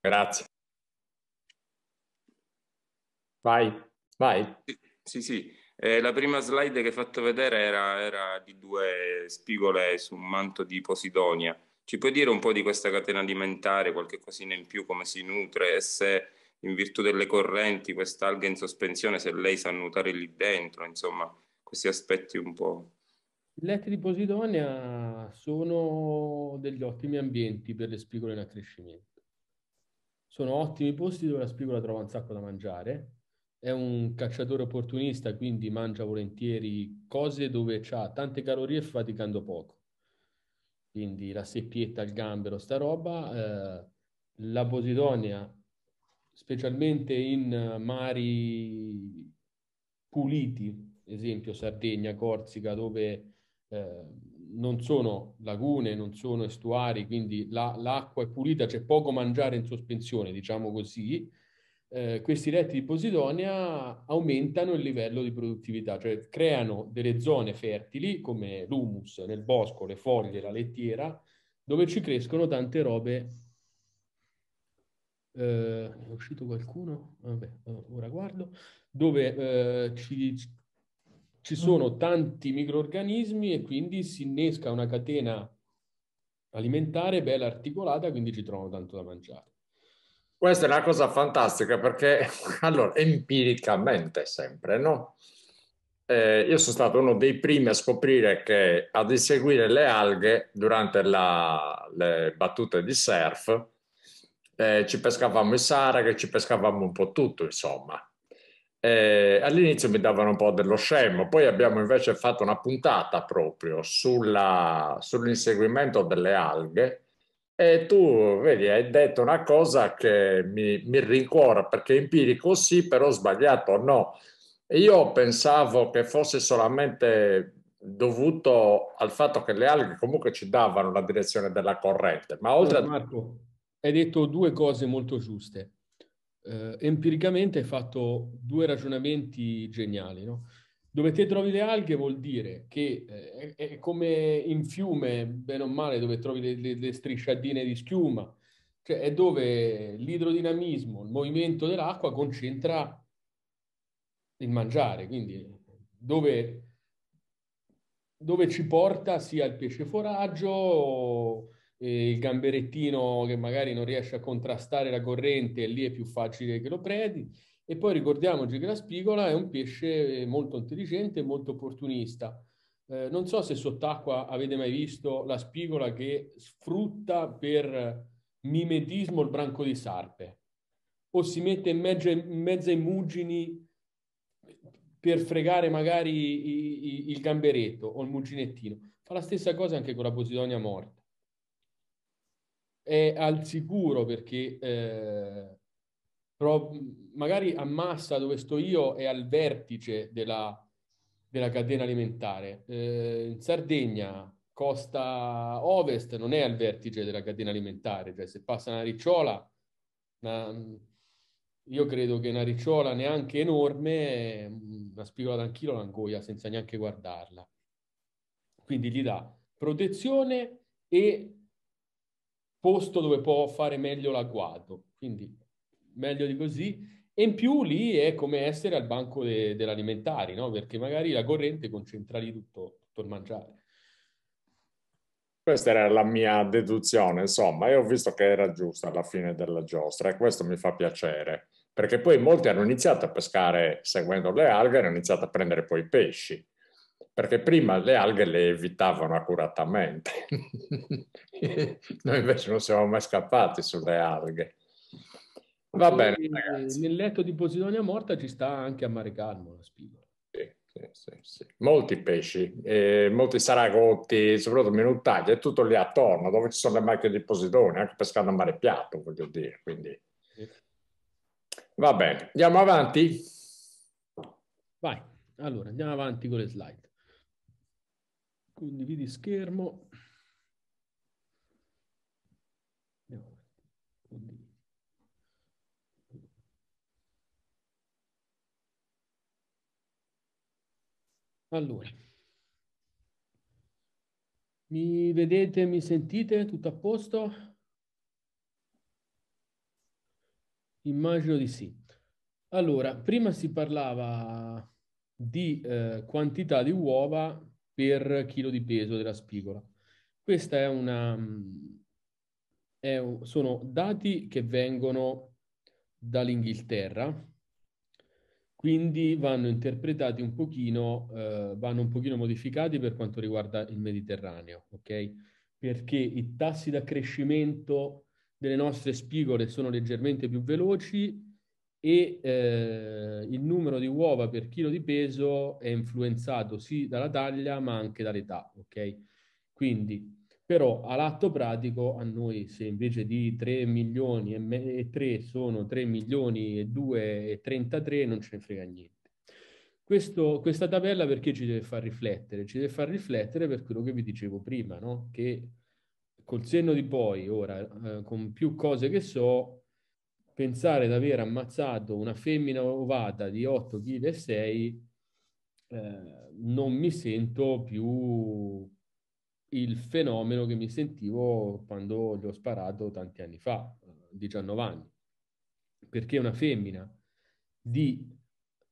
Grazie. Vai, vai. Sì, sì. Eh, la prima slide che hai fatto vedere era, era, di due spigole su un manto di Posidonia. Ci puoi dire un po' di questa catena alimentare, qualche cosina in più, come si nutre e se in virtù delle correnti quest'alga in sospensione, se lei sa nuotare lì dentro, insomma, questi aspetti un po'. I letti di Posidonia sono degli ottimi ambienti per le spigole in accrescimento. Sono ottimi posti dove la spigola trova un sacco da mangiare. È un cacciatore opportunista, quindi mangia volentieri cose dove ha tante calorie faticando poco. Quindi la seppietta, il gambero, sta roba. Eh, la Posidonia, specialmente in eh, mari puliti, esempio Sardegna, Corsica, dove Ehm, non sono lagune, non sono estuari, quindi la, l'acqua è pulita, c'è poco mangiare in sospensione, diciamo così, eh, questi letti di Posidonia aumentano il livello di produttività, cioè creano delle zone fertili come l'humus nel bosco, le foglie, la lettiera, dove ci crescono tante robe. Eh, è uscito qualcuno? Vabbè, ora guardo. Dove eh, ci ci sono mhm. tanti microorganismi e quindi si innesca una catena alimentare bella articolata, quindi ci trovano tanto da mangiare. Questa è una cosa fantastica perché, *laughs* allora, empiricamente sempre, no? Eh, io sono stato uno dei primi a scoprire che ad inseguire le alghe durante la, le battute di surf eh, ci pescavamo i sara, ci pescavamo un po' tutto, insomma eh, all'inizio mi davano un po' dello scemo, poi abbiamo invece fatto una puntata proprio sulla, sull'inseguimento delle alghe e tu vedi hai detto una cosa che mi, mi rincuora perché empirico sì, però sbagliato no. Io pensavo che fosse solamente dovuto al fatto che le alghe comunque ci davano la direzione della corrente, ma oltre... No, Marco, hai detto due cose molto giuste eh, empiricamente hai fatto due ragionamenti geniali. No? Dove te trovi le alghe vuol dire che eh, è come in fiume, bene o male, dove trovi le, le, le strisciadine di schiuma, cioè è dove l'idrodinamismo, il movimento dell'acqua concentra il mangiare, quindi dove, dove ci porta sia il pesce foraggio il gamberettino che magari non riesce a contrastare la corrente, lì è più facile che lo prendi. E poi ricordiamoci che la spigola è un pesce eh, molto intelligente e molto opportunista. Eh, non so se sott'acqua avete mai visto la spigola che sfrutta per mimetismo il branco di sarpe o si mette in mezzo, in mezzo ai muggini per fregare magari i, i, il gamberetto o il muginettino. Fa la stessa cosa anche con la posidonia morta è al sicuro perché eh, pro- magari a massa dove sto io è al vertice della, della catena alimentare. Eh, in Sardegna, costa ovest, non è al vertice della catena alimentare, cioè se passa una ricciola, una, io credo che una ricciola neanche enorme, una spigola da un chilo l'angoia senza neanche guardarla. Quindi gli dà protezione e posto dove può fare meglio l'agguato. Quindi meglio di così. E in più lì è come essere al banco de- dell'alimentare, no? perché magari la corrente concentra lì tutto, tutto il mangiare. Questa era la mia deduzione, insomma, e ho visto che era giusta alla fine della giostra e questo mi fa piacere, perché poi molti hanno iniziato a pescare seguendo le alghe, hanno iniziato a prendere poi i pesci perché prima le alghe le evitavano accuratamente. *laughs* Noi invece non siamo mai scappati sulle alghe. Va bene, ragazzi. Nel letto di Posidonia morta ci sta anche a mare calmo la spigola. Sì, sì, sì, molti pesci, eh, molti saragotti, soprattutto minutaglia, e tutto lì attorno, dove ci sono le macchie di Posidonia, anche pescando a mare piatto, voglio dire. Quindi. Va bene, andiamo avanti? Vai, allora andiamo avanti con le slide. Condividi schermo. Allora, mi vedete, mi sentite? Tutto a posto? Immagino di sì. Allora, prima si parlava di eh, quantità di uova per chilo di peso della spigola. Questa è una, mm, è un, sono dati che vengono dall'Inghilterra, quindi vanno interpretati un pochino, eh, vanno un pochino modificati per quanto riguarda il Mediterraneo, ok? Perché i tassi d'accrescimento delle nostre spigole sono leggermente più veloci e eh, il numero di uova per chilo di peso è influenzato sì dalla taglia ma anche dall'età, ok? Quindi, però all'atto pratico a noi se invece di 3 milioni e 3 sono 3 milioni e 2 e 33 non ce ne frega niente. Questo, questa tabella perché ci deve far riflettere? Ci deve far riflettere per quello che vi dicevo prima, no? Che col senno di poi, ora, eh, con più cose che so, pensare di aver ammazzato una femmina ovata di 8,6 kg eh, non mi sento più il fenomeno che mi sentivo quando gli ho sparato tanti anni fa, 19 anni, perché una femmina di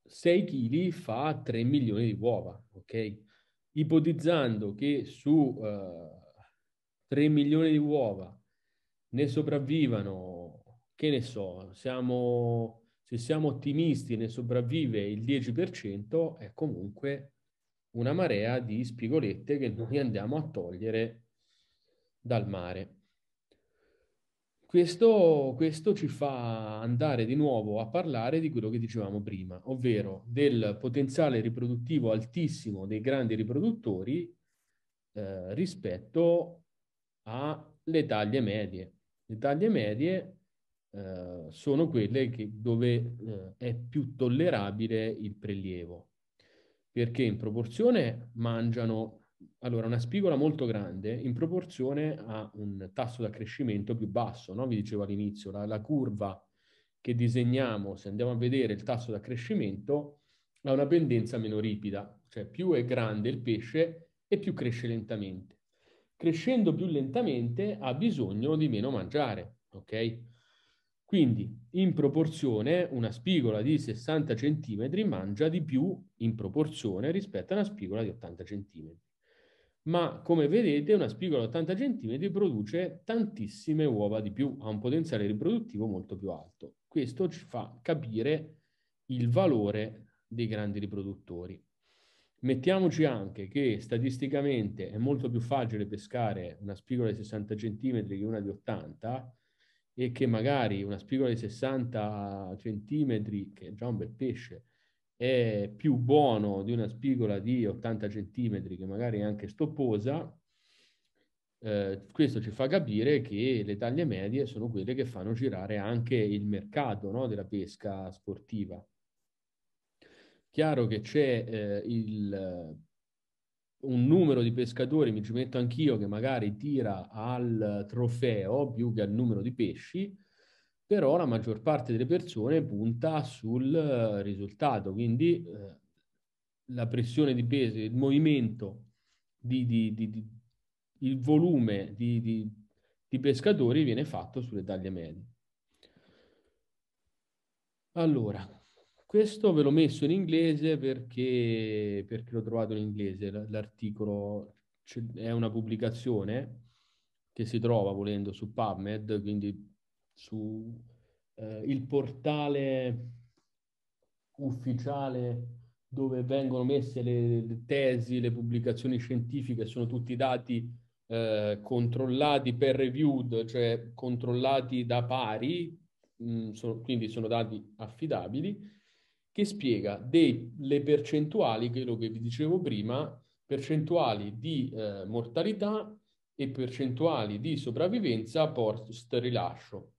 6 kg fa 3 milioni di uova, ok? Ipotizzando che su uh, eh, 3 milioni di uova ne sopravvivano che ne so, siamo, se siamo ottimisti ne sopravvive il 10%, è comunque una marea di spigolette che noi andiamo a togliere dal mare. Questo, questo, ci fa andare di nuovo a parlare di quello che dicevamo prima, ovvero del potenziale riproduttivo altissimo dei grandi riproduttori eh, rispetto alle taglie medie. Le taglie medie eh, sono quelle che, dove eh, è più tollerabile il prelievo, perché in proporzione mangiano, allora una spigola molto grande in proporzione a un tasso di accrescimento più basso, no? vi dicevo all'inizio, la, la curva che disegniamo, se andiamo a vedere il tasso di accrescimento, ha una pendenza meno ripida, cioè più è grande il pesce e più cresce lentamente. Crescendo più lentamente ha bisogno di meno mangiare, ok? Quindi in proporzione una spigola di 60 cm mangia di più in proporzione rispetto a una spigola di 80 cm. Ma come vedete una spigola di 80 cm produce tantissime uova di più, ha un potenziale riproduttivo molto più alto. Questo ci fa capire il valore dei grandi riproduttori. Mettiamoci anche che statisticamente è molto più facile pescare una spigola di 60 cm che una di 80 e che magari una spigola di 60 centimetri, che è già un bel pesce, è più buono di una spigola di 80 centimetri, che magari è anche stopposa, eh, questo ci fa capire che le taglie medie sono quelle che fanno girare anche il mercato no, della pesca sportiva. Chiaro che c'è eh, il un numero di pescatori, mi ci metto anch'io, che magari tira al trofeo più che al numero di pesci, però la maggior parte delle persone punta sul eh, risultato, quindi eh, la pressione di peso, il movimento, di, di, di, il volume di, pescatori viene fatto sulle taglie medie. Allora, questo ve l'ho messo in inglese perché, perché l'ho trovato in inglese, l'articolo cioè, è una pubblicazione che si trova volendo su PubMed, quindi su eh, il portale ufficiale dove vengono messe le, le, tesi, le pubblicazioni scientifiche, sono tutti dati eh, controllati per reviewed, cioè controllati da pari, mh, mm, sono, quindi sono dati affidabili che spiega delle percentuali, quello che vi dicevo prima, percentuali di eh, mortalità e percentuali di sopravvivenza post rilascio.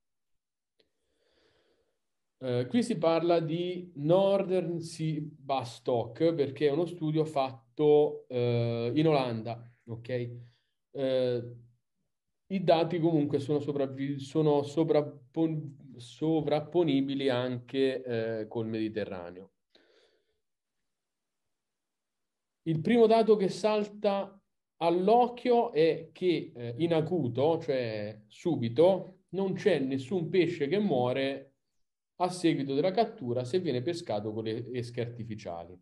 Eh, qui si parla di Northern Sea Bastock perché è uno studio fatto eh, in Olanda, ok? Eh, I dati comunque sono, sopravvi- sono sovrapponibili sovrapponibili anche eh, col Mediterraneo. Il primo dato che salta all'occhio è che eh, in acuto, cioè subito, non c'è nessun pesce che muore a seguito della cattura se viene pescato con le esche artificiali.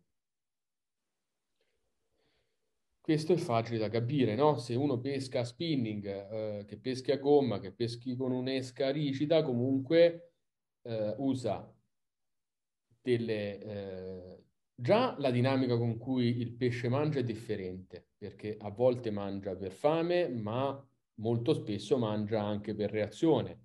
Questo è facile da capire, no? Se uno pesca spinning, eh, che peschi a gomma, che peschi con un'esca rigida, comunque eh, usa delle... Eh, già la dinamica con cui il pesce mangia è differente, perché a volte mangia per fame, ma molto spesso mangia anche per reazione,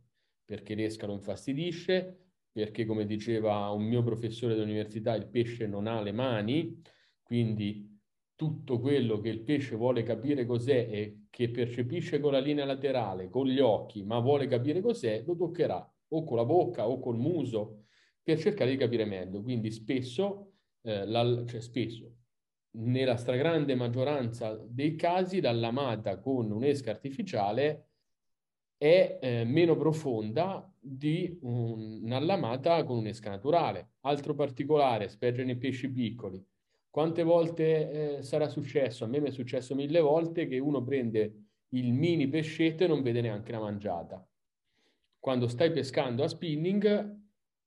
perché l'esca lo infastidisce, perché come diceva un mio professore d'università, il pesce non ha le mani, quindi tutto quello che il pesce vuole capire cos'è e che percepisce con la linea laterale, con gli occhi, ma vuole capire cos'è, lo toccherà o con la bocca o col muso per cercare di capire meglio. Quindi spesso, eh, la, cioè spesso, nella stragrande maggioranza dei casi, l'allamata con un'esca artificiale è eh, meno profonda di un, una con un'esca naturale. Altro particolare, specie nei pesci piccoli, quante volte eh, sarà successo? A me mi è successo mille volte che uno prende il mini pescetto e non vede neanche la mangiata. Quando stai pescando a spinning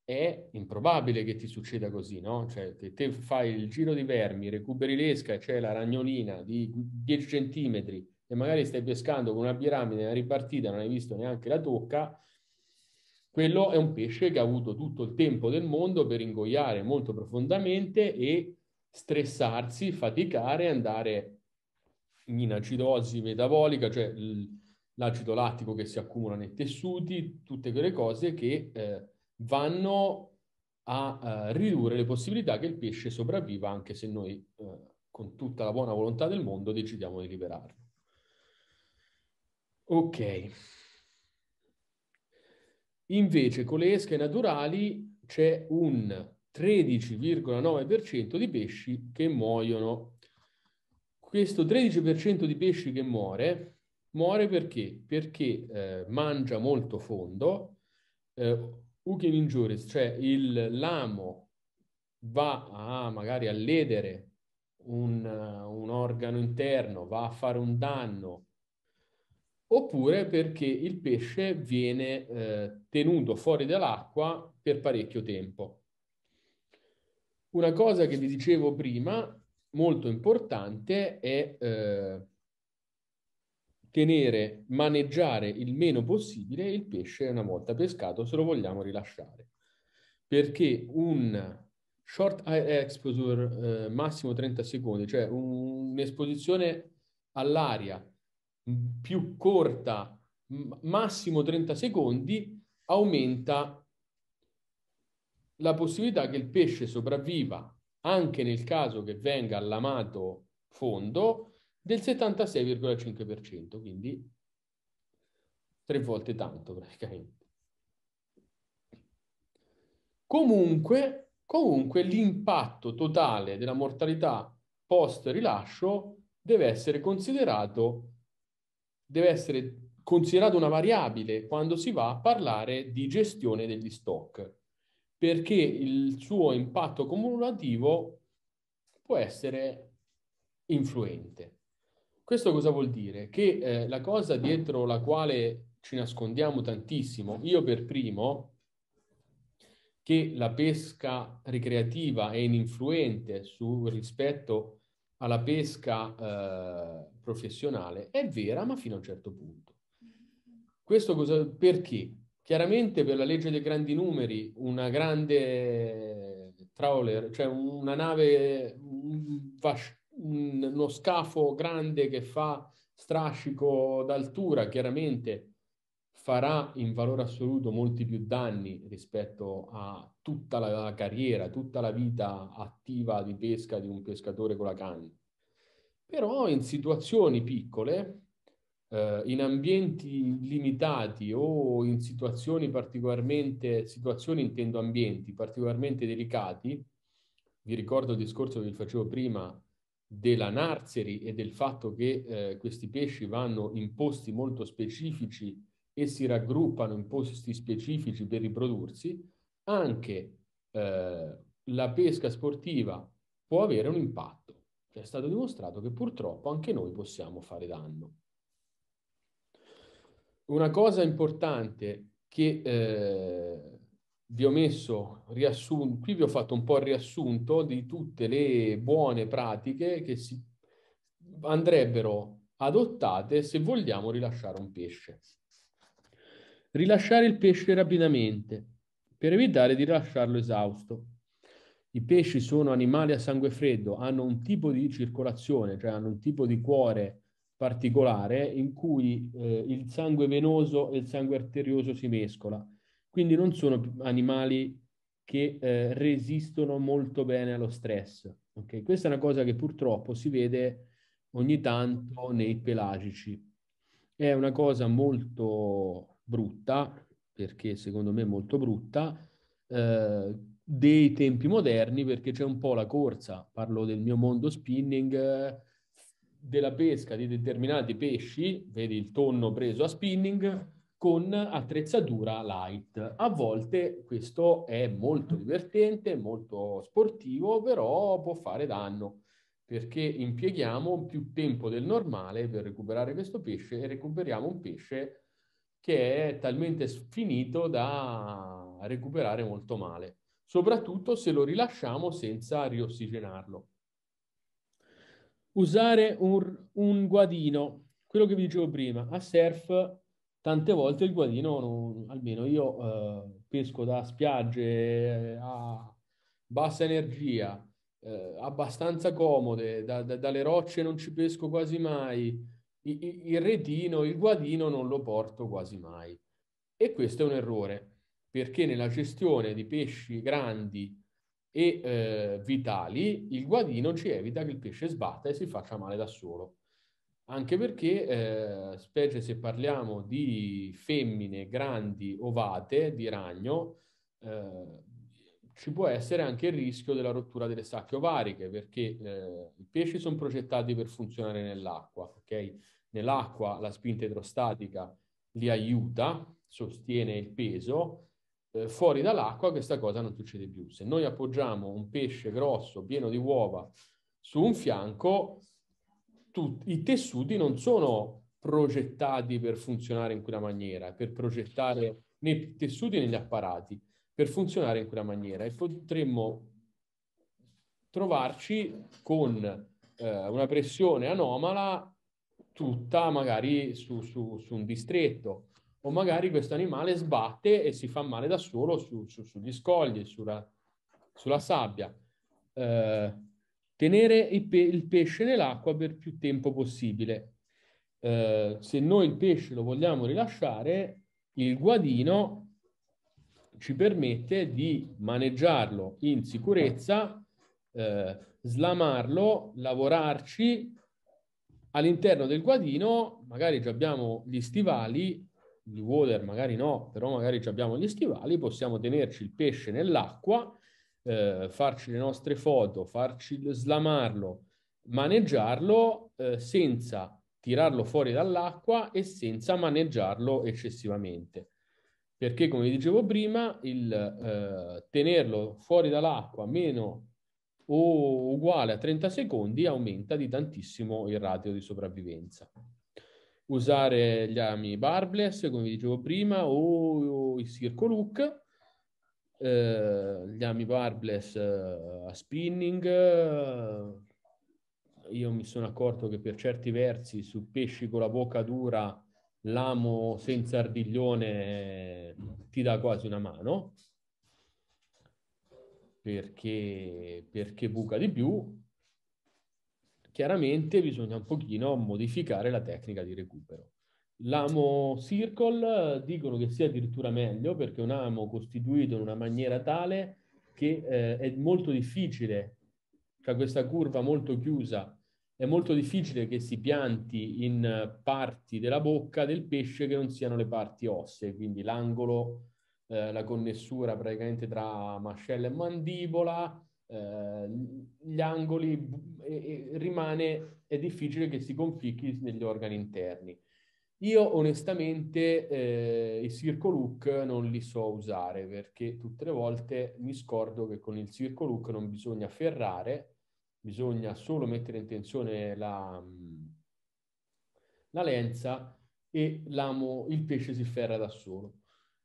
è improbabile che ti succeda così, no? Cioè che te fai il giro di vermi, recuperi l'esca e c'è cioè la ragnolina di 10 centimetri e magari stai pescando con una piramide una ripartita, non hai visto neanche la tocca, quello è un pesce che ha avuto tutto il tempo del mondo per ingoiare molto profondamente e stressarsi, faticare, andare in acidosi metabolica, cioè l'acido lattico che si accumula nei tessuti, tutte quelle cose che eh, vanno a eh, ridurre le possibilità che il pesce sopravviva anche se noi eh, con tutta la buona volontà del mondo decidiamo di liberarlo. Ok. Invece con le esche naturali c'è un 13,9% di pesci che muoiono. Questo 13% di pesci che muore, muore perché? Perché eh, mangia molto fondo, eh, Ukin injuries, cioè il lamo va a magari a ledere un, eh, un organo interno, va a fare un danno, oppure perché il pesce viene eh, tenuto fuori dall'acqua per parecchio tempo. Una cosa che vi dicevo prima, molto importante, è eh, tenere, maneggiare il meno possibile il pesce una volta pescato, se lo vogliamo rilasciare. Perché un short exposure eh, massimo 30 secondi, cioè un'esposizione all'aria mm, più corta, massimo 30 secondi, aumenta la possibilità che il pesce sopravviva anche nel caso che venga allamato fondo del 76,5%, quindi tre volte tanto praticamente. Comunque, comunque l'impatto totale della mortalità post rilascio deve essere considerato deve essere considerato una variabile quando si va a parlare di gestione degli stock perché il suo impatto cumulativo può essere influente. Questo cosa vuol dire? Che eh, la cosa dietro la quale ci nascondiamo tantissimo, io per primo, che la pesca ricreativa è ininfluente su, rispetto alla pesca eh, professionale, è vera ma fino a un certo punto. Questo cosa, perché? Chiaramente per la legge dei grandi numeri, una grande eh, trawler, cioè una nave, uno scafo grande che fa strascico d'altura, chiaramente farà in valore assoluto molti più danni rispetto a tutta la carriera, tutta la vita attiva di pesca di un pescatore con la canna. Però in situazioni piccole, eh, in ambienti limitati o in situazioni particolarmente, situazioni intendo ambienti particolarmente delicati, vi ricordo il discorso che vi facevo prima della narzeri e del fatto che eh, questi pesci vanno in posti molto specifici e si raggruppano in posti specifici per riprodursi, anche eh, la pesca sportiva può avere un impatto. è stato dimostrato che purtroppo anche noi possiamo fare danno una cosa importante che eh, vi ho messo riassunto, qui vi ho fatto un po' il riassunto di tutte le buone pratiche che si andrebbero adottate se vogliamo rilasciare un pesce. Rilasciare il pesce rapidamente per evitare di lasciarlo esausto. I pesci sono animali a sangue freddo, hanno un tipo di circolazione, cioè hanno un tipo di cuore particolare in cui eh, il sangue venoso e il sangue arterioso si mescola. Quindi non sono animali che eh, resistono molto bene allo stress. Okay? Questa è una cosa che purtroppo si vede ogni tanto nei pelagici. È una cosa molto brutta, perché secondo me è molto brutta, eh, dei tempi moderni, perché c'è un po' la corsa. Parlo del mio mondo spinning della pesca di determinati pesci, vedi il tonno preso a spinning, con attrezzatura light. A volte questo è molto divertente, molto sportivo, però può fare danno perché impieghiamo più tempo del normale per recuperare questo pesce e recuperiamo un pesce che è talmente finito da recuperare molto male, soprattutto se lo rilasciamo senza riossigenarlo usare un, un, guadino, quello che vi dicevo prima, a surf tante volte il guadino, non, almeno io eh, pesco da spiagge eh, a bassa energia, eh, abbastanza comode, da, da, dalle rocce non ci pesco quasi mai, I, il retino, il guadino non lo porto quasi mai. E questo è un errore, perché nella gestione di pesci grandi, e eh, vitali, il guadino ci evita che il pesce sbatta e si faccia male da solo. Anche perché, eh, specie se parliamo di femmine grandi ovate di ragno, eh, ci può essere anche il rischio della rottura delle sacche ovariche, perché eh, i pesci sono progettati per funzionare nell'acqua, ok? Nell'acqua la spinta idrostatica li aiuta, sostiene il peso, eh, fuori dall'acqua questa cosa non succede più. Se noi appoggiamo un pesce grosso, pieno di uova, su un fianco, tut- i tessuti non sono progettati per funzionare in quella maniera, per progettare nei tessuti e negli apparati, per funzionare in quella maniera. E potremmo trovarci con eh, una pressione anomala tutta magari su, su, su un distretto o magari questo animale sbatte e si fa male da solo su, su, sugli scogli, sulla, sulla sabbia. Eh, tenere il, pe- il pesce nell'acqua per più tempo possibile. Eh, se noi il pesce lo vogliamo rilasciare, il guadino ci permette di maneggiarlo in sicurezza, eh, slamarlo, lavorarci. All'interno del guadino magari già abbiamo gli stivali di water magari no, però magari abbiamo gli stivali, possiamo tenerci il pesce nell'acqua, eh, farci le nostre foto, farci slamarlo, maneggiarlo eh, senza tirarlo fuori dall'acqua e senza maneggiarlo eccessivamente. Perché, come dicevo prima, il eh, tenerlo fuori dall'acqua meno o uguale a 30 secondi aumenta di tantissimo il ratio di sopravvivenza usare gli ami barbless, come vi dicevo prima, o, o il circo look, eh, gli ami barbless eh, a spinning. Eh, io mi sono accorto che per certi versi su pesci con la bocca dura l'amo senza ardiglione eh, ti dà quasi una mano perché, perché buca di più chiaramente bisogna un pochino modificare la tecnica di recupero. L'amo circle eh, dicono che sia addirittura meglio perché è un amo costituito in una maniera tale che eh, è molto difficile, cioè questa curva molto chiusa, è molto difficile che si pianti in parti della bocca del pesce che non siano le parti ossee, quindi l'angolo, eh, la connessura praticamente tra mascella e mandibola, eh, gli angoli e, e rimane, è difficile che si conficchi negli organi interni. Io onestamente eh, i circo look non li so usare perché tutte le volte mi scordo che con il circo look non bisogna ferrare, bisogna solo mettere in tensione la, la lenza e il pesce si ferra da solo.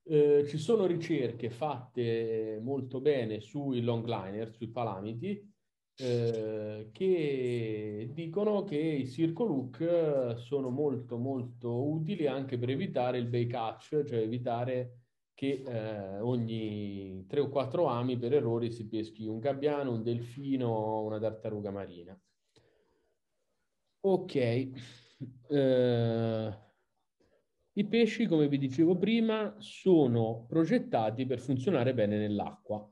Eh, ci sono ricerche fatte molto bene sui longliner, sui palamiti, eh, che dicono che i circle hook eh, sono molto molto utili anche per evitare il bay catch, cioè evitare che eh, ogni 3 o 4 ami per errore si peschi un gabbiano, un delfino o una tartaruga marina. Ok. Eh... I pesci, come vi dicevo prima, sono progettati per funzionare bene nell'acqua.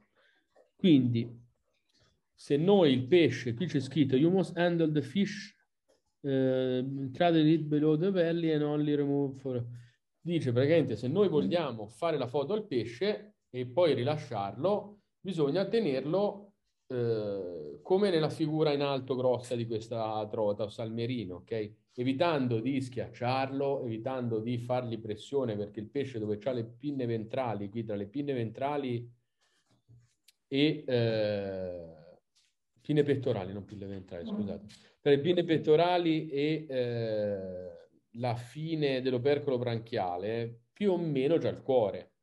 Quindi, se noi il pesce, qui c'è scritto, you must handle the fish, uh, ehm, trade it below the belly and only remove for... Dice praticamente, se noi vogliamo fare la foto al pesce e poi rilasciarlo, bisogna tenerlo eh, come nella figura in alto grossa di questa trota o salmerino, ok? Evitando di schiacciarlo, evitando di fargli pressione perché il pesce dove ha le pinne ventrali, qui tra le pinne ventrali e eh, pinne pettorali, non pinne ventrali, mm. scusate, tra le pinne pettorali e eh, la fine dell'opercolo branchiale, più o meno già il cuore.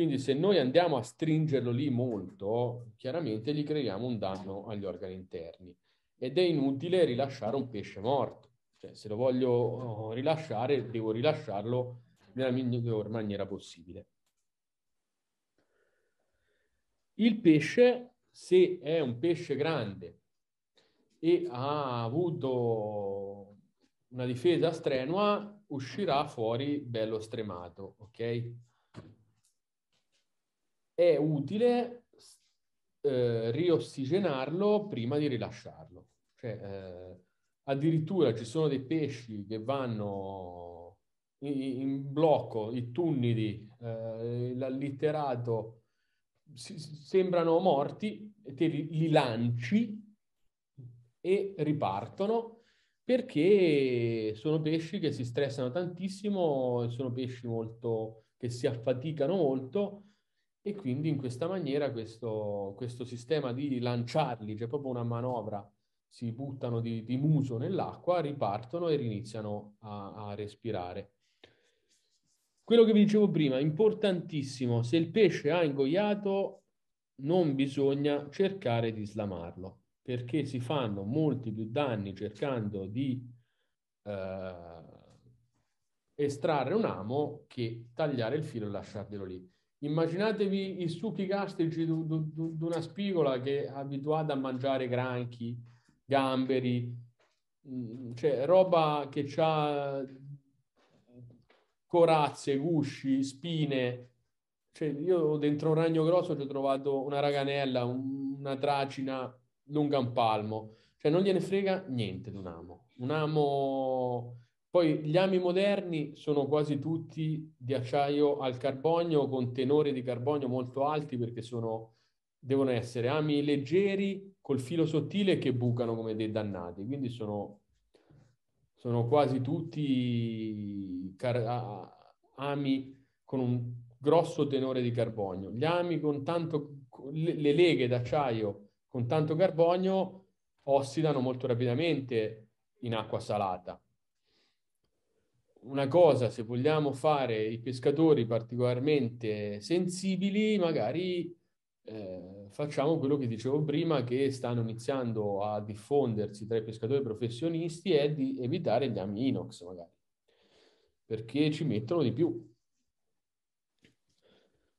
Quindi se noi andiamo a stringerlo lì molto, chiaramente gli creiamo un danno agli organi interni ed è inutile rilasciare un pesce morto. Cioè, se lo voglio oh, rilasciare, devo rilasciarlo nella migliore maniera possibile. Il pesce, se è un pesce grande e ha avuto una difesa strenua, uscirà fuori bello stremato, ok? è utile eh, riossigenarlo prima di rilasciarlo. Cioè, eh, addirittura ci sono dei pesci che vanno in, in blocco, i tunnidi, eh, l'allitterato, si, sembrano morti, te li, li lanci e ripartono perché sono pesci che si stressano tantissimo, sono pesci molto, che si affaticano molto e quindi in questa maniera questo, questo sistema di lanciarli, cioè proprio una manovra, si buttano di, di muso nell'acqua, ripartono e riniziano a, a respirare. Quello che vi dicevo prima, importantissimo, se il pesce ha ingoiato non bisogna cercare di slamarlo, perché si fanno molti più danni cercando di eh, estrarre un amo che tagliare il filo e lasciarglielo lì. Immaginatevi i succhi gastrici di una spigola che è abituata a mangiare granchi, gamberi, mm, cioè roba che ha corazze, gusci, spine. Cioè, io dentro un ragno grosso ci ho trovato una raganella, una tracina lunga un palmo. Cioè non gliene frega niente di un amo. Un amo poi gli ami moderni sono quasi tutti di acciaio al carbonio con tenore di carbonio molto alti perché sono, devono essere ami leggeri col filo sottile che bucano come dei dannati, quindi sono, sono quasi tutti car- ami con un grosso tenore di carbonio. Gli ami con tanto, le leghe d'acciaio con tanto carbonio ossidano molto rapidamente in acqua salata una cosa, se vogliamo fare i pescatori particolarmente sensibili, magari eh, facciamo quello che dicevo prima, che stanno iniziando a diffondersi tra i pescatori professionisti, è di evitare gli ami inox, magari, perché ci mettono di più.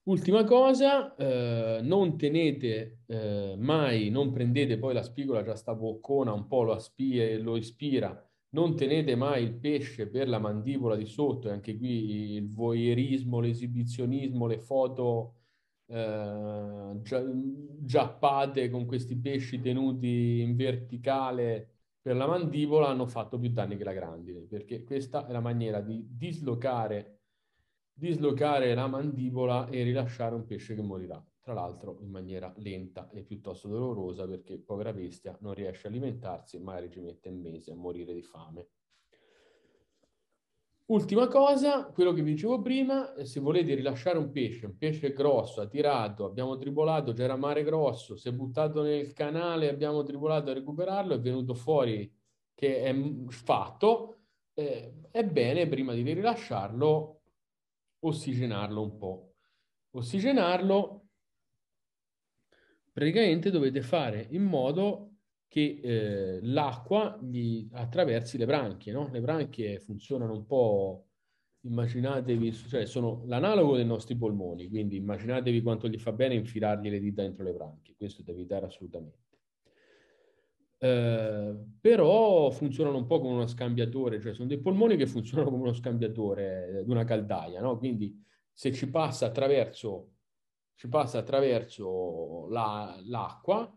Ultima cosa, eh, non tenete eh, mai, non prendete poi la spigola già sta boccona, un po' lo, aspi- lo ispira, non tenete mai il pesce per la mandibola di sotto, e anche qui il voyeurismo, l'esibizionismo, le foto eh, giappate con questi pesci tenuti in verticale per la mandibola hanno fatto più danni che la grandine, perché questa è la maniera di dislocare, dislocare la mandibola e rilasciare un pesce che morirà tra l'altro in maniera lenta e piuttosto dolorosa perché povera bestia non riesce a alimentarsi e magari ci mette mesi a morire di fame. Ultima cosa, quello che vi dicevo prima, eh, se volete rilasciare un pesce, un pesce grosso, ha tirato, abbiamo tribolato, c'era mare grosso, si è buttato nel canale, abbiamo tribolato a recuperarlo, è venuto fuori che è fatto, eh, è bene prima di rilasciarlo ossigenarlo un po'. Ossigenarlo praticamente dovete fare in modo che eh, l'acqua gli attraversi le branchie. No? Le branchie funzionano un po', immaginatevi, cioè sono l'analogo dei nostri polmoni, quindi immaginatevi quanto gli fa bene infilargli le dita dentro le branchie, questo da evitare assolutamente. Eh, però funzionano un po' come uno scambiatore, cioè sono dei polmoni che funzionano come uno scambiatore eh, di una caldaia, no? quindi se ci passa attraverso ci passa attraverso la, l'acqua,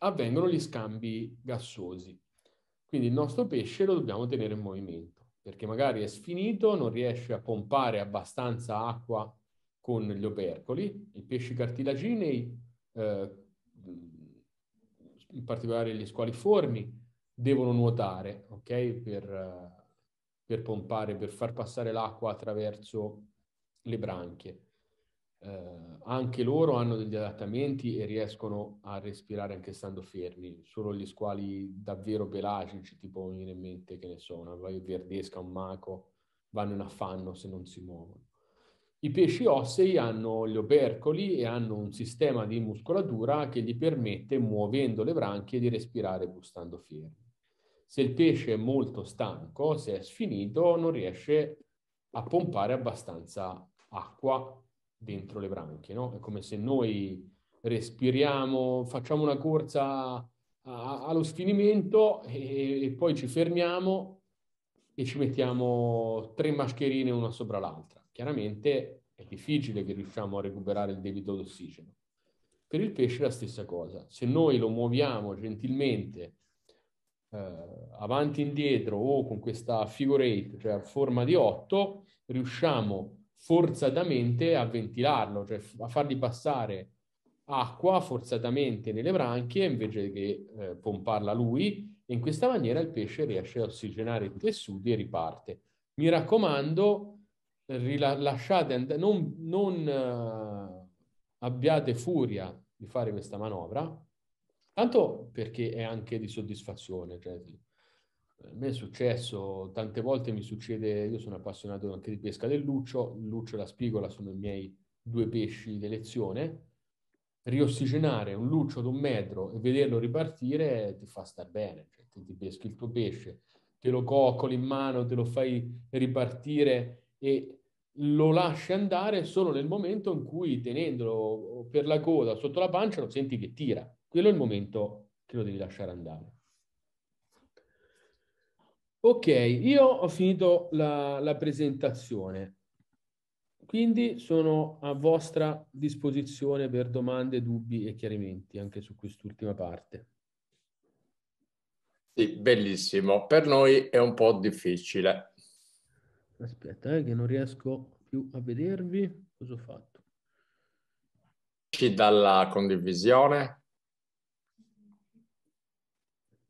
avvengono gli scambi gassosi. Quindi il nostro pesce lo dobbiamo tenere in movimento, perché magari è sfinito, non riesce a pompare abbastanza acqua con gli opercoli. I pesci cartilaginei, eh, in particolare gli squaliformi, devono nuotare, ok? Per, per pompare, per far passare l'acqua attraverso le branchie eh, anche loro hanno degli adattamenti e riescono a respirare anche stando fermi, solo gli squali davvero pelagici, tipo mi in mente che ne so, una verdesca, un maco, vanno in affanno se non si muovono. I pesci ossei hanno gli opercoli e hanno un sistema di muscolatura che gli permette, muovendo le branchie, di respirare stando fermi. Se il pesce è molto stanco, se è sfinito, non riesce a pompare abbastanza acqua dentro le branchie, no? È come se noi respiriamo, facciamo una corsa allo sfinimento e, e poi ci fermiamo e ci mettiamo tre mascherine una sopra l'altra. Chiaramente è difficile che riusciamo a recuperare il debito d'ossigeno. Per il pesce è la stessa cosa. Se noi lo muoviamo gentilmente eh, avanti e indietro o con questa figure 8, cioè a forma di 8, riusciamo a forzatamente a ventilarlo, cioè a fargli passare acqua forzatamente nelle branchie invece che eh, pomparla lui e in questa maniera il pesce riesce a ossigenare i tessuti e riparte. Mi raccomando, lasciate and- non, non uh, abbiate furia di fare questa manovra, tanto perché è anche di soddisfazione, cioè a eh, me è successo, tante volte mi succede, io sono appassionato anche di pesca del luccio, il luccio e la spigola sono i miei due pesci d'elezione, riossigenare un luccio ad un metro e vederlo ripartire ti fa star bene, cioè, tu ti peschi il tuo pesce, te lo coccoli in mano, te lo fai ripartire e lo lasci andare solo nel momento in cui tenendolo per la coda sotto la pancia lo senti che tira. Quello è il momento che lo devi lasciare andare. Ok, io ho finito la, la presentazione, quindi sono a vostra disposizione per domande, dubbi e chiarimenti anche su quest'ultima parte. Sì, bellissimo. Per noi è un po' difficile. Aspetta, eh, che non riesco più a vedervi. Cosa ho fatto? Ci dalla condivisione.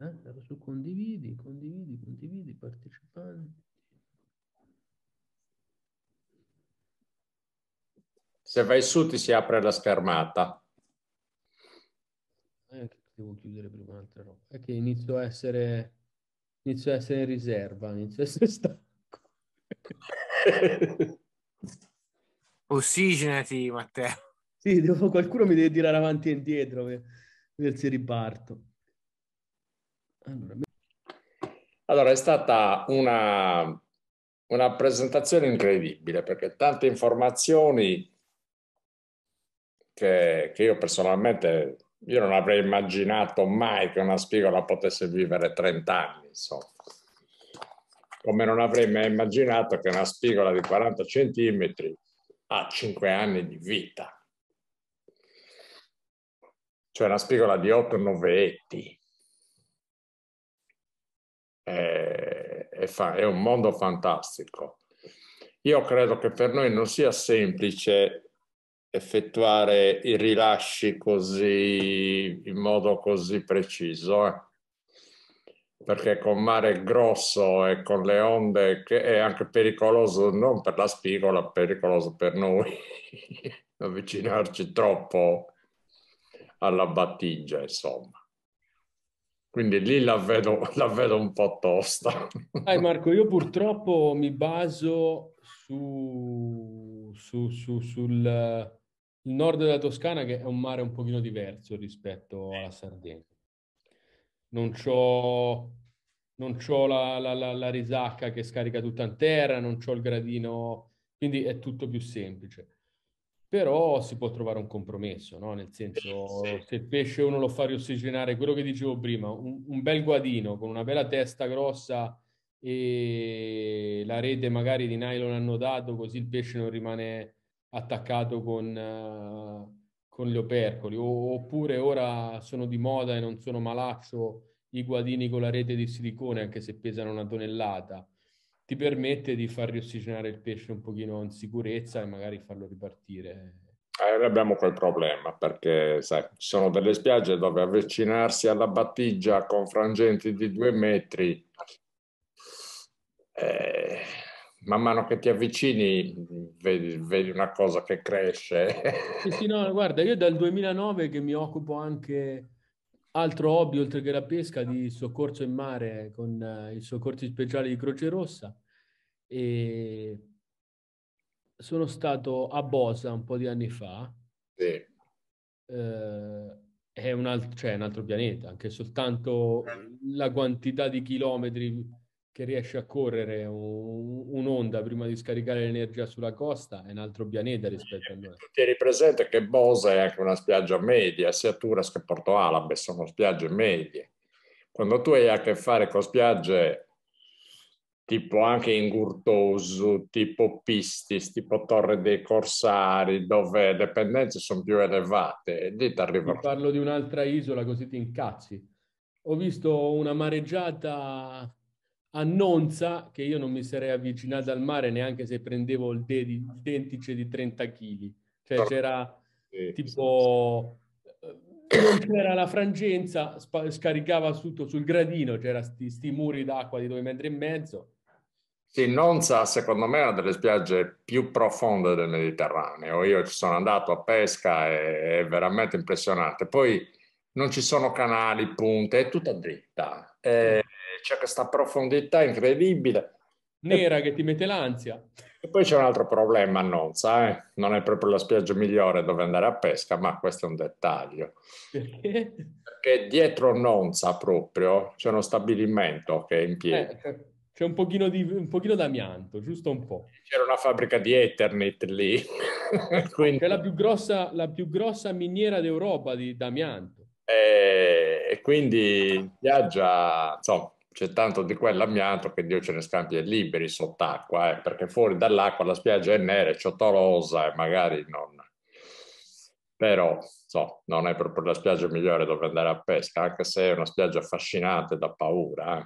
Eh? Su condividi, condividi, condividi, partecipanti. Se vai su ti si apre la schermata. Eh, devo chiudere prima un'altra roba. È che inizio a essere, inizio a essere in riserva, inizio a essere *laughs* stanco. Ossigenati, Matteo. Sì, devo, qualcuno mi deve tirare avanti e indietro per, se riparto. Allora, allora è stata una, una presentazione incredibile perché tante informazioni che, che, io personalmente io non avrei immaginato mai che una spigola potesse vivere 30 anni, insomma. Come non avrei mai immaginato che una spigola di 40 centimetri ha 5 anni di vita. Cioè una spigola di 8 novetti è, è, fa- è un mondo fantastico. Io credo che per noi non sia semplice effettuare i rilasci così in modo così preciso. Eh? perché con mare grosso e con le onde che è anche pericoloso non per la spigola, pericoloso per noi *laughs* avvicinarci troppo alla battigia, insomma. Quindi lì la vedo, *laughs* la vedo un po' tosta. Dai *laughs* Marco, io purtroppo mi baso su, su, su, sul nord della Toscana, che è un mare un pochino diverso rispetto alla Sardegna. Non ho non ho la, la, la, la, risacca che scarica tutta in terra, non ho il gradino, quindi è tutto più semplice però si può trovare un compromesso, no? nel senso se il pesce uno lo fa riossigenare, quello che dicevo prima, un, un, bel guadino con una bella testa grossa e la rete magari di nylon annodato così il pesce non rimane attaccato con, uh, con gli opercoli, o, oppure ora sono di moda e non sono malaccio i guadini con la rete di silicone anche se pesano una tonnellata ti permette di far riossigenare il pesce un pochino in sicurezza e magari farlo ripartire. Eh, abbiamo quel problema perché sai, ci sono delle spiagge dove avvicinarsi alla battigia con frangenti di due metri, eh, man mano che ti avvicini vedi, vedi una cosa che cresce. Sì, sì, no, guarda, io dal 2009 che mi occupo anche Altro hobby oltre che la pesca di soccorso in mare con eh, i soccorsi speciali di Croce Rossa e sono stato a Bosa un po' di anni fa. Sì. Eh, è un, alt- cioè, un altro pianeta, anche soltanto la quantità di chilometri che riesce a correre un'onda prima di scaricare l'energia sulla costa è un altro pianeta rispetto a noi. tieni presente che Bosa è anche una spiaggia media, sia Turas che Porto Alabe sono spiagge medie. Quando tu hai a che fare con spiagge tipo anche Ingurtoso, tipo Pistis, tipo Torre dei Corsari, dove le pendenze sono più elevate, ti Parlo di un'altra isola così ti incazzi. Ho visto una mareggiata a Nonza, che io non mi sarei avvicinato al mare neanche se prendevo il, dedi, il dentice di 30 kg. Cioè c'era eh, tipo... Non c'era la frangenza, spa- scaricava tutto sul gradino, c'era sti, sti muri d'acqua di due metri e mezzo. Sì, Nonza secondo me è una delle spiagge più profonde del Mediterraneo. Io ci sono andato a pesca, e è veramente impressionante. Poi non ci sono canali, punte, è tutta dritta. È eh, c'è questa profondità incredibile. Nera che ti mette l'ansia. E poi c'è un altro problema non sa, eh? non è proprio la spiaggia migliore dove andare a pesca, ma questo è un dettaglio. Perché? Perché dietro sa proprio c'è uno stabilimento che è in piedi. Eh, c'è un pochino, di, un pochino d'amianto, giusto un po'. C'era una fabbrica di Ethernet lì. *laughs* Quindi... C'è la più, grossa, la più grossa miniera d'Europa di, d'amianto. E, eh, e quindi viaggia, insomma, c'è tanto di quell'amianto che Dio ce ne scampi e liberi sott'acqua, eh, perché fuori dall'acqua la spiaggia è nera, e ciotolosa e magari non... Però so, non è proprio la spiaggia migliore dove andare a pesca, anche se è una spiaggia affascinante da paura. Eh.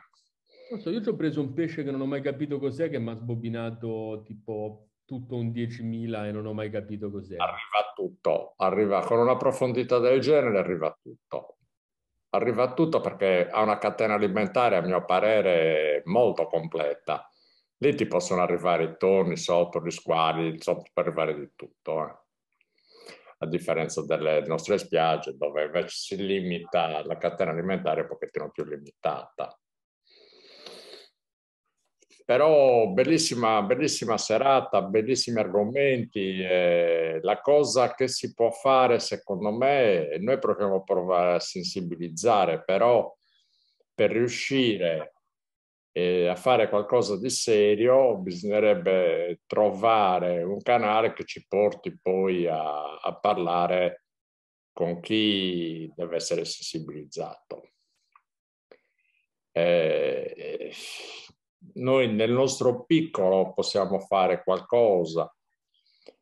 Non so, io ci ho preso un pesce che non ho mai capito cos'è, che mi ha sbobinato tipo tutto un 10.000 e non ho mai capito cos'è. Arriva tutto, arriva con una profondità del genere, arriva tutto arriva a tutto perché ha una catena alimentare, a mio parere, molto completa. Lì ti possono arrivare i tonni, i sottoli, gli squali, insomma, può arrivare di tutto. Eh. A differenza delle nostre spiagge, dove invece si limita la catena alimentare è un pochettino più limitata però bellissima, bellissima serata, bellissimi argomenti. Eh, la cosa che si può fare, secondo me, noi proviamo a provare a sensibilizzare, però per riuscire eh, a fare qualcosa di serio bisognerebbe trovare un canale che ci porti poi a, a parlare con chi deve essere sensibilizzato. Eh, eh noi nel nostro piccolo possiamo fare qualcosa.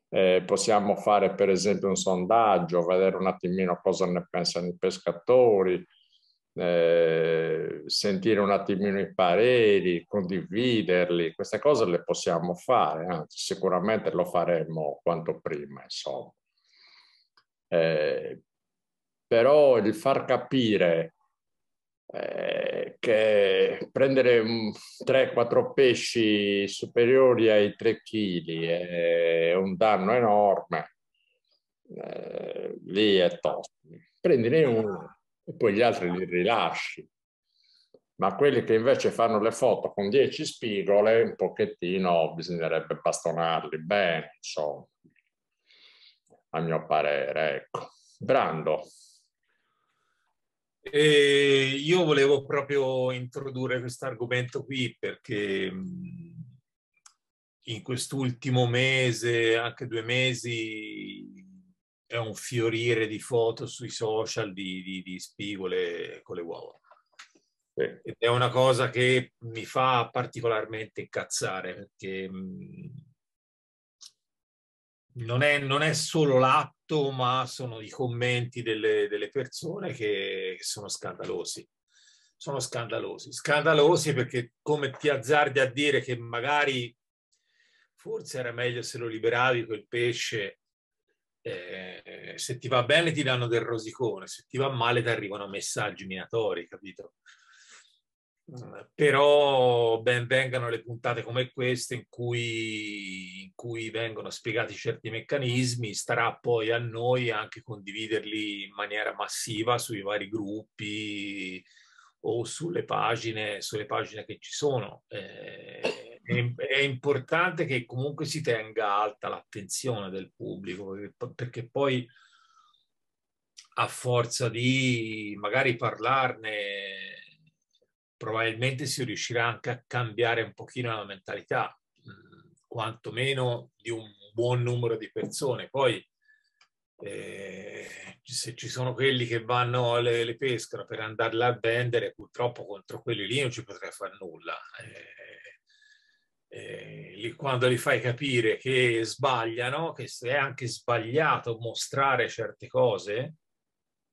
Eh, possiamo fare per esempio un sondaggio, vedere un attimino cosa ne pensano i pescatori, eh, sentire un attimino i pareri, condividerli, queste cose le possiamo fare, anzi sicuramente lo faremo quanto prima, insomma. Eh, però il far capire eh, che prendere 3-4 pesci superiori ai 3 kg è un danno enorme, eh, lì è tosto. Prendine eh. uno e poi gli altri li rilasci. Ma quelli che invece fanno le foto con 10 spigole, un pochettino bisognerebbe bastonarli bene, insomma, a mio parere. Ecco. Brando. E io volevo proprio introdurre questo argomento qui perché in quest'ultimo mese, anche due mesi, è un fiorire di foto sui social di, di, di spigole con le uova. Ed è una cosa che mi fa particolarmente incazzare perché non è, non è, solo l'atto, ma sono i commenti delle, delle persone che, sono scandalosi. Sono scandalosi. Scandalosi perché come ti azzardi a dire che magari forse era meglio se lo liberavi quel pesce, eh, se ti va bene ti danno del rosicone, se ti va male ti arrivano messaggi minatori, capito? però ben vengano le puntate come queste in cui, in cui, vengono spiegati certi meccanismi, starà poi a noi anche condividerli in maniera massiva sui vari gruppi o sulle pagine, sulle pagine che ci sono. Eh, è, è, importante che comunque si tenga alta l'attenzione del pubblico, perché poi a forza di magari parlarne probabilmente si riuscirà anche a cambiare un pochino la mentalità, mm, quantomeno di un buon numero di persone. Poi eh, se ci sono quelli che vanno alle le pescano per andarle a vendere, purtroppo contro quelli lì non ci potrei fare nulla. Eh, eh, quando li fai capire che sbagliano, che è anche sbagliato mostrare certe cose,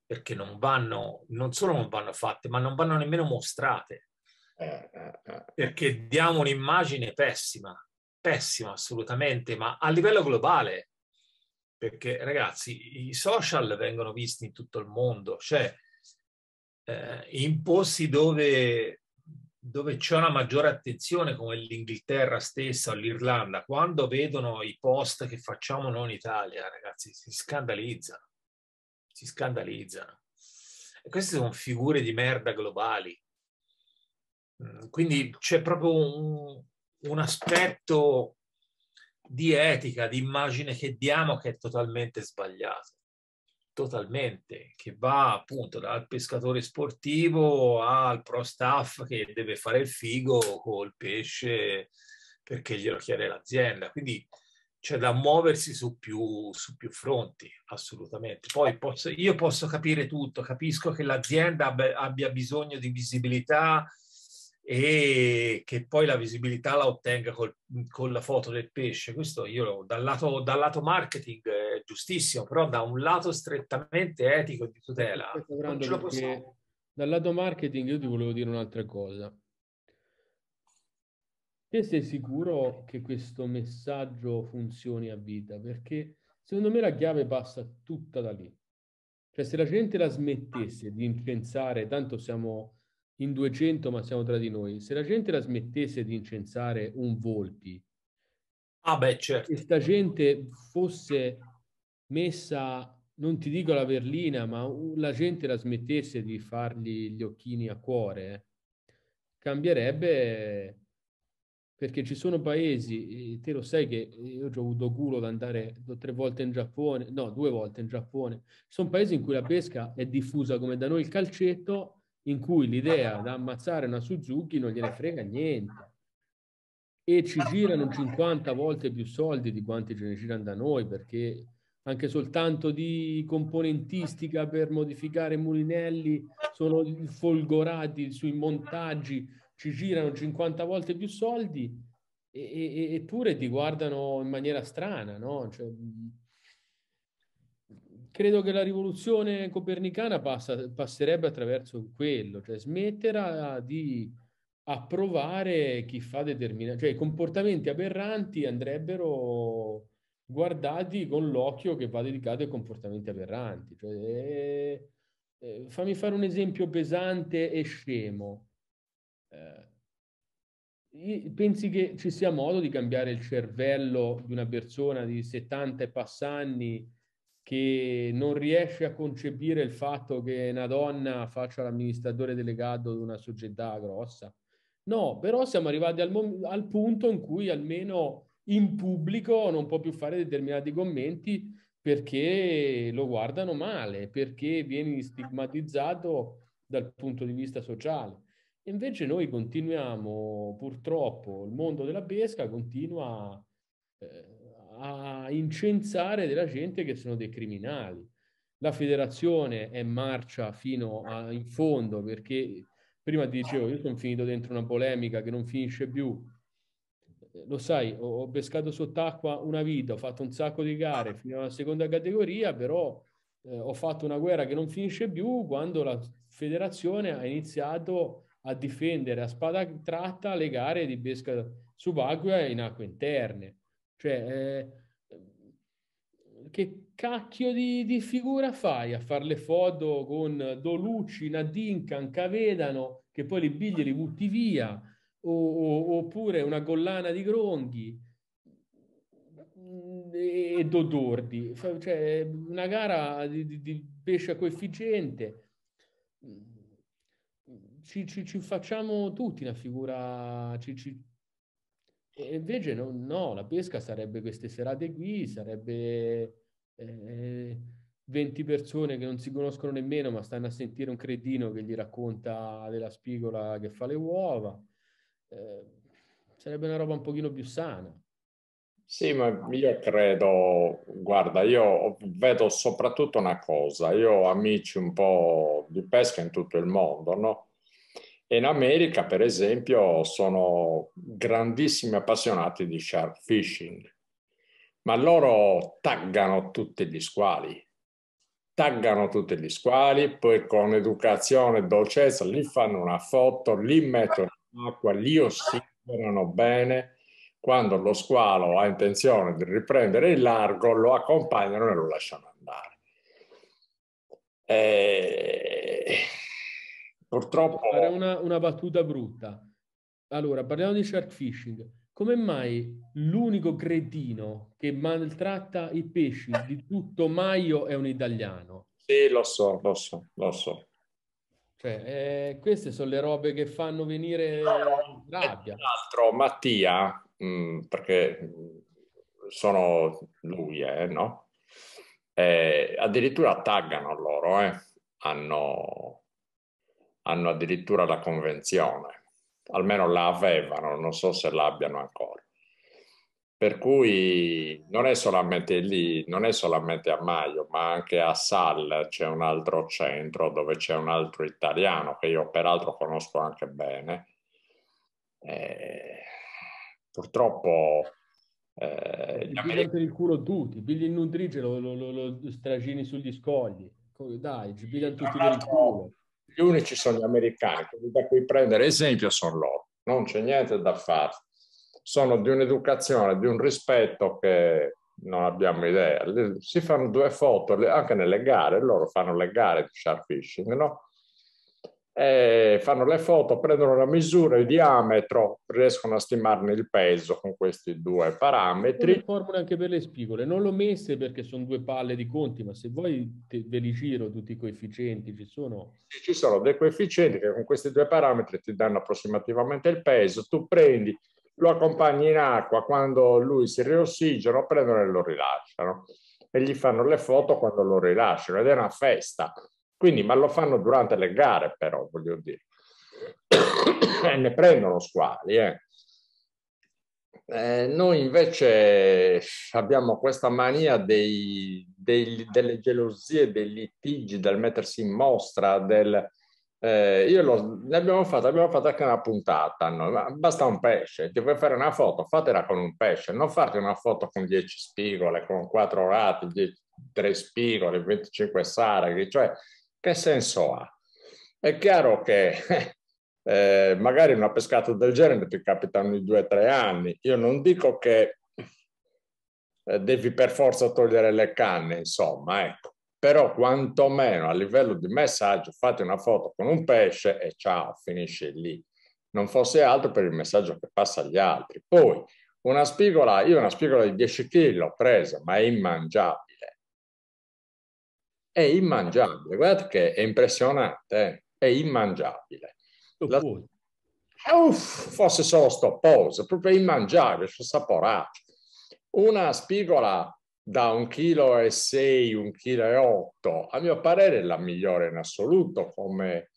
perché non vanno, non solo non vanno fatte, ma non vanno nemmeno mostrate, eh, eh, eh. perché diamo un'immagine pessima, pessima assolutamente, ma a livello globale, perché ragazzi, i social vengono visti in tutto il mondo, cioè eh, in posti dove, dove c'è una maggiore attenzione, come l'Inghilterra stessa o l'Irlanda, quando vedono i post che facciamo noi in Italia, ragazzi, si scandalizzano si scandalizzano. E queste sono figure di merda globali. Mm, quindi c'è proprio un, un aspetto di etica, di immagine che diamo che è totalmente sbagliato, totalmente, che va appunto dal pescatore sportivo al pro staff che deve fare il figo col pesce perché glielo chiede l'azienda. Quindi c'è cioè, da muoversi su più, su più fronti, assolutamente. Poi posso, io posso capire tutto, capisco che l'azienda abbia bisogno di visibilità e che poi la visibilità la ottenga col, con la foto del pesce. Questo io dal lato, dal lato marketing è giustissimo, però da un lato strettamente etico e di tutela. Non ce lo Dal lato marketing io ti volevo dire un'altra cosa. Te sei sicuro che questo messaggio funzioni a vita? Perché secondo me la chiave passa tutta da lì. Cioè se la gente la smettesse di incensare, tanto siamo in 200 ma siamo tra di noi, se la gente la smettesse di incensare un Volpi, ah beh, certo. questa gente fosse messa, non ti dico la berlina, ma la gente la smettesse di fargli gli occhini a cuore, eh, cambierebbe perché ci sono paesi, te lo sai che io ho avuto culo di andare tre volte in Giappone, no, due volte in Giappone, ci sono paesi in cui la pesca è diffusa come da noi il calcetto, in cui l'idea da ammazzare una Suzuki non gliene frega niente. E ci girano 50 volte più soldi di quanti ce ne girano da noi, perché anche soltanto di componentistica per modificare mulinelli sono folgorati sui montaggi ci girano 50 volte più soldi e, eppure ti guardano in maniera strana, no? Cioè, mm, credo che la rivoluzione copernicana passa, passerebbe attraverso quello, cioè smetterà di approvare chi fa determinati, cioè i comportamenti aberranti andrebbero guardati con l'occhio che va dedicato ai comportamenti aberranti. Cioè, eh, eh, fammi fare un esempio pesante e scemo eh, pensi che ci sia modo di cambiare il cervello di una persona di 70 e passanni che non riesce a concepire il fatto che una donna faccia l'amministratore delegato di una società grossa? No, però siamo arrivati al, mom- al punto in cui almeno in pubblico non può più fare determinati commenti perché lo guardano male, perché vieni stigmatizzato dal punto di vista sociale. Invece noi continuiamo, purtroppo, il mondo della pesca continua eh, a incensare della gente che sono dei criminali. La federazione è in marcia fino a, in fondo perché prima ti dicevo io sono finito dentro una polemica che non finisce più. Eh, lo sai, ho, ho pescato sott'acqua una vita, ho fatto un sacco di gare fino alla seconda categoria, però eh, ho fatto una guerra che non finisce più quando la federazione ha iniziato a difendere a spada tratta le gare di pesca subacquea in acque interne. Cioè, eh, che cacchio di, di, figura fai a fare le foto con Dolucci, Nadincan, Cavedano, che poi li bigli li butti via, o, o, oppure una collana di gronghi e, e Dodordi. Cioè, una gara di, di, di pesce coefficiente ci, ci, ci facciamo tutti una figura... Ci, e invece no, no, la pesca sarebbe queste serate qui, sarebbe eh, 20 persone che non si conoscono nemmeno ma stanno a sentire un cretino che gli racconta della spigola che fa le uova. Eh, sarebbe una roba un pochino più sana. Sì, ma io credo, guarda, io vedo soprattutto una cosa, io ho amici un po' di pesca in tutto il mondo, no? In America, per esempio, sono grandissimi appassionati di shark fishing, ma loro taggano tutti gli squali, taggano tutti gli squali, poi con educazione e dolcezza li fanno una foto, li mettono in acqua, li ossigenano bene. Quando lo squalo ha intenzione di riprendere il largo, lo accompagnano e lo lasciano andare. E eh, Purtroppo... Fare una, una battuta brutta. Allora, parliamo di shark fishing. Come mai l'unico cretino che maltratta i pesci di tutto Maio è un italiano? Sì, lo so, lo so, lo so. Cioè, eh, queste sono le robe che fanno venire no, rabbia. Tra l'altro, Mattia, mh, mm, perché mm, sono lui, eh, no? Eh, addirittura taggano loro, eh? Hanno hanno addirittura la convenzione, almeno la avevano, non so se l'abbiano ancora. Per cui non è solamente lì, non è solamente a Maio, ma anche a Sal c'è un altro centro dove c'è un altro italiano che io peraltro conosco anche bene. E purtroppo... Eh, gli americani... il culo tutti, Billy Nutrice lo, lo, lo, lo stragini sugli scogli. Dai, ci tutti per il esatto. culo gli unici sono gli americani, quelli da cui prendere esempio sono loro, non c'è niente da fare. Sono di un'educazione, di un rispetto che non abbiamo idea. Si fanno due foto anche nelle gare, loro fanno le gare di shark fishing, no? eh, fanno le foto, prendono la misura, il diametro, riescono a stimarne il peso con questi due parametri. Le Formule anche per le spigole, non l'ho messe perché sono due palle di conti, ma se vuoi te, ve li giro tutti i coefficienti, ci sono? Ci sono dei coefficienti che con questi due parametri ti danno approssimativamente il peso, tu prendi, lo accompagni in acqua, quando lui si riossigena, prendono e lo rilasciano e gli fanno le foto quando lo rilasciano ed è una festa quindi, ma lo fanno durante le gare, però, voglio dire. *coughs* e ne prendono squali. Eh. Eh, noi invece abbiamo questa mania dei, dei, delle gelosie, dei litigi, del mettersi in mostra, del, eh, io lo, ne abbiamo fatto, abbiamo fatto anche una puntata. No? Basta un pesce, ti vuoi fare una foto, fatela con un pesce, non farti una foto con 10 spigole, con 4 orati, 3 spigole, 25 saraghi, cioè che senso ha? È chiaro che *laughs* eh, magari una pescata del genere ti capita ogni due o tre anni. Io non dico che eh, devi per forza togliere le canne, insomma, ecco. Però quantomeno a livello di messaggio fate una foto con un pesce e ciao, finisce lì. Non fosse altro per il messaggio che passa agli altri. Poi una spigola, io una spigola di 10 kg l'ho presa, ma è immangiabile è immangiabile. Guardate che è impressionante, è immangiabile. La... Uff, fosse solo sto pose, proprio immangiabile, sono saporato. Una spigola da un chilo e un chilo e otto, a mio parere è la migliore in assoluto come,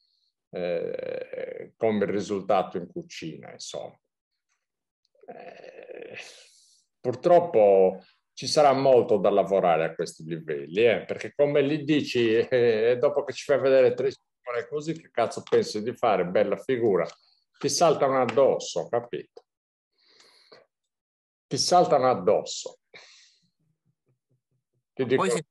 eh, come risultato in cucina, insomma. Eh, purtroppo ci sarà molto da lavorare a questi livelli, eh? perché come lì dici, eh, dopo che ci fai vedere tre ore così, che cazzo pensi di fare? Bella figura. Ti saltano addosso, capito? Ti saltano addosso. Ti dico... Poi se...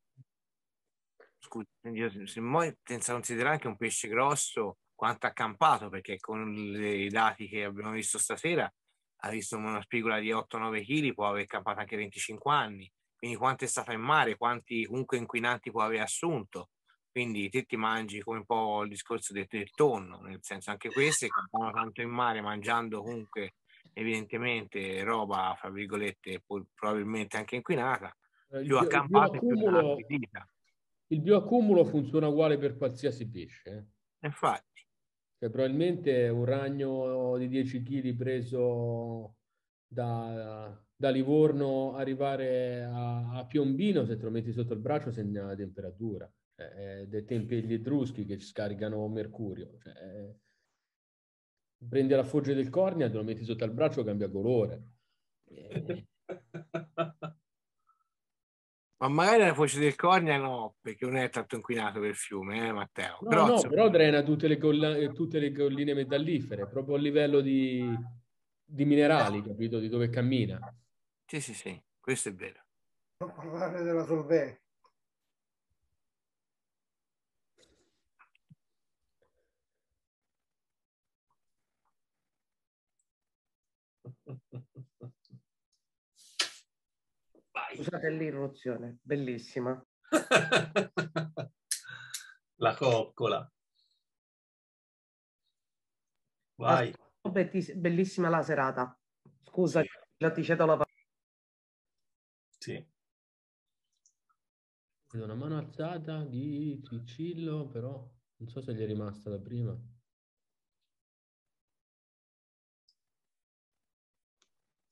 Scusa, io, se poi senza considerare anche un pesce grosso quanto accampato, perché con i dati che abbiamo visto stasera ha visto una spigola di 8-9 kg, può aver campato anche 25 anni, quindi quanto è stata in mare, quanti comunque inquinanti può aver assunto. Quindi te ti mangi come un po' il discorso del, del tonno, nel senso anche queste campano tanto in mare mangiando comunque evidentemente roba, fra virgolette, probabilmente anche inquinata, eh, il, più accampata il bioaccumulo funziona uguale per qualsiasi pesce. Eh? Infatti. Cioè, probabilmente un ragno di 10 kg preso da, da Livorno arrivare a, a, Piombino, se te lo metti sotto il braccio, segna la temperatura. Cioè, dei tempi degli etruschi che ci scaricano mercurio. Cioè, prendi la foggia del cornea, te lo metti sotto il braccio, cambia colore. È... *laughs* Ma magari la foce del Cornia no, perché non è tanto inquinato per il fiume, eh, Matteo. No, però, no, so... però drena tutte le, colla- eh, tutte le, colline metallifere, proprio a livello di, di minerali, capito? Di dove cammina. Sì, sì, sì, questo è vero. Non parlare della Solvay. Scusate l'irruzione, bellissima. *laughs* La coccola. Vai. Ah, bellissima la serata. Scusa, sì. già ti cedo la parola. Sì. Vedo una mano alzata di Cicillo, però non so se gli è rimasta da prima.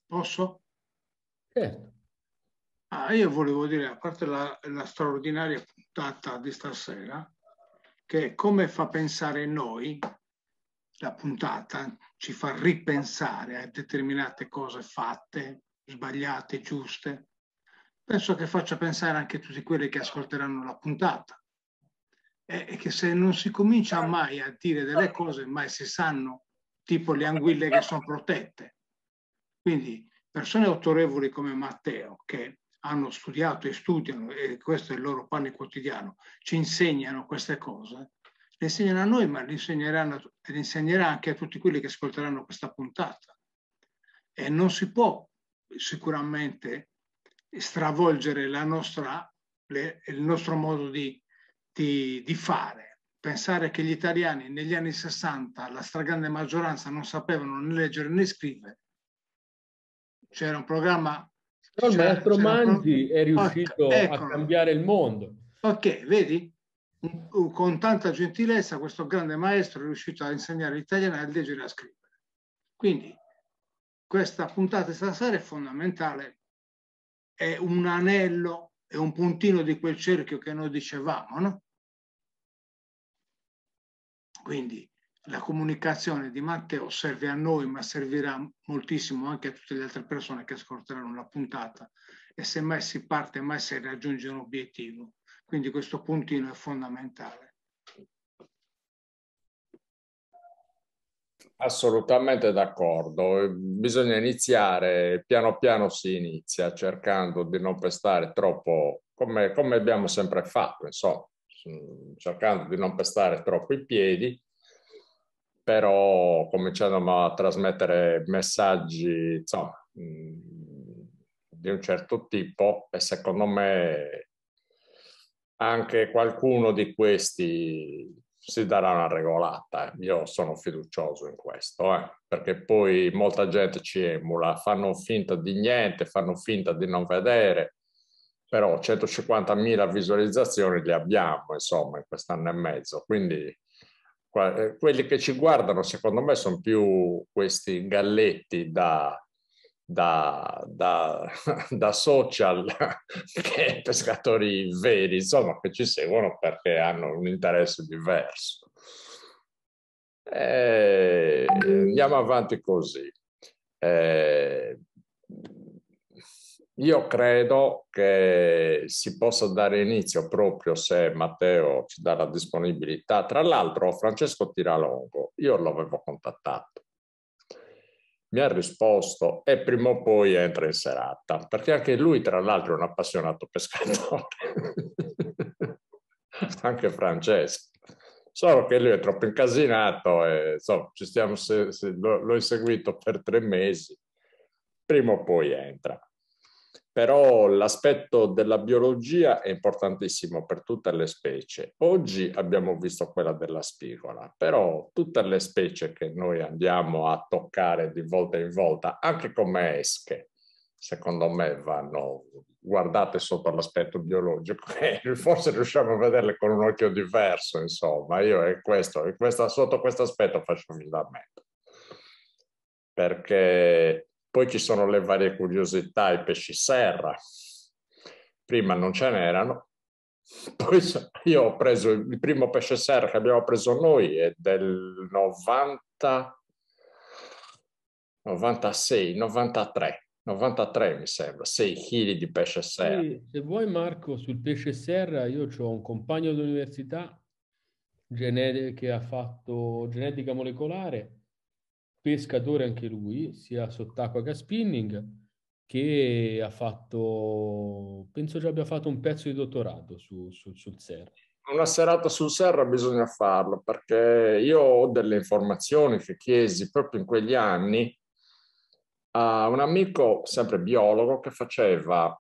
Posso? Certo. Ah, io volevo dire, a parte la, la straordinaria puntata di stasera, che come fa pensare noi, la puntata ci fa ripensare a determinate cose fatte, sbagliate, giuste, penso che faccia pensare anche tutti quelli che ascolteranno la puntata. E che se non si comincia mai a dire delle cose, mai si sanno, tipo le anguille che sono protette. Quindi persone autorevoli come Matteo, che hanno studiato e studiano, e questo è il loro pane quotidiano, ci insegnano queste cose, le insegnano a noi, ma le insegneranno, le insegnerà anche a tutti quelli che ascolteranno questa puntata. E non si può sicuramente stravolgere la nostra, le, il nostro modo di, di, di fare. Pensare che gli italiani negli anni 60, la stragrande maggioranza, non sapevano né leggere né scrivere. C'era un programma No, il maestro certo, certo. Manzi è riuscito ah, ecco. a cambiare il mondo. Ok, vedi? Con tanta gentilezza questo grande maestro è riuscito a insegnare l'italiano a leggere e a scrivere. Quindi questa puntata stasera è fondamentale, è un anello, è un puntino di quel cerchio che noi dicevamo, no? Quindi la comunicazione di Matteo serve a noi, ma servirà moltissimo anche a tutte le altre persone che ascolteranno la puntata e semmai si parte, mai si raggiunge un obiettivo. Quindi questo puntino è fondamentale. Assolutamente d'accordo, bisogna iniziare, piano piano si inizia cercando di non pestare troppo, come, come abbiamo sempre fatto, insomma, mm, cercando di non pestare troppo i piedi però cominciavano a trasmettere messaggi insomma, di un certo tipo e secondo me anche qualcuno di questi si darà una regolata. Eh. Io sono fiducioso in questo, eh, perché poi molta gente ci emula, fanno finta di niente, fanno finta di non vedere, però 150.000 visualizzazioni le abbiamo, insomma, in quest'anno e mezzo, quindi eh, quelli che ci guardano, secondo me, sono più questi galletti da, da, da, *laughs* da, social *laughs* che pescatori veri, insomma, che ci seguono perché hanno un interesse diverso. E eh, andiamo avanti così. Eh, io credo che si possa dare inizio proprio se Matteo ci dà la disponibilità. Tra l'altro, Francesco Tiralongo, io l'avevo contattato. Mi ha risposto e prima o poi entra in serata, perché anche lui, tra l'altro, è un appassionato pescatore. *laughs* anche Francesco. Solo che lui è troppo incasinato e insomma, stiamo, se, se, l'ho inseguito per tre mesi. Prima o poi entra però l'aspetto della biologia è importantissimo per tutte le specie. Oggi abbiamo visto quella della spigola, però tutte le specie che noi andiamo a toccare di volta in volta, anche come esche, secondo me vanno guardate sotto l'aspetto biologico *laughs* forse riusciamo a vederle con un occhio diverso, insomma. Io è questo, è questo sotto questo aspetto faccio affidamento. Perché poi ci sono le varie curiosità, i pesci serra. Prima non ce n'erano. *laughs* Poi io ho preso il primo pesce serra che abbiamo preso noi è del 90, 96, 93, 93 mi sembra, 6 kg di pesce serra. Sì, se vuoi Marco, sul pesce serra io ho un compagno d'università che ha fatto genetica molecolare pescatore anche lui, sia sott'acqua che a spinning, che ha fatto, penso già abbia fatto un pezzo di dottorato su, su, sul Serra. Una serata sul Serra bisogna farlo, perché io ho delle informazioni che chiesi proprio in quegli anni a un amico, sempre biologo, che faceva,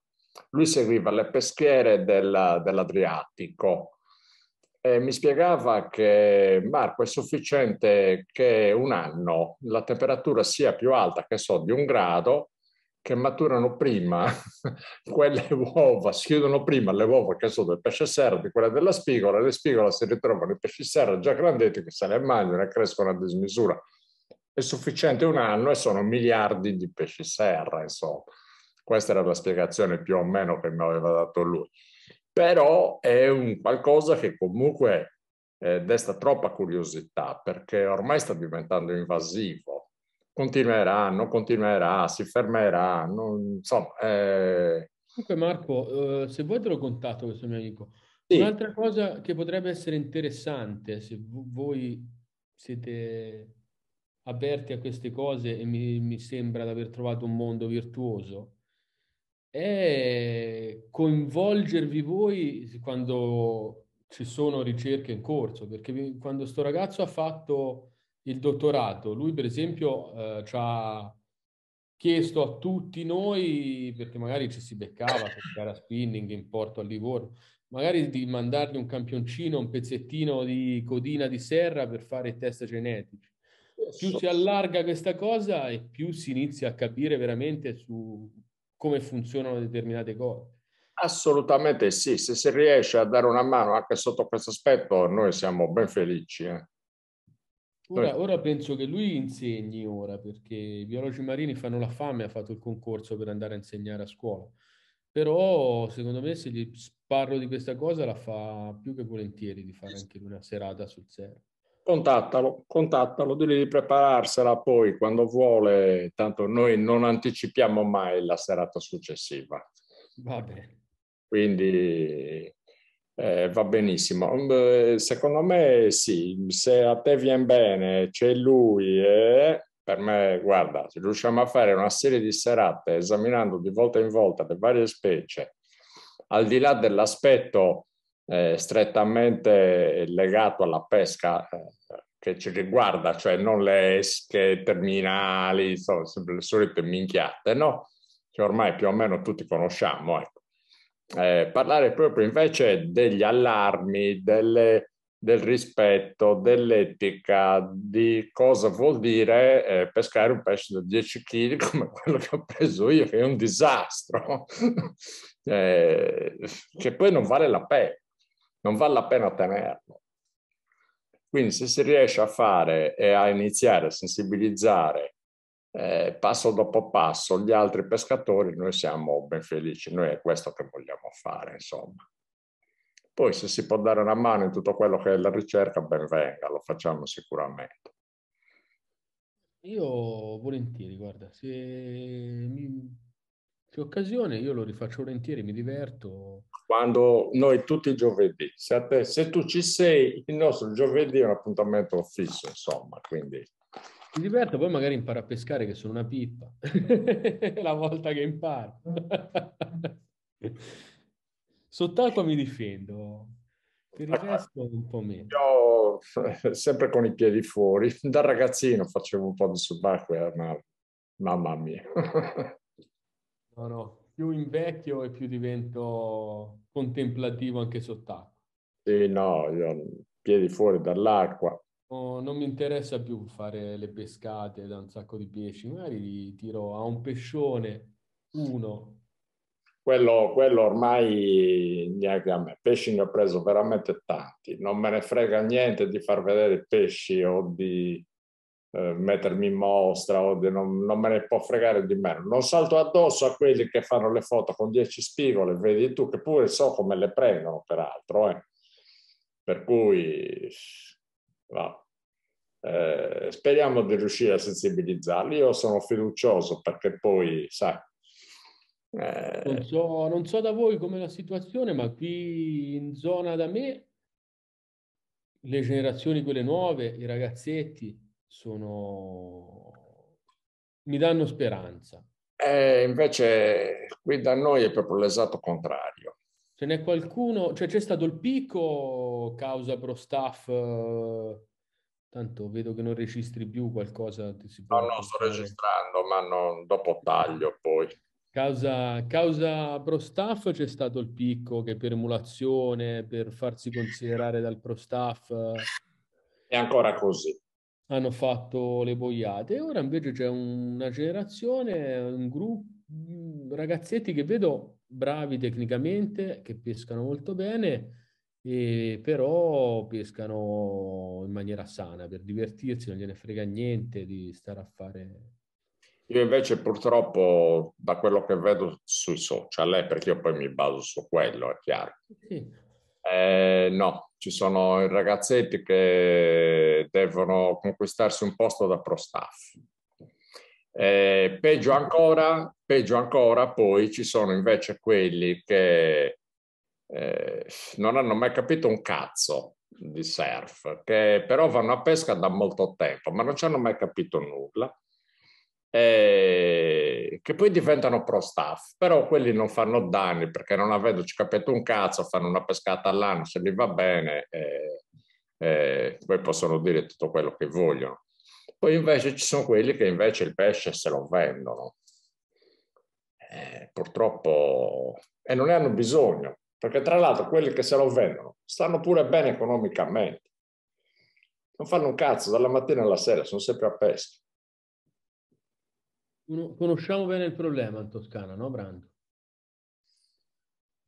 lui seguiva le peschiere del, dell'Adriatico eh, mi spiegava che Marco è sufficiente che un anno la temperatura sia più alta, che so, di un grado, che maturano prima *laughs* quelle uova, si chiudono prima le uova che sono del pesce serra di quelle della spigola, e le spigola si ritrovano i pesci serra già grandetti che se le mangiano e crescono a dismisura. È sufficiente un anno e sono miliardi di pesci serra, insomma. Questa era la spiegazione più o meno che mi aveva dato lui però è un qualcosa che comunque eh, desta troppa curiosità perché ormai sta diventando invasivo. Continuerà, non continuerà, si fermerà, non, insomma... Eh... Comunque Marco, eh, se vuoi te l'ho contato questo mio amico. Sì. Un'altra cosa che potrebbe essere interessante, se voi siete aperti a queste cose e mi, mi sembra di aver trovato un mondo virtuoso, è coinvolgervi voi quando ci sono ricerche in corso, perché quando sto ragazzo ha fatto il dottorato, lui per esempio eh, ci ha chiesto a tutti noi, perché magari ci si beccava per gara spinning in porto a Livorno, magari di mandargli un campioncino, un pezzettino di codina di serra per fare i test genetici. Più si allarga questa cosa e più si inizia a capire veramente su come funzionano determinate cose. Assolutamente sì, se si riesce a dare una mano anche sotto questo aspetto, noi siamo ben felici. Eh. Ora, ora, penso che lui insegni ora, perché i biologi marini fanno la fame, ha fatto il concorso per andare a insegnare a scuola. Però secondo me se gli parlo di questa cosa la fa più che volentieri di fare anche una serata sul serio contattalo, contattalo, dire di prepararsela poi quando vuole, tanto noi non anticipiamo mai la serata successiva. Va bene. Quindi eh, va benissimo. Secondo me sì, se a te viene bene, c'è lui e eh, per me, guarda, se riusciamo a fare una serie di serate esaminando di volta in volta le varie specie, al di là dell'aspetto eh, strettamente legato alla pesca eh, che ci riguarda, cioè non le esche terminali, insomma, le solite minchiate, no? Che ormai più o meno tutti conosciamo, ecco. Eh, parlare proprio invece degli allarmi, delle, del rispetto, dell'etica, di cosa vuol dire eh, pescare un pesce da 10 kg *laughs* come quello che ho preso io, che è un disastro, *laughs* eh, che poi non vale la pena non vale la pena tenerlo. Quindi se si riesce a fare e a iniziare a sensibilizzare eh, passo dopo passo gli altri pescatori, noi siamo ben felici, noi è questo che vogliamo fare, insomma. Poi se si può dare una mano in tutto quello che è la ricerca, ben venga, lo facciamo sicuramente. Io volentieri, guarda, se mi c'è occasione, io lo rifaccio volentieri, mi diverto. Quando noi tutti i giovedì, se, a te, se tu ci sei, il nostro giovedì è un appuntamento fisso, insomma, quindi... Mi diverto, poi magari imparo a pescare che sono una pippa, *laughs* la volta che imparo. Sott'acqua mi difendo, per il resto un po' meno. Io eh, sempre con i piedi fuori, da ragazzino facevo un po' di subacquea, ma mamma mia. No, no, più invecchio e più divento contemplativo anche sott'acqua. Sì, no, io piedi fuori dall'acqua. Oh, non mi interessa più fare le pescate da un sacco di pesci, magari li tiro a un pescione, uno. Quello, quello ormai neanche a me. Pesci ne ho preso veramente tanti, non me ne frega niente di far vedere pesci o di eh, mettermi in mostra o non, non, me ne può fregare di meno. Non salto addosso a quelli che fanno le foto con 10 spigole, vedi tu che pure so come le prendono, peraltro. Eh. Per cui no. eh, speriamo di riuscire a sensibilizzarli. Io sono fiducioso perché poi, sai, eh, non so, non, so, da voi come la situazione, ma qui in zona da me le generazioni, quelle nuove, i ragazzetti, sono... mi danno speranza. E invece qui da noi è proprio l'esatto contrario. Ce n'è qualcuno, cioè c'è stato il picco causa pro staff, tanto vedo che non registri più qualcosa. Ti si può no, no, sto registrando, ma non, dopo taglio poi. Causa, causa pro staff c'è stato il picco che per emulazione, per farsi considerare dal pro staff... È ancora così hanno fatto le boiate. Ora invece c'è una generazione, un gruppo, mm, ragazzetti che vedo bravi tecnicamente, che pescano molto bene, e però pescano in maniera sana per divertirsi, non gliene frega niente di stare a fare. Io invece purtroppo da quello che vedo sui social, eh, perché io poi mi baso su quello, è chiaro. Sì. Eh, no, ci sono i ragazzetti che devono conquistarsi un posto da pro staff. Eh, peggio, ancora, peggio ancora, poi ci sono invece quelli che eh, non hanno mai capito un cazzo di surf, che però vanno a pesca da molto tempo, ma non ci hanno mai capito nulla, eh, che poi diventano pro staff, però quelli non fanno danni perché non avendoci capito un cazzo, fanno una pescata all'anno, se gli va bene. Eh, eh, poi possono dire tutto quello che vogliono. Poi invece ci sono quelli che invece il pesce se lo vendono. Eh, purtroppo, e non ne hanno bisogno, perché tra l'altro quelli che se lo vendono stanno pure bene economicamente. Non fanno un cazzo dalla mattina alla sera, sono sempre a pesca. Conosciamo bene il problema in Toscana, no Brando?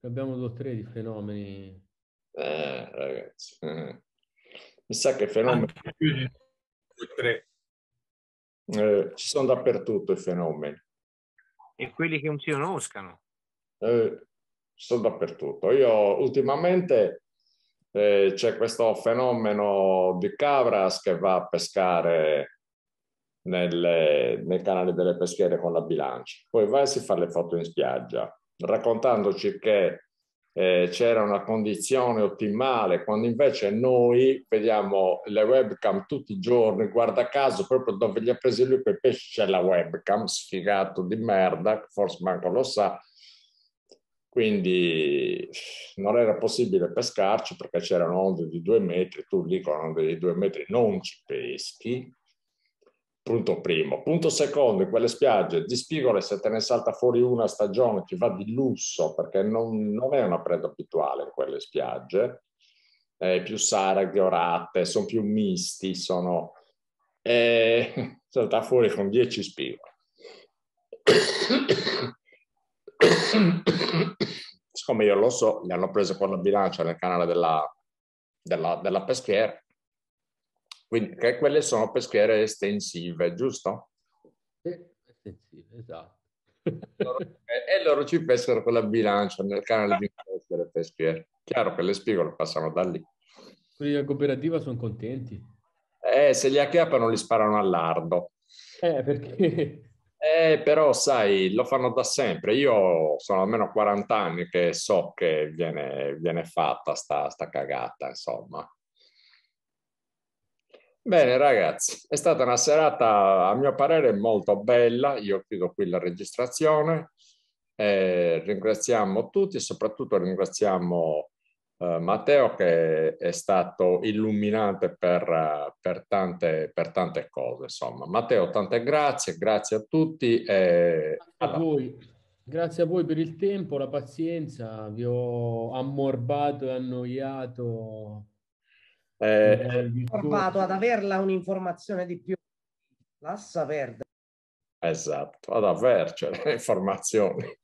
Abbiamo due o tre di fenomeni. Eh, ragazzi. Eh mi sa che fenomeni... Eh, ci sono dappertutto i fenomeni. E quelli che non si conoscano? Eh, sono dappertutto. Io ultimamente eh, c'è questo fenomeno di Cavras che va a pescare nelle, nei canali delle peschiere con la bilancia. Poi vai e si fa le foto in spiaggia, raccontandoci che eh, c'era una condizione ottimale, quando invece noi vediamo le webcam tutti i giorni, guarda caso proprio dove gli ha presi lui per pesci c'è la webcam, sfigato di merda, forse manco lo sa, quindi non era possibile pescarci perché c'erano onde di due metri, tu lì con onde di due metri non ci peschi, punto primo. Punto secondo, in quelle spiagge di spigole se te ne salta fuori una stagione ti va di lusso perché non, non è una preda abituale in quelle spiagge. Eh, più saraghe orate, sono più misti, sono... Eh, *laughs* salta fuori con 10 spigole. *coughs* Siccome io lo so, li hanno prese con la bilancia nel canale della, della, della peschiera quindi che quelle sono peschiere estensive, giusto? Sì, estensive, esatto. e loro ci pescano con la bilancia nel canale di delle peschiere. Chiaro che le spigole passano da lì. Quelli della cooperativa sono contenti. Eh, se li acchiappano li sparano all'ardo. Eh, perché? Eh, però sai, lo fanno da sempre. Io sono almeno 40 anni che so che viene, viene fatta sta, sta cagata, insomma. Bene ragazzi, è stata una serata a mio parere molto bella, io chiudo qui la registrazione, eh, ringraziamo tutti, e soprattutto ringraziamo eh, Matteo che è stato illuminante per, per, tante, per tante cose. Insomma. Matteo, tante grazie, grazie a tutti. E... A voi. Grazie a voi per il tempo, la pazienza, vi ho ammorbato e annoiato eh, provato eh, ad averla un'informazione di più, lascia verde. Esatto, ad avercene cioè, informazioni. Esatto.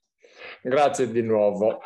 Grazie di nuovo.